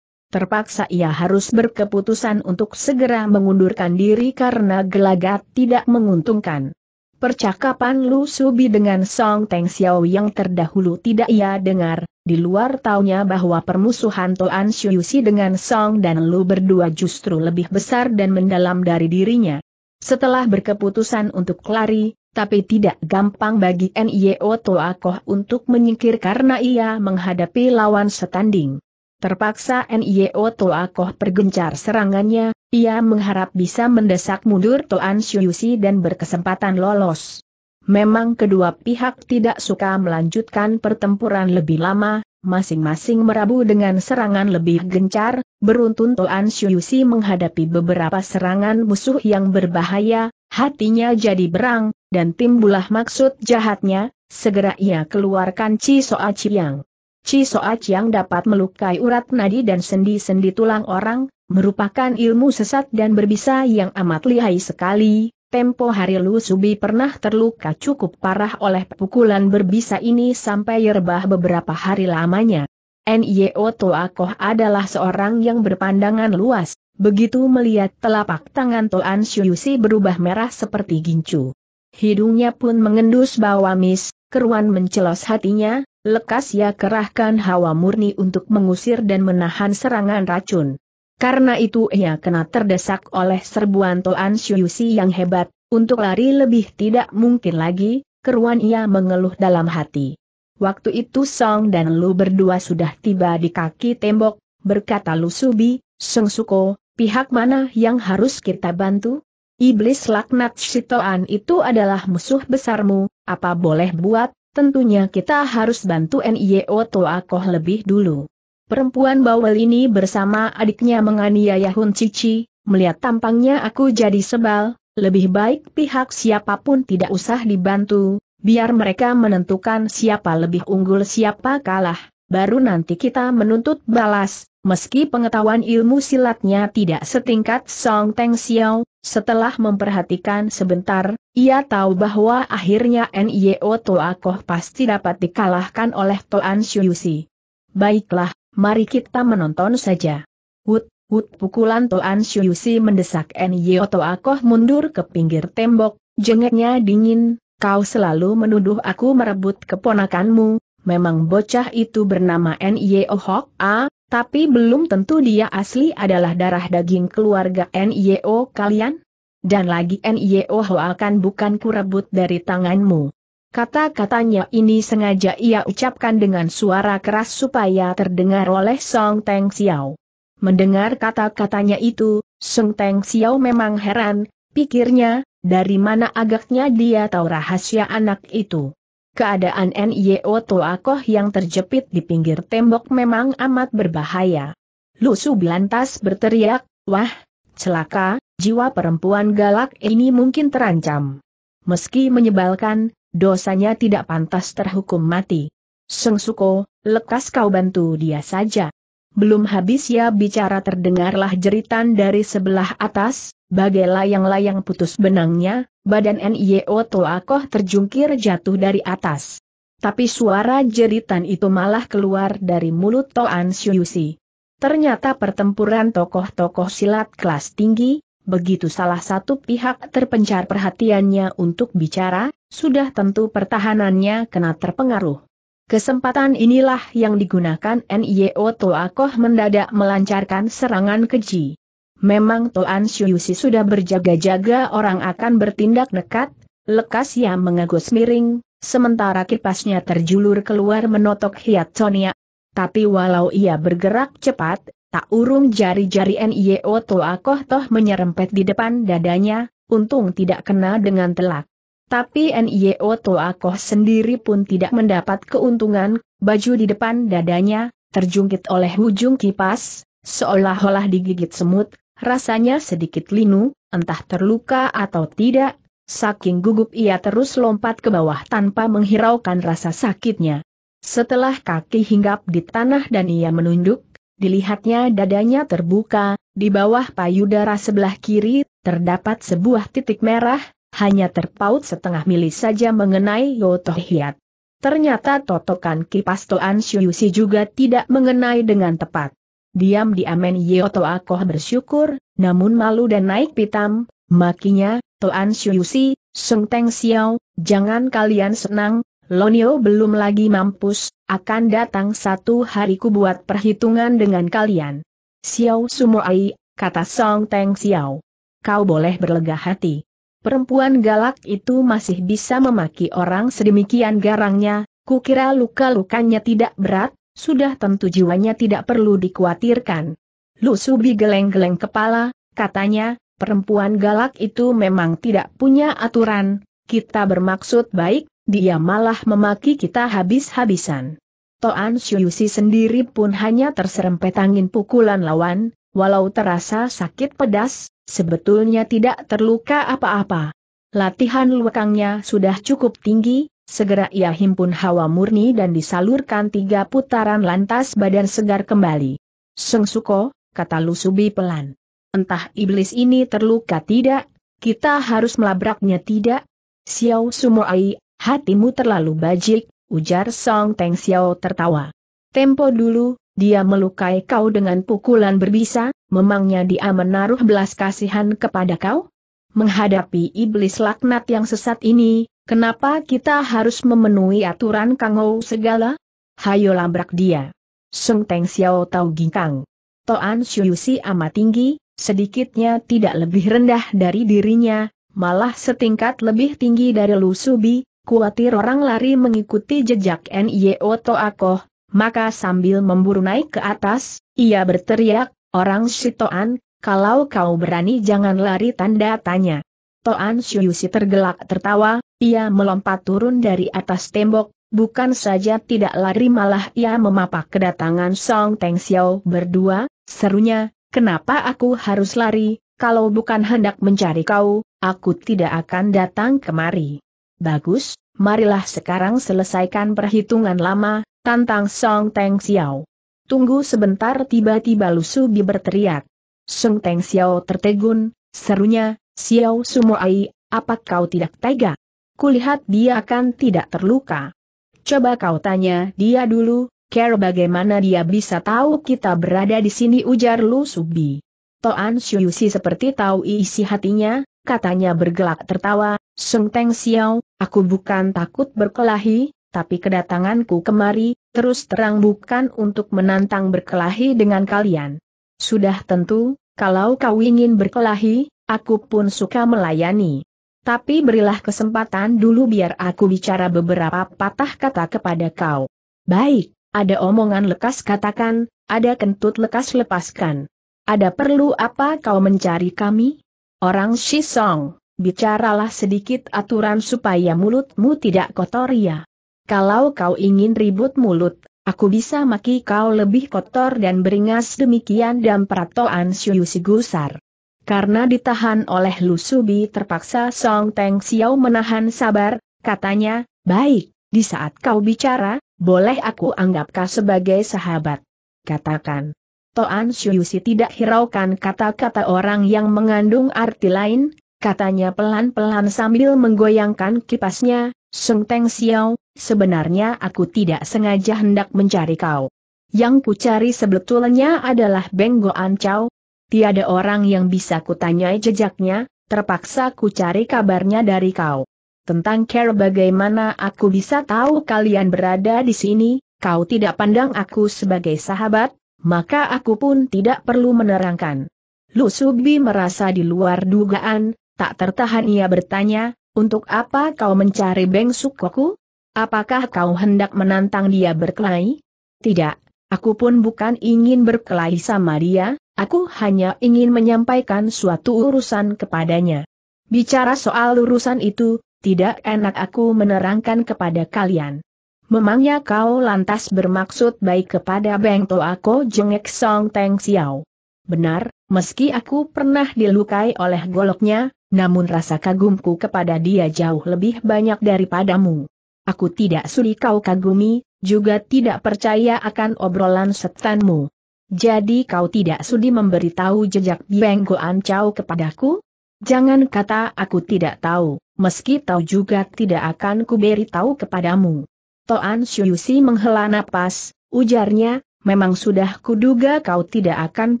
Speaker 1: Terpaksa ia harus berkeputusan untuk segera mengundurkan diri karena gelagat tidak menguntungkan. Percakapan Lu Subi dengan Song Teng Xiao yang terdahulu tidak ia dengar, di luar taunya bahwa permusuhan Toan Shuyusi dengan Song dan Lu berdua justru lebih besar dan mendalam dari dirinya. Setelah berkeputusan untuk lari, tapi tidak gampang bagi NIO Toakoh untuk menyingkir karena ia menghadapi lawan setanding. Terpaksa NIO Toakoh pergencar serangannya, ia mengharap bisa mendesak mundur Toan Shuyusi dan berkesempatan lolos. Memang kedua pihak tidak suka melanjutkan pertempuran lebih lama, masing-masing merabu dengan serangan lebih gencar, beruntun Toan Shuyusi menghadapi beberapa serangan musuh yang berbahaya, hatinya jadi berang, dan timbulah maksud jahatnya, segera ia keluarkan Chi Soa Chiang. Chi Soa Chiang dapat melukai urat nadi dan sendi-sendi tulang orang, merupakan ilmu sesat dan berbisa yang amat lihai sekali. Tempo hari Lu Subi pernah terluka cukup parah oleh pukulan berbisa ini sampai rebah beberapa hari lamanya. N.Y.O. Toakoh adalah seorang yang berpandangan luas, begitu melihat telapak tangan Toan Syuyusi berubah merah seperti gincu. Hidungnya pun mengendus bau mis, keruan mencelos hatinya, lekas ia kerahkan hawa murni untuk mengusir dan menahan serangan racun. Karena itu ia kena terdesak oleh serbuan Toan Shuyusi yang hebat, untuk lari lebih tidak mungkin lagi, keruan ia mengeluh dalam hati. Waktu itu Song dan Lu berdua sudah tiba di kaki tembok, berkata Lu Subi, Seng Suko, pihak mana yang harus kita bantu? Iblis laknat Shitoan itu adalah musuh besarmu, apa boleh buat, tentunya kita harus bantu NIO Toakoh lebih dulu. Perempuan bawel ini bersama adiknya menganiaya Hun Cici, melihat tampangnya aku jadi sebal, lebih baik pihak siapapun tidak usah dibantu, biar mereka menentukan siapa lebih unggul siapa kalah, baru nanti kita menuntut balas, meski pengetahuan ilmu silatnya tidak setingkat Song Teng Xiao, setelah memperhatikan sebentar, ia tahu bahwa akhirnya NIO Toa Koh pasti dapat dikalahkan oleh Toan Shuyusi. Baiklah, mari kita menonton saja. Wut, wut pukulan Toan Shuyusi mendesak Nyo Koh mundur ke pinggir tembok, jengeknya dingin, kau selalu menuduh aku merebut keponakanmu, memang bocah itu bernama Nyo Hok A, tapi belum tentu dia asli adalah darah daging keluarga Nyo kalian. Dan lagi Nyo Ho akan bukan kurebut dari tanganmu. Kata-katanya ini sengaja ia ucapkan dengan suara keras supaya terdengar oleh Song Teng Xiao. Mendengar kata-katanya itu, Song Teng Xiao memang heran, pikirnya, dari mana agaknya dia tahu rahasia anak itu. Keadaan N.Y.O. Toakoh yang terjepit di pinggir tembok memang amat berbahaya. Lu Su lantas berteriak, wah, celaka, jiwa perempuan galak ini mungkin terancam. Meski menyebalkan, dosanya tidak pantas terhukum mati. Seng Suko, lekas kau bantu dia saja. Belum habis ya bicara terdengarlah jeritan dari sebelah atas, bagai layang-layang putus benangnya, badan N.I.O. Toakoh terjungkir jatuh dari atas. Tapi suara jeritan itu malah keluar dari mulut Toan Syuyusi. Ternyata pertempuran tokoh-tokoh silat kelas tinggi, begitu salah satu pihak terpencar perhatiannya untuk bicara, sudah tentu pertahanannya kena terpengaruh. Kesempatan inilah yang digunakan NIO Toakoh mendadak melancarkan serangan keji. Memang Toan Syuyusi sudah berjaga-jaga orang akan bertindak nekat, lekas ia mengagus miring, sementara kipasnya terjulur keluar menotok Sonia. Tapi walau ia bergerak cepat, tak urung jari-jari NIO Toakoh toh menyerempet di depan dadanya, untung tidak kena dengan telak. Tapi NIO Toakoh sendiri pun tidak mendapat keuntungan, baju di depan dadanya, terjungkit oleh ujung kipas, seolah-olah digigit semut, rasanya sedikit linu, entah terluka atau tidak, saking gugup ia terus lompat ke bawah tanpa menghiraukan rasa sakitnya. Setelah kaki hinggap di tanah dan ia menunduk, dilihatnya dadanya terbuka, di bawah payudara sebelah kiri, terdapat sebuah titik merah, hanya terpaut setengah mili saja mengenai Yoto Hiat. Ternyata totokan kipas Toan Shuyusi juga tidak mengenai dengan tepat. Diam-diam Yoto Akoh bersyukur, namun malu dan naik pitam, makinya, Toan Shuyusi, Sung Teng Xiao, jangan kalian senang, Lonio belum lagi mampus, akan datang satu hari ku buat perhitungan dengan kalian. Xiao Sumoai, kata Song Teng Xiao. Kau boleh berlega hati. Perempuan galak itu masih bisa memaki orang sedemikian garangnya, kukira luka-lukanya tidak berat, sudah tentu jiwanya tidak perlu dikhawatirkan. Lu Subi geleng-geleng kepala, katanya, perempuan galak itu memang tidak punya aturan, kita bermaksud baik, dia malah memaki kita habis-habisan. Toan Syuyusi sendiri pun hanya terserempet angin pukulan lawan, walau terasa sakit pedas, Sebetulnya tidak terluka apa-apa. Latihan lekangnya sudah cukup tinggi, segera ia himpun hawa murni dan disalurkan tiga putaran lantas badan segar kembali. Seng Suko, kata Lusubi pelan. Entah iblis ini terluka tidak, kita harus melabraknya tidak? Xiao Sumoai, hatimu terlalu bajik, ujar Song Teng Xiao tertawa. Tempo dulu, dia melukai kau dengan pukulan berbisa, memangnya dia menaruh belas kasihan kepada kau? Menghadapi iblis laknat yang sesat ini, kenapa kita harus memenuhi aturan kangou segala? Hayo labrak dia. Seng Teng Xiao Tau Ginkang. Toan si amat tinggi, sedikitnya tidak lebih rendah dari dirinya, malah setingkat lebih tinggi dari Lu Subi. kuatir orang lari mengikuti jejak NIO Toakoh, maka sambil memburu naik ke atas, ia berteriak, orang Shitoan, kalau kau berani jangan lari tanda tanya. Toan Syuyusi tergelak tertawa, ia melompat turun dari atas tembok, bukan saja tidak lari malah ia memapak kedatangan Song Teng Xiao berdua, serunya, kenapa aku harus lari, kalau bukan hendak mencari kau, aku tidak akan datang kemari. Bagus, marilah sekarang selesaikan perhitungan lama, Tantang Song Teng Xiao. Tunggu sebentar tiba-tiba Lu Bi berteriak. Song Teng Xiao tertegun, serunya, Xiao Sumoai, apa kau tidak tega? Kulihat dia akan tidak terluka. Coba kau tanya dia dulu, care bagaimana dia bisa tahu kita berada di sini ujar Lu Subi. Toan Shuyusi seperti tahu isi hatinya, katanya bergelak tertawa, Song Teng Xiao, aku bukan takut berkelahi, tapi kedatanganku kemari, terus terang bukan untuk menantang berkelahi dengan kalian. Sudah tentu, kalau kau ingin berkelahi, aku pun suka melayani. Tapi berilah kesempatan dulu biar aku bicara beberapa patah kata kepada kau. Baik, ada omongan lekas katakan, ada kentut lekas lepaskan. Ada perlu apa kau mencari kami? Orang Shisong, bicaralah sedikit aturan supaya mulutmu tidak kotor ya. Kalau kau ingin ribut mulut, aku bisa maki kau lebih kotor dan beringas demikian dan peratoan Si gusar. Karena ditahan oleh Lusubi terpaksa Song Teng Xiao menahan sabar, katanya, baik, di saat kau bicara, boleh aku anggap kau sebagai sahabat. Katakan. Toan Syuyusi tidak hiraukan kata-kata orang yang mengandung arti lain, katanya pelan-pelan sambil menggoyangkan kipasnya, Sung Teng Xiao, sebenarnya aku tidak sengaja hendak mencari kau. Yang ku cari sebetulnya adalah Beng Goan Chow. Tiada orang yang bisa kutanyai jejaknya, terpaksa ku cari kabarnya dari kau. Tentang care bagaimana aku bisa tahu kalian berada di sini, kau tidak pandang aku sebagai sahabat, maka aku pun tidak perlu menerangkan. Lu Subi merasa di luar dugaan, tak tertahan ia bertanya, untuk apa kau mencari Beng Sukoku? Apakah kau hendak menantang dia berkelahi? Tidak, aku pun bukan ingin berkelahi sama dia, aku hanya ingin menyampaikan suatu urusan kepadanya. Bicara soal urusan itu, tidak enak aku menerangkan kepada kalian. Memangnya kau lantas bermaksud baik kepada Beng Toako jengek Song Teng Xiao. Benar, meski aku pernah dilukai oleh goloknya, namun rasa kagumku kepada dia jauh lebih banyak daripadamu. Aku tidak sudi kau kagumi, juga tidak percaya akan obrolan setanmu. Jadi kau tidak sudi memberitahu jejak Biang Goan kepadaku? Jangan kata aku tidak tahu, meski tahu juga tidak akan kuberitahu kepadamu. Toan Syuyusi menghela napas, ujarnya, memang sudah kuduga kau tidak akan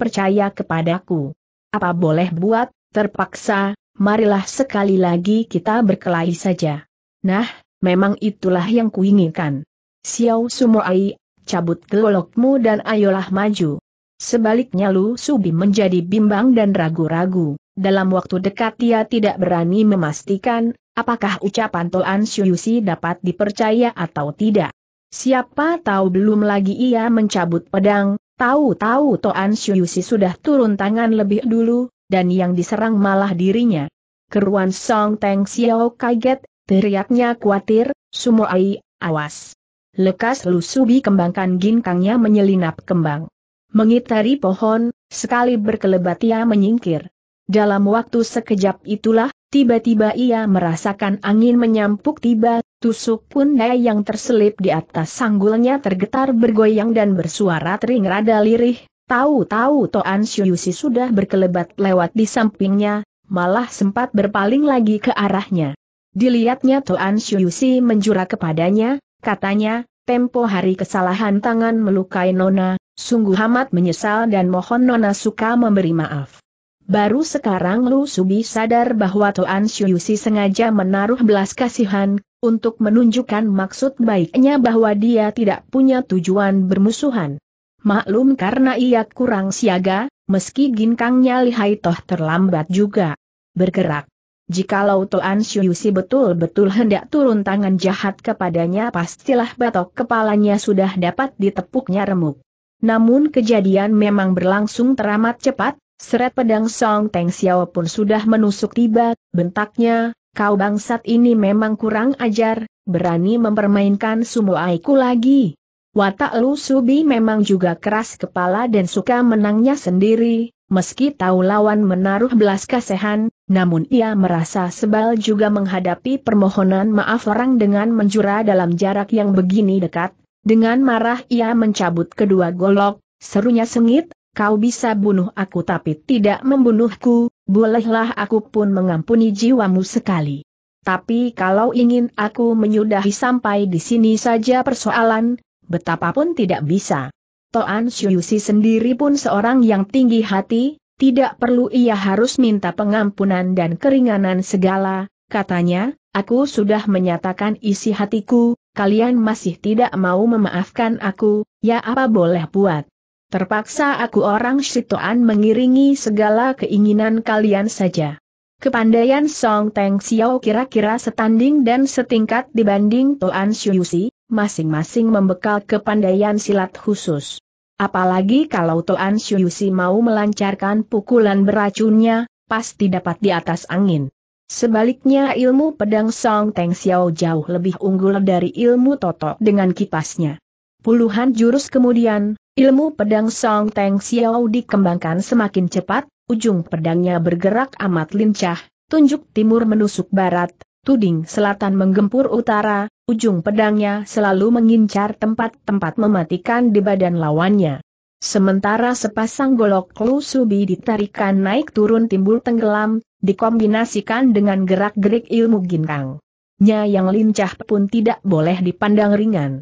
Speaker 1: percaya kepadaku. Apa boleh buat, terpaksa, marilah sekali lagi kita berkelahi saja. Nah, memang itulah yang kuinginkan. Xiao Sumoai, cabut golokmu dan ayolah maju. Sebaliknya Lu Subi menjadi bimbang dan ragu-ragu. Dalam waktu dekat ia tidak berani memastikan, apakah ucapan Toan Syuyusi dapat dipercaya atau tidak. Siapa tahu belum lagi ia mencabut pedang, tahu-tahu Toan Syuyusi sudah turun tangan lebih dulu, dan yang diserang malah dirinya. Keruan Song Teng Xiao kaget, teriaknya khawatir, Sumoai, awas. Lekas Lusubi kembangkan ginkangnya menyelinap kembang. Mengitari pohon, sekali berkelebat ia menyingkir. Dalam waktu sekejap itulah, tiba-tiba ia merasakan angin menyampuk tiba, tusuk pun punai yang terselip di atas sanggulnya tergetar bergoyang dan bersuara tering rada lirih, Tahu-tahu Toan Syuyusi sudah berkelebat lewat di sampingnya, malah sempat berpaling lagi ke arahnya. Dilihatnya Toan Syuyusi menjura kepadanya, katanya, tempo hari kesalahan tangan melukai Nona, sungguh amat menyesal dan mohon Nona suka memberi maaf. Baru sekarang Lu Subi sadar bahwa Toan Syuyusi sengaja menaruh belas kasihan, untuk menunjukkan maksud baiknya bahwa dia tidak punya tujuan bermusuhan maklum karena ia kurang siaga, meski ginkangnya lihai toh terlambat juga. Bergerak. Jikalau Toan Syuyusi betul-betul hendak turun tangan jahat kepadanya pastilah batok kepalanya sudah dapat ditepuknya remuk. Namun kejadian memang berlangsung teramat cepat, seret pedang Song Teng Xiao pun sudah menusuk tiba, bentaknya, kau bangsat ini memang kurang ajar, berani mempermainkan sumo aiku lagi. Watak Lu Subi memang juga keras kepala dan suka menangnya sendiri, meski tahu lawan menaruh belas kasihan, namun ia merasa sebal juga menghadapi permohonan maaf orang dengan menjura dalam jarak yang begini dekat, dengan marah ia mencabut kedua golok, serunya sengit, kau bisa bunuh aku tapi tidak membunuhku, bolehlah aku pun mengampuni jiwamu sekali. Tapi kalau ingin aku menyudahi sampai di sini saja persoalan, betapapun tidak bisa. Toan Syuyusi sendiri pun seorang yang tinggi hati, tidak perlu ia harus minta pengampunan dan keringanan segala, katanya, aku sudah menyatakan isi hatiku, kalian masih tidak mau memaafkan aku, ya apa boleh buat. Terpaksa aku orang Shitoan mengiringi segala keinginan kalian saja. Kepandaian Song Teng Xiao kira-kira setanding dan setingkat dibanding Toan Syuyusi, masing-masing membekal kepandaian silat khusus. Apalagi kalau Toan Shuyusi mau melancarkan pukulan beracunnya, pasti dapat di atas angin. Sebaliknya ilmu pedang Song Teng Xiao jauh lebih unggul dari ilmu Toto dengan kipasnya. Puluhan jurus kemudian, ilmu pedang Song Teng Xiao dikembangkan semakin cepat, ujung pedangnya bergerak amat lincah, tunjuk timur menusuk barat, tuding selatan menggempur utara, ujung pedangnya selalu mengincar tempat-tempat mematikan di badan lawannya. Sementara sepasang golok lusubi ditarikan naik turun timbul tenggelam, dikombinasikan dengan gerak-gerik ilmu ginkang. Nya yang lincah pun tidak boleh dipandang ringan.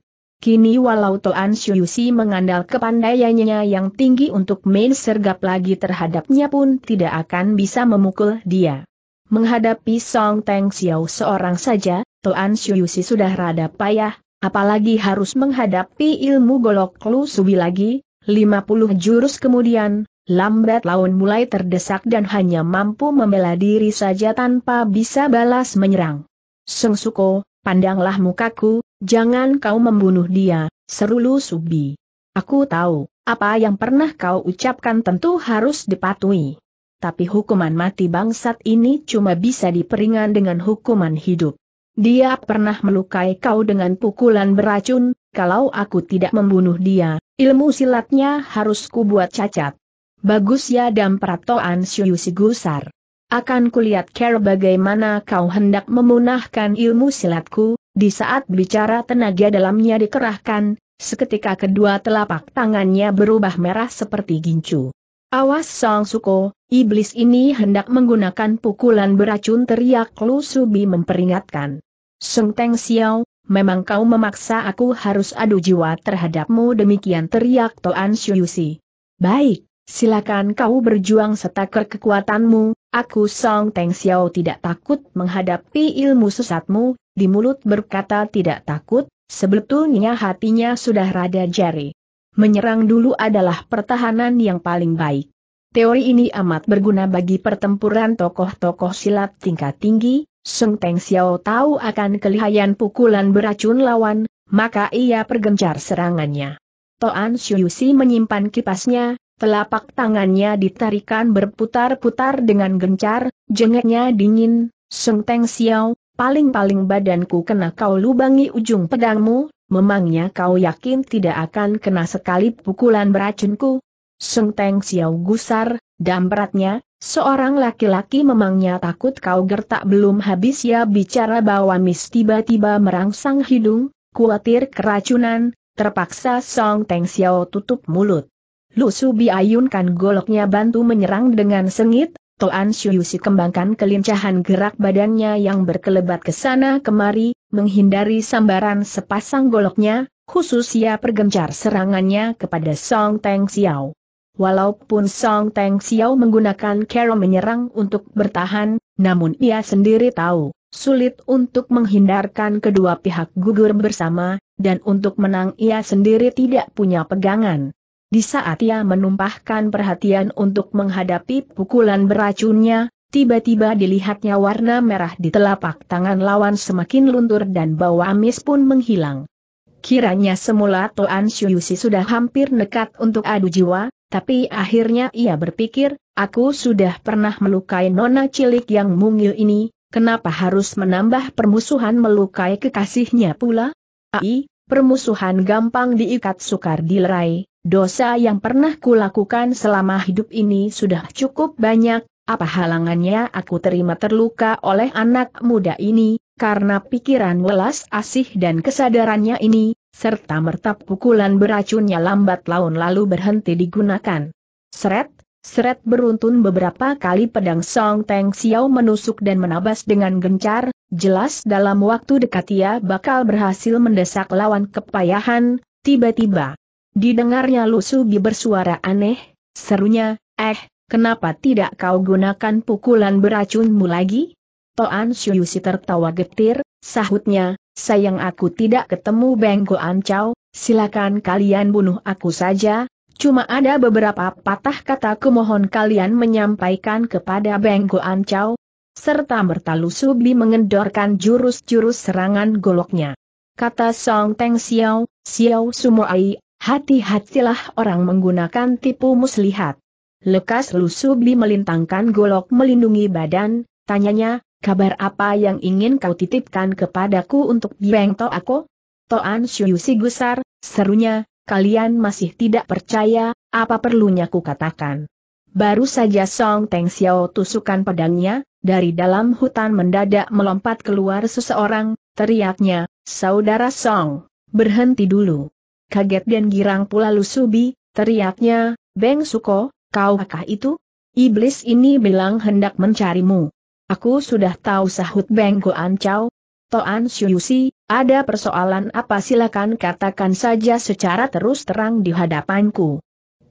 Speaker 1: Kini walau Toan Shuyusi mengandal kepandaiannya yang tinggi untuk main sergap lagi terhadapnya pun tidak akan bisa memukul dia. Menghadapi Song Teng Xiao seorang saja, Xiu si sudah rada payah, apalagi harus menghadapi ilmu golok Lu Subi lagi, 50 jurus kemudian, lambat laun mulai terdesak dan hanya mampu membela diri saja tanpa bisa balas menyerang. Seng Suko, pandanglah mukaku, jangan kau membunuh dia, seru Lu Subi. Aku tahu, apa yang pernah kau ucapkan tentu harus dipatuhi tapi hukuman mati bangsat ini cuma bisa diperingan dengan hukuman hidup. Dia pernah melukai kau dengan pukulan beracun, kalau aku tidak membunuh dia, ilmu silatnya harus kubuat cacat. Bagus ya peratoan pratoan si gusar. Akan kulihat care bagaimana kau hendak memunahkan ilmu silatku, di saat bicara tenaga dalamnya dikerahkan, seketika kedua telapak tangannya berubah merah seperti gincu. Awas Song Suko, iblis ini hendak menggunakan pukulan beracun teriak Lu Subi memperingatkan. Seng Teng Xiao, memang kau memaksa aku harus adu jiwa terhadapmu demikian teriak Toan Si. Baik, silakan kau berjuang setaker kekuatanmu, aku Song Teng Xiao tidak takut menghadapi ilmu sesatmu, di mulut berkata tidak takut, sebetulnya hatinya sudah rada jari menyerang dulu adalah pertahanan yang paling baik. Teori ini amat berguna bagi pertempuran tokoh-tokoh silat tingkat tinggi, Sung Teng Xiao tahu akan kelihayan pukulan beracun lawan, maka ia pergencar serangannya. Toan Shuyusi menyimpan kipasnya, telapak tangannya ditarikan berputar-putar dengan gencar, jengeknya dingin, Sung Teng Xiao, paling-paling badanku kena kau lubangi ujung pedangmu, Memangnya kau yakin tidak akan kena sekali pukulan beracunku? Seng Teng Xiao gusar, dampratnya, seorang laki-laki memangnya takut kau gertak belum habis ya bicara bahwa mis tiba-tiba merangsang hidung, kuatir keracunan, terpaksa Song Teng Xiao tutup mulut. Lu Subi ayunkan goloknya bantu menyerang dengan sengit, Toan Shuyusi kembangkan kelincahan gerak badannya yang berkelebat ke sana kemari, menghindari sambaran sepasang goloknya, khusus ia pergencar serangannya kepada Song Teng Xiao. Walaupun Song Teng Xiao menggunakan Kero menyerang untuk bertahan, namun ia sendiri tahu, sulit untuk menghindarkan kedua pihak gugur bersama, dan untuk menang ia sendiri tidak punya pegangan. Di saat ia menumpahkan perhatian untuk menghadapi pukulan beracunnya, tiba-tiba dilihatnya warna merah di telapak tangan lawan semakin luntur dan bau amis pun menghilang. Kiranya semula Toan Shuyusi sudah hampir nekat untuk adu jiwa, tapi akhirnya ia berpikir, aku sudah pernah melukai nona cilik yang mungil ini, kenapa harus menambah permusuhan melukai kekasihnya pula? Ai, permusuhan gampang diikat sukar dilerai, dosa yang pernah kulakukan selama hidup ini sudah cukup banyak, apa halangannya aku terima terluka oleh anak muda ini, karena pikiran welas asih dan kesadarannya ini, serta mertap pukulan beracunnya lambat laun lalu berhenti digunakan. Seret, Seret beruntun beberapa kali pedang Song Teng Xiao menusuk dan menabas dengan gencar, Jelas dalam waktu dekat ia bakal berhasil mendesak lawan kepayahan, tiba-tiba. Didengarnya Lusubi bersuara aneh, serunya, eh, kenapa tidak kau gunakan pukulan beracunmu lagi? Toan Syuyusi tertawa getir, sahutnya, sayang aku tidak ketemu Benggo Ancau, silakan kalian bunuh aku saja, cuma ada beberapa patah kata kumohon kalian menyampaikan kepada Benggo Ancau, serta bertalu Subi mengendorkan jurus-jurus serangan goloknya. Kata Song Teng Xiao, Xiao Sumoai, hati-hatilah orang menggunakan tipu muslihat. Lekas Lu Subli melintangkan golok melindungi badan, tanyanya, kabar apa yang ingin kau titipkan kepadaku untuk Bieng To aku? Toan Shuyu si gusar, serunya, kalian masih tidak percaya, apa perlunya ku katakan. Baru saja Song Teng Xiao tusukan pedangnya, dari dalam hutan mendadak melompat keluar seseorang, teriaknya, Saudara Song, berhenti dulu. Kaget dan girang pula Lusubi, teriaknya, Beng Suko, kau akah itu? Iblis ini bilang hendak mencarimu. Aku sudah tahu sahut Beng Goan Chow. Toan Syuyusi, ada persoalan apa silakan katakan saja secara terus terang di hadapanku.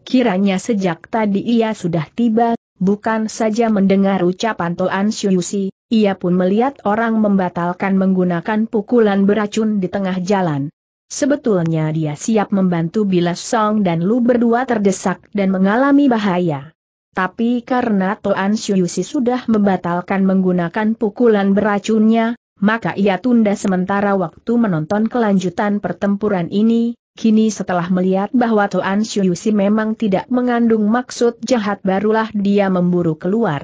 Speaker 1: Kiranya sejak tadi ia sudah tiba, bukan saja mendengar ucapan Toan Syuyusi, ia pun melihat orang membatalkan menggunakan pukulan beracun di tengah jalan. Sebetulnya dia siap membantu bila Song dan Lu berdua terdesak dan mengalami bahaya. Tapi karena Toan Syuyusi sudah membatalkan menggunakan pukulan beracunnya, maka ia tunda sementara waktu menonton kelanjutan pertempuran ini, Kini setelah melihat bahwa Tuan Shuyusi memang tidak mengandung maksud jahat barulah dia memburu keluar.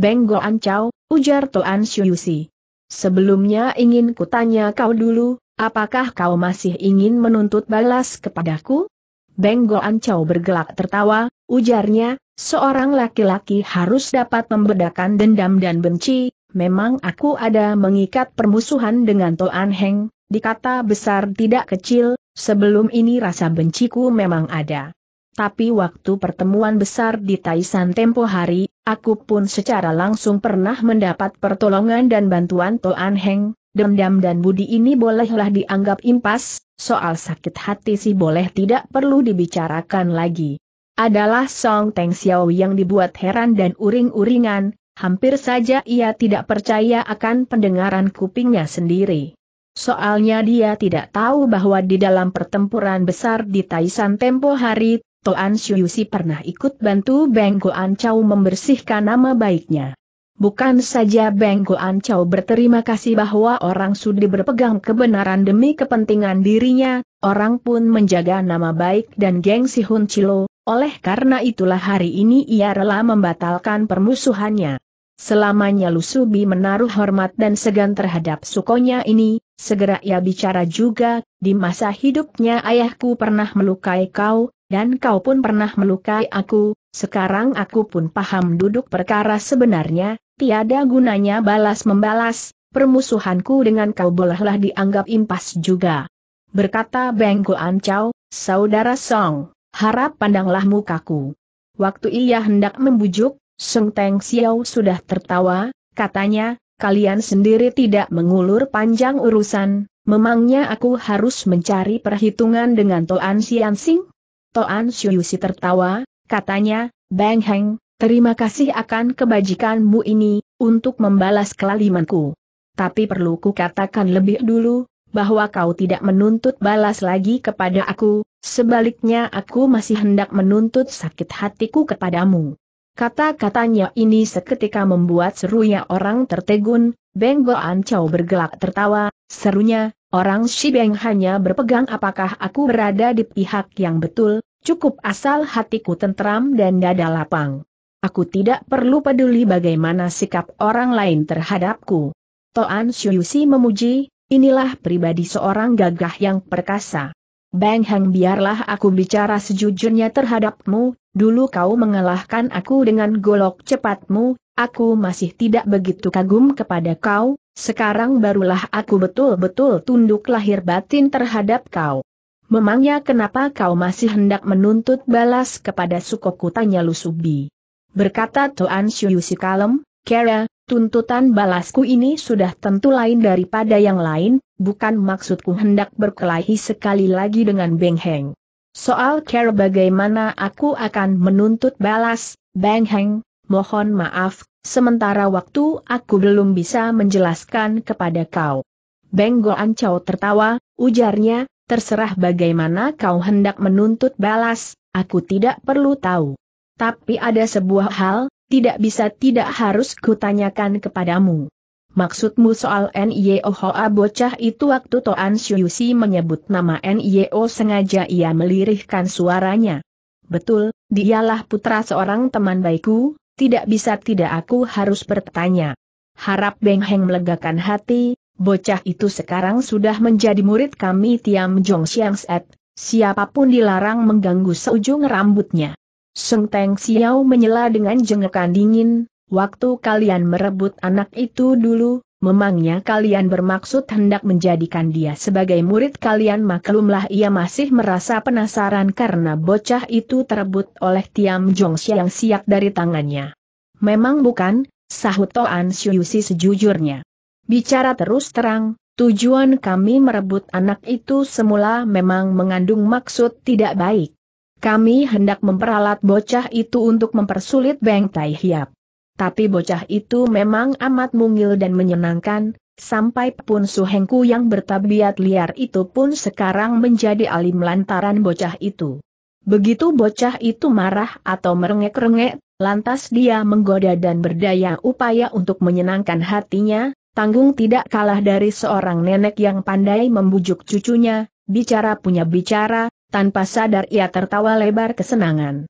Speaker 1: Benggo Ancau, ujar Tuan Shuyusi. Sebelumnya ingin kutanya kau dulu, apakah kau masih ingin menuntut balas kepadaku? Benggo Ancau bergelak tertawa, ujarnya, seorang laki-laki harus dapat membedakan dendam dan benci, memang aku ada mengikat permusuhan dengan Tuan Heng, dikata besar tidak kecil, Sebelum ini rasa benciku memang ada. Tapi waktu pertemuan besar di Taisan tempo hari, aku pun secara langsung pernah mendapat pertolongan dan bantuan Toan Heng, dendam dan budi ini bolehlah dianggap impas, soal sakit hati sih boleh tidak perlu dibicarakan lagi. Adalah Song Teng Xiao yang dibuat heran dan uring-uringan, hampir saja ia tidak percaya akan pendengaran kupingnya sendiri. Soalnya dia tidak tahu bahwa di dalam pertempuran besar di Taisan tempo hari, Toan Shuyusi pernah ikut bantu Beng Goan Chow membersihkan nama baiknya. Bukan saja Beng Goan Chow berterima kasih bahwa orang sudi berpegang kebenaran demi kepentingan dirinya, orang pun menjaga nama baik dan geng Hun Chilo, oleh karena itulah hari ini ia rela membatalkan permusuhannya. Selamanya Lusubi menaruh hormat dan segan terhadap sukonya ini, segera ia bicara juga, di masa hidupnya ayahku pernah melukai kau, dan kau pun pernah melukai aku, sekarang aku pun paham duduk perkara sebenarnya, tiada gunanya balas membalas, permusuhanku dengan kau bolehlah dianggap impas juga. Berkata Benggo Ancau, saudara Song, harap pandanglah mukaku. Waktu ia hendak membujuk, Seng Teng Xiao sudah tertawa, katanya, kalian sendiri tidak mengulur panjang urusan, memangnya aku harus mencari perhitungan dengan Toan Xian Sing? Toan si tertawa, katanya, Bang Heng, terima kasih akan kebajikanmu ini, untuk membalas kelalimanku. Tapi perlu ku katakan lebih dulu, bahwa kau tidak menuntut balas lagi kepada aku, sebaliknya aku masih hendak menuntut sakit hatiku kepadamu. Kata-katanya ini seketika membuat serunya orang tertegun, Beng Goan Chow bergelak tertawa, serunya, orang Shi Beng hanya berpegang apakah aku berada di pihak yang betul, cukup asal hatiku tentram dan dada lapang. Aku tidak perlu peduli bagaimana sikap orang lain terhadapku. Toan Shuyusi memuji, inilah pribadi seorang gagah yang perkasa. Bang Hang biarlah aku bicara sejujurnya terhadapmu, Dulu kau mengalahkan aku dengan golok cepatmu, aku masih tidak begitu kagum kepada kau, sekarang barulah aku betul-betul tunduk lahir batin terhadap kau. Memangnya kenapa kau masih hendak menuntut balas kepada sukoku tanya Lusubi. Berkata Tuan Syuyusi kalem, Kera, tuntutan balasku ini sudah tentu lain daripada yang lain, bukan maksudku hendak berkelahi sekali lagi dengan Beng Heng. Soal care bagaimana aku akan menuntut balas, Bang Heng, mohon maaf, sementara waktu aku belum bisa menjelaskan kepada kau. Bang Goan Chow tertawa, ujarnya, terserah bagaimana kau hendak menuntut balas, aku tidak perlu tahu. Tapi ada sebuah hal, tidak bisa tidak harus kutanyakan kepadamu. Maksudmu soal Nio, Hoa bocah itu waktu Toan Syuyusi menyebut nama Nio, sengaja ia melirihkan suaranya. Betul, dialah putra seorang teman baikku, tidak bisa tidak aku harus bertanya. Harap Beng Heng melegakan hati, bocah itu sekarang sudah menjadi murid kami Tiam Jong Siang Set, siapapun dilarang mengganggu seujung rambutnya. Seng Teng Xiao menyela dengan jengekan dingin, Waktu kalian merebut anak itu dulu, memangnya kalian bermaksud hendak menjadikan dia sebagai murid kalian maklumlah ia masih merasa penasaran karena bocah itu terebut oleh Tiam Jongsia yang siap dari tangannya. Memang bukan, sahut Toan Syuyusi sejujurnya. Bicara terus terang, tujuan kami merebut anak itu semula memang mengandung maksud tidak baik. Kami hendak memperalat bocah itu untuk mempersulit Beng Tai Hiap. Tapi bocah itu memang amat mungil dan menyenangkan, sampai pun suhengku yang bertabiat liar itu pun sekarang menjadi alim lantaran bocah itu. Begitu bocah itu marah atau merengek-rengek, lantas dia menggoda dan berdaya upaya untuk menyenangkan hatinya, tanggung tidak kalah dari seorang nenek yang pandai membujuk cucunya, bicara punya bicara, tanpa sadar ia tertawa lebar kesenangan.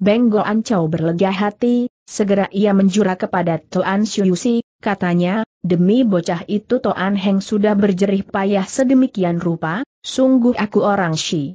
Speaker 1: Benggo cow berlega hati, Segera ia menjura kepada Toan Shuyusi, katanya, demi bocah itu Toan Heng sudah berjerih payah sedemikian rupa, sungguh aku orang Shi.